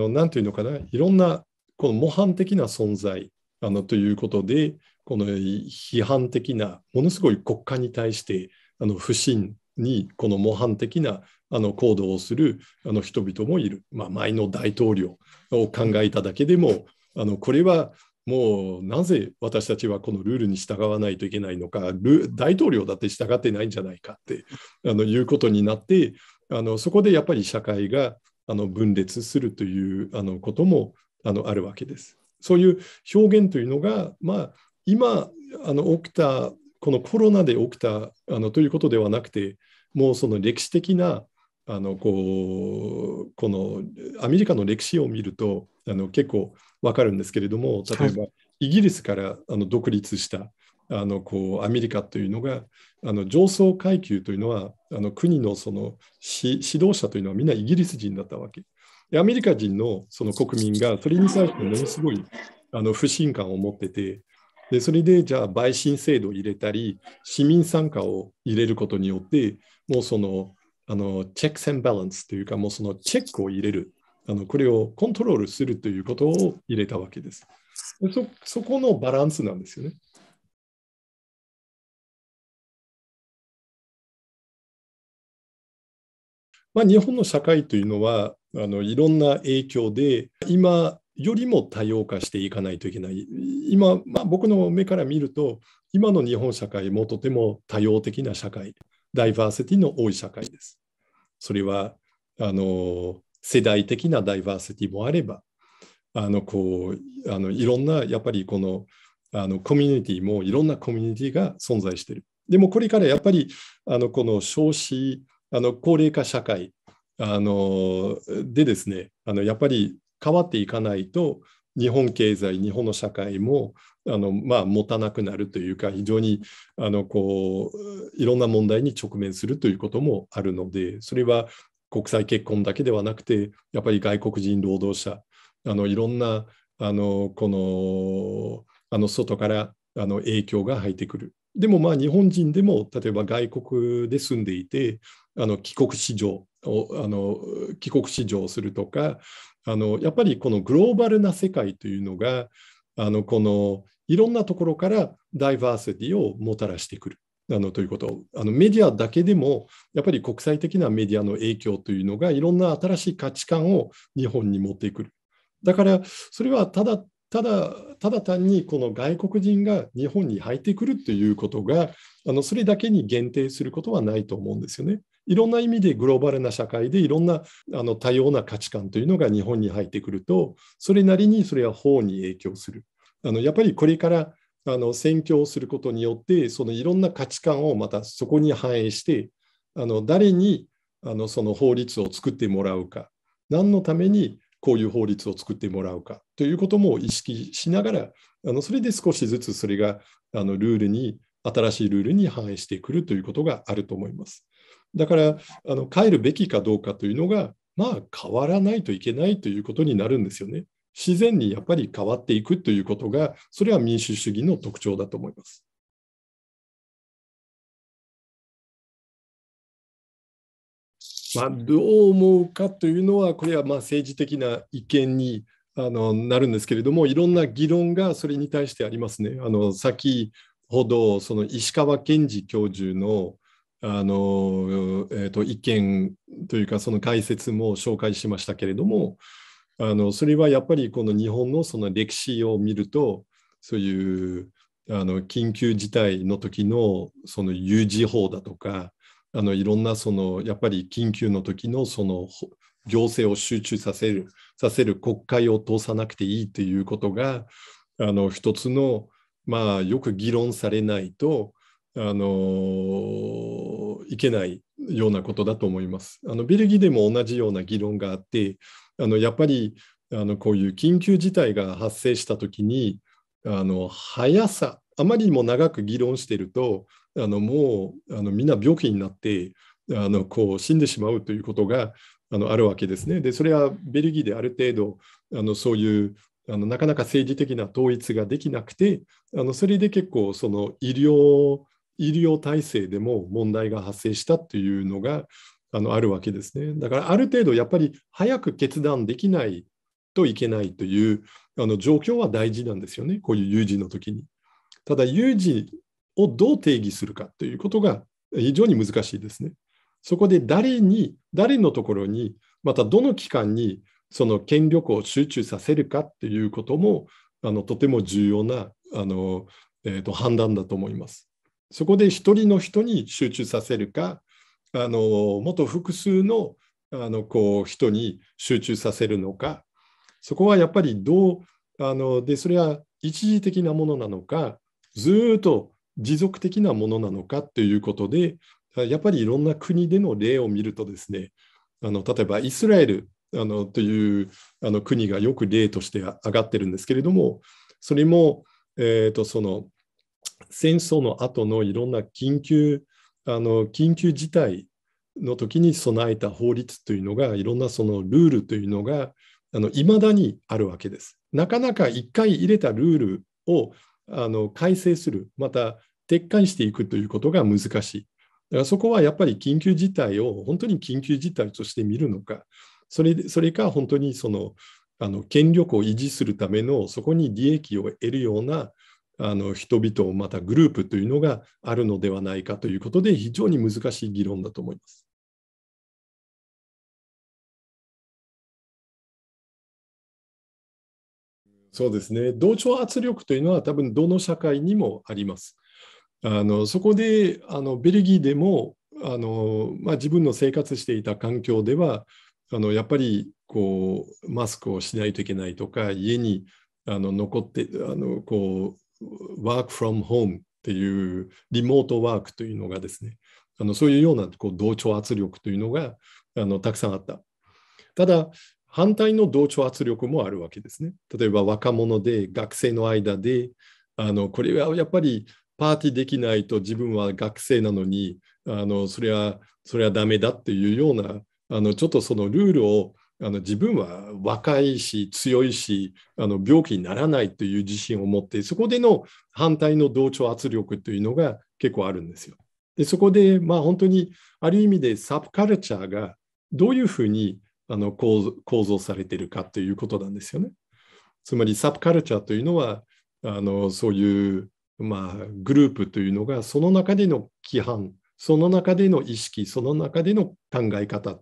何て言うのかないろんなこの模範的な存在あのということでこの批判的なものすごい国家に対してあの不信にこの模範的なあの行動をするあの人々もいる、まあ、前の大統領を考えただけでもあのこれはもうなぜ私たちはこのルールに従わないといけないのか大統領だって従ってないんじゃないかってあのいうことになってあのそこでやっぱり社会があの分裂するというあのこともあのあるわけです。そういう表現というのが、まあ、今あの起きたこのコロナで起きたあのということではなくてもうその歴史的なあのこうこのアメリカの歴史を見るとあの結構わかるんですけれども例えばイギリスからあの独立したあのこうアメリカというのがあの上層階級というのはあの国のその指導者というのはみんなイギリス人だったわけ。でアメリカ人のその国民がそれに対してものすごいあの不信感を持っててでそれでじゃあ陪審制度を入れたり市民参加を入れることによってもうそのあのチェックセンバランスというかもうそのチェックを入れるあのこれをコントロールするということを入れたわけです。でそそこのバランスなんですよね。まあ、日本の社会というのはあのいろんな影響で今よりも多様化していかないといけない。今、まあ、僕の目から見ると、今の日本社会もとても多様的な社会、ダイバーシティの多い社会です。それは、あの、世代的なダイバーシティもあれば、あの、こう、あのいろんな、やっぱりこの、あのコミュニティもいろんなコミュニティが存在している。でもこれからやっぱりあのこの少子あの高齢化社会あのでですねあのやっぱり変わっていかないと日本経済日本の社会もあの、まあ、持たなくなるというか非常にあのこういろんな問題に直面するということもあるのでそれは国際結婚だけではなくてやっぱり外国人労働者あのいろんなあのこのあの外からあの影響が入ってくる。でもまあ日本人でも例えば外国で住んでいてあの帰国市場をあの帰国市場をするとかあのやっぱりこのグローバルな世界というのがあのこのいろんなところからダイバーシティをもたらしてくるあのということあのメディアだけでもやっぱり国際的なメディアの影響というのがいろんな新しい価値観を日本に持ってくるだからそれはただただただ単にこの外国人が日本に入ってくるということがあのそれだけに限定することはないと思うんですよね。いろんな意味でグローバルな社会でいろんなあの多様な価値観というのが日本に入ってくるとそれなりにそれは法に影響するあのやっぱりこれからあの選挙をすることによってそのいろんな価値観をまたそこに反映してあの誰にあのその法律を作ってもらうか何のためにこういう法律を作ってもらうかということも意識しながらあのそれで少しずつそれがあのルールに新しいルールに反映してくるということがあると思います。だからあの帰るべきかどうかというのが、まあ、変わらないといけないということになるんですよね。自然にやっぱり変わっていくということが、それは民主主義の特徴だと思います。まあ、どう思うかというのは、これはまあ政治的な意見にあのなるんですけれども、いろんな議論がそれに対してありますね。あの先ほど、その石川賢治教授のあの、えー、と意見というかその解説も紹介しましたけれどもあのそれはやっぱりこの日本のその歴史を見るとそういうあの緊急事態の時のその有事法だとかあのいろんなそのやっぱり緊急の時のその行政を集中させるさせる国会を通さなくていいということがあの一つのまあよく議論されないとあのいけないようなことだと思います。あのベルギーでも同じような議論があってあのやっぱりあのこういう緊急事態が発生した時にあの速さあまりにも長く議論しているとあのもうあのみんな病気になってあのこう死んでしまうということがあのあるわけですね。でそれはベルギーである程度あのそういうあのなかなか政治的な統一ができなくてあのそれで結構その医療医療体制でも問題が発生したというのがあのあるわけですね。だからある程度やっぱり早く決断できないといけないというあの状況は大事なんですよね、こういう有事の時に。ただ、有事をどう定義するかということが非常に難しいですね。そこで誰に、誰のところに、またどの機関にその権力を集中させるかということもあのとても重要なあの、えーと、と判断だと思います。そこで一人の人に集中させるか、あのもっと複数のあのこう人に集中させるのか、そこはやっぱりどうあので、それは一時的なものなのか、ずっと持続的なものなのかということで、やっぱりいろんな国での例を見るとですね、あの例えばイスラエルあのというあの国がよく例として上がってるんですけれども、それも、えーとその戦争の後のいろんな緊急あの緊急事態の時に備えた法律というのがいろんなそのルールというのがいまだにあるわけです。なかなか一回入れたルールをあの改正するまた撤回していくということが難しい。だからそこはやっぱり緊急事態を本当に緊急事態として見るのかそれそれか本当にそのあの権力を維持するためのそこに利益を得るようなあの人々またグループというのがあるのではないかということで非常に難しい議論だと思います。そうですね同調圧力というのは多分どの社会にもあります。あのそこであのベルギーでもあの、まあ、自分の生活していた環境ではあのやっぱりこうマスクをしないといけないとか家にあの残ってあのこうワークフロムホームっていうリモートワークというのがですねあのそういうようなこう同調圧力というのがあのたくさんあった。ただ反対の同調圧力もあるわけですね。例えば若者で学生の間であのこれはやっぱりパーティーできないと自分は学生なのにあのそれはそれはダメだっていうようなあのちょっとそのルールをあの自分は若いし強いしあの病気にならないという自信を持ってそこでの反対の同調圧力というのが結構あるんですよ。でそこでまあ本当にある意味でサブカルチャーがどういうふうにあの構造されているかということなんですよね。つまりサブカルチャーというのはあのそういう、まあ、グループというのがその中での規範その中での意識その中での考え方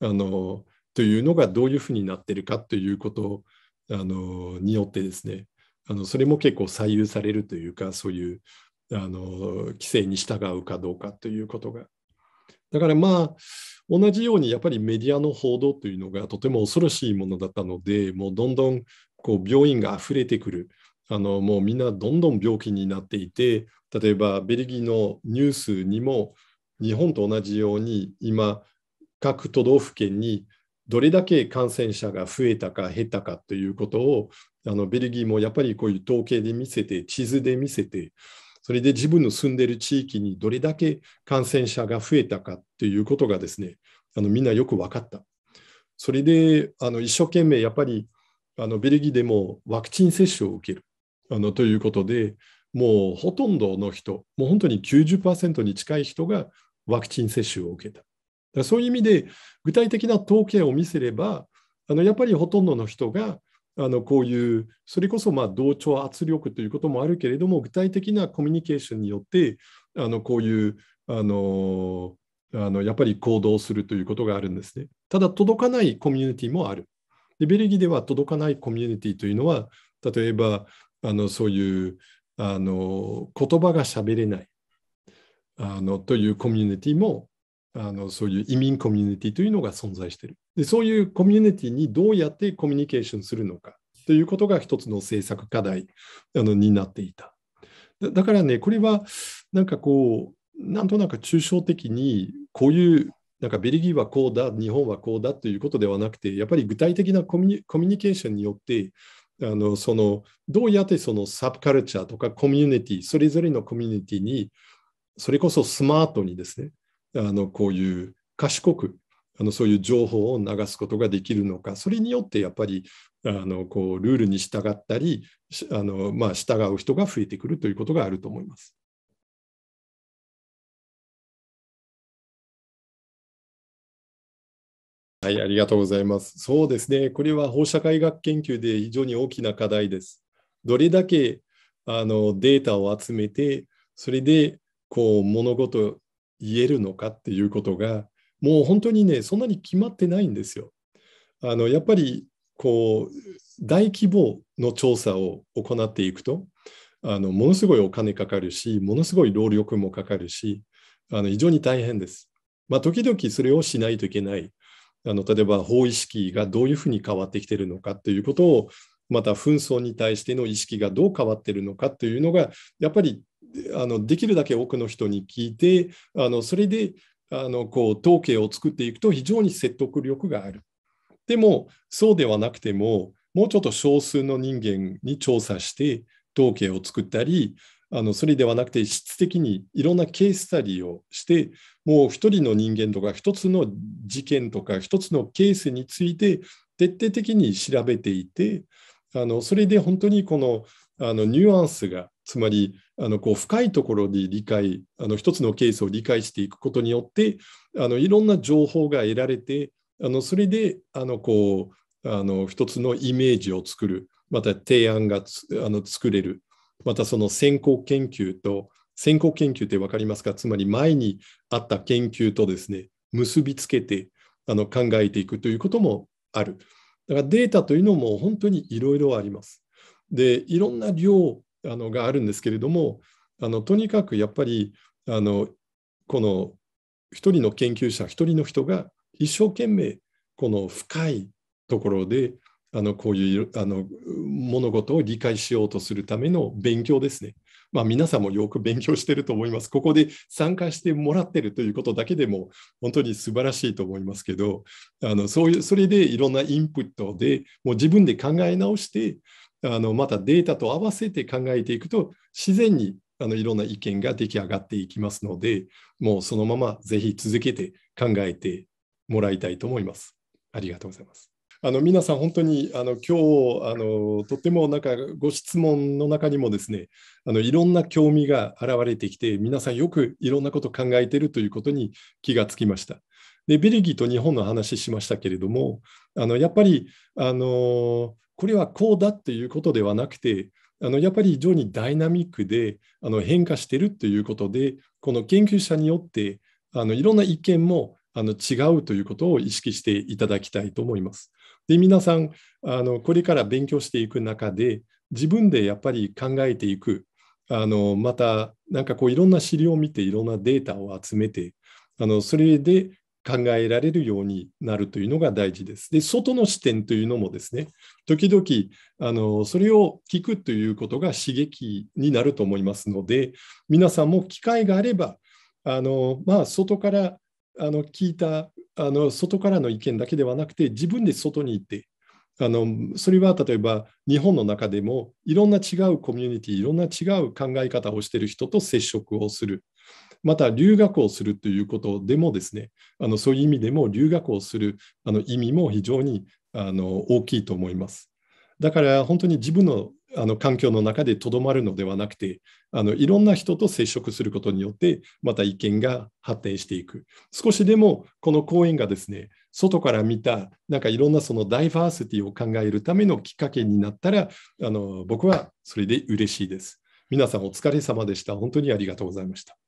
あのというのがどういうふうになってるかということあのによってですねあのそれも結構左右されるというかそういうあの規制に従うかどうかということが。だからまあ同じようにやっぱりメディアの報道というのがとても恐ろしいものだったのでもうどんどんこう病院が溢れてくるあのもうみんなどんどん病気になっていて例えばベルギーのニュースにも日本と同じように今各都道府県にどれだけ感染者が増えたか減ったかということをあのベルギーもやっぱりこういう統計で見せて地図で見せてそれで自分の住んでいる地域にどれだけ感染者が増えたかということがですねあのみんなよく分かった。それであの一生懸命やっぱりあのベルギーでもワクチン接種を受けるあのということでもうほとんどの人もう本当に90%に近い人がワクチン接種を受けた。らそういう意味で具体的な統計を見せればあのやっぱりほとんどの人があのこういうそれこそま同調圧力ということもあるけれども具体的なコミュニケーションによってあのこういうあのあのやっぱり行動するということがあるんですね。ただ届かないコミュニティもある。でベルギーでは届かないコミュニティというのは例えばあのそういうあの言葉がしゃべれないあのというコミュニティもあのそういう移民コミュニティというのが存在しているで。そういうコミュニティにどうやってコミュニケーションするのかということが一つの政策課題あのになっていただ。だからね、これはなんかこう、なんとなく抽象的にこういうなんかベルギーはこうだ、日本はこうだということではなくて、やっぱり具体的なコミュニケーションによって、あのそのどうやってそのサブカルチャーとかコミュニティ、それぞれのコミュニティに、それこそスマートにですね、あのこういう賢くあのそういう情報を流すことができるのかそれによってやっぱりあのこうルールに従ったりあの、まあ、従う人が増えてくるということがあると思います。はい、ありがとうございます。そうですね、これは放射科学研究で非常に大きな課題です。どれだけあのデータを集めて、それでこう物事言えるのかっていうことがもう本当にねそんなに決まってないんですよ。あのやっぱりこう大規模の調査を行っていくとあのものすごいお金かかるしものすごい労力もかかるしあの非常に大変です。まあ、時々それをしないといけないあの例えば法意識がどういうふうに変わってきてるのかということをまた紛争に対しての意識がどう変わってるのかというのがやっぱりあのできるだけ多くの人に聞いてあのそれであのこう統計を作っていくと非常に説得力がある。でもそうではなくてももうちょっと少数の人間に調査して統計を作ったりあのそれではなくて質的にいろんなケーススタディをしてもう一人の人間とか一つの事件とか一つのケースについて徹底的に調べていてあのそれで本当にこのあのニュアンスがつまりあのこう深いところに理解あの一つのケースを理解していくことによってあのいろんな情報が得られてあのそれであのこうあの一つのイメージを作るまた提案があの作れるまたその先行研究と先行研究って分かりますかつまり前にあった研究とですね結びつけてあの考えていくということもあるだからデータというのも本当にいろいろありますでいろんな量あのがあるんですけれどもあのとにかくやっぱりあのこの一人の研究者一人の人が一生懸命この深いところであのこういうあの物事を理解しようとするための勉強ですね。まあ、皆さんもよく勉強してると思います。ここで参加してもらってるということだけでも本当に素晴らしいと思いますけどあのそういうそれでいろんなインプットでもう自分で考え直してあのまたデータと合わせて考えていくと自然にあのいろんな意見が出来上がっていきますのでもうそのままぜひ続けて考えてもらいたいと思います。ありがとうございます。あの皆さん、本当にあの今日あのとてもなんかご質問の中にもですねあのいろんな興味が現れてきて皆さんよくいろんなこと考えているということに気がつきました。でベルギーと日本の話しましたけれどもあのやっぱりあのこれはこうだっていうことではなくて、あのやっぱり非常にダイナミックであの変化してるということで、この研究者によってあのいろんな意見もあの違うということを意識していただきたいと思います。で皆さんあのこれから勉強していく中で自分でやっぱり考えていくあのまたんかこういろんな資料を見ていろんなデータを集めてあのそれで考えられるようになるというのが大事です。で、外の視点というのもですね、時々あのそれを聞くということが刺激になると思いますので、皆さんも機会があれば、あのまあ、外からあの聞いたあの外からの意見だけではなくて、自分で外に行ってあのそれは例えば日本の中でもいろんな違うコミュニティいろんな違う考え方をしている人と接触をするまた留学をするということでもですねあのそういう意味でも留学をするあの意味も非常にあの大きいと思います。だから本当に自分のあの環境の中でとどまるのではなくてあのいろんな人と接触することによってまた意見が発展していく少しでもこの講演がですね外から見たなんかいろんなそのダイバーシティを考えるためのきっかけになったらあの僕はそれで嬉しいです皆さんお疲れ様でした本当にありがとうございました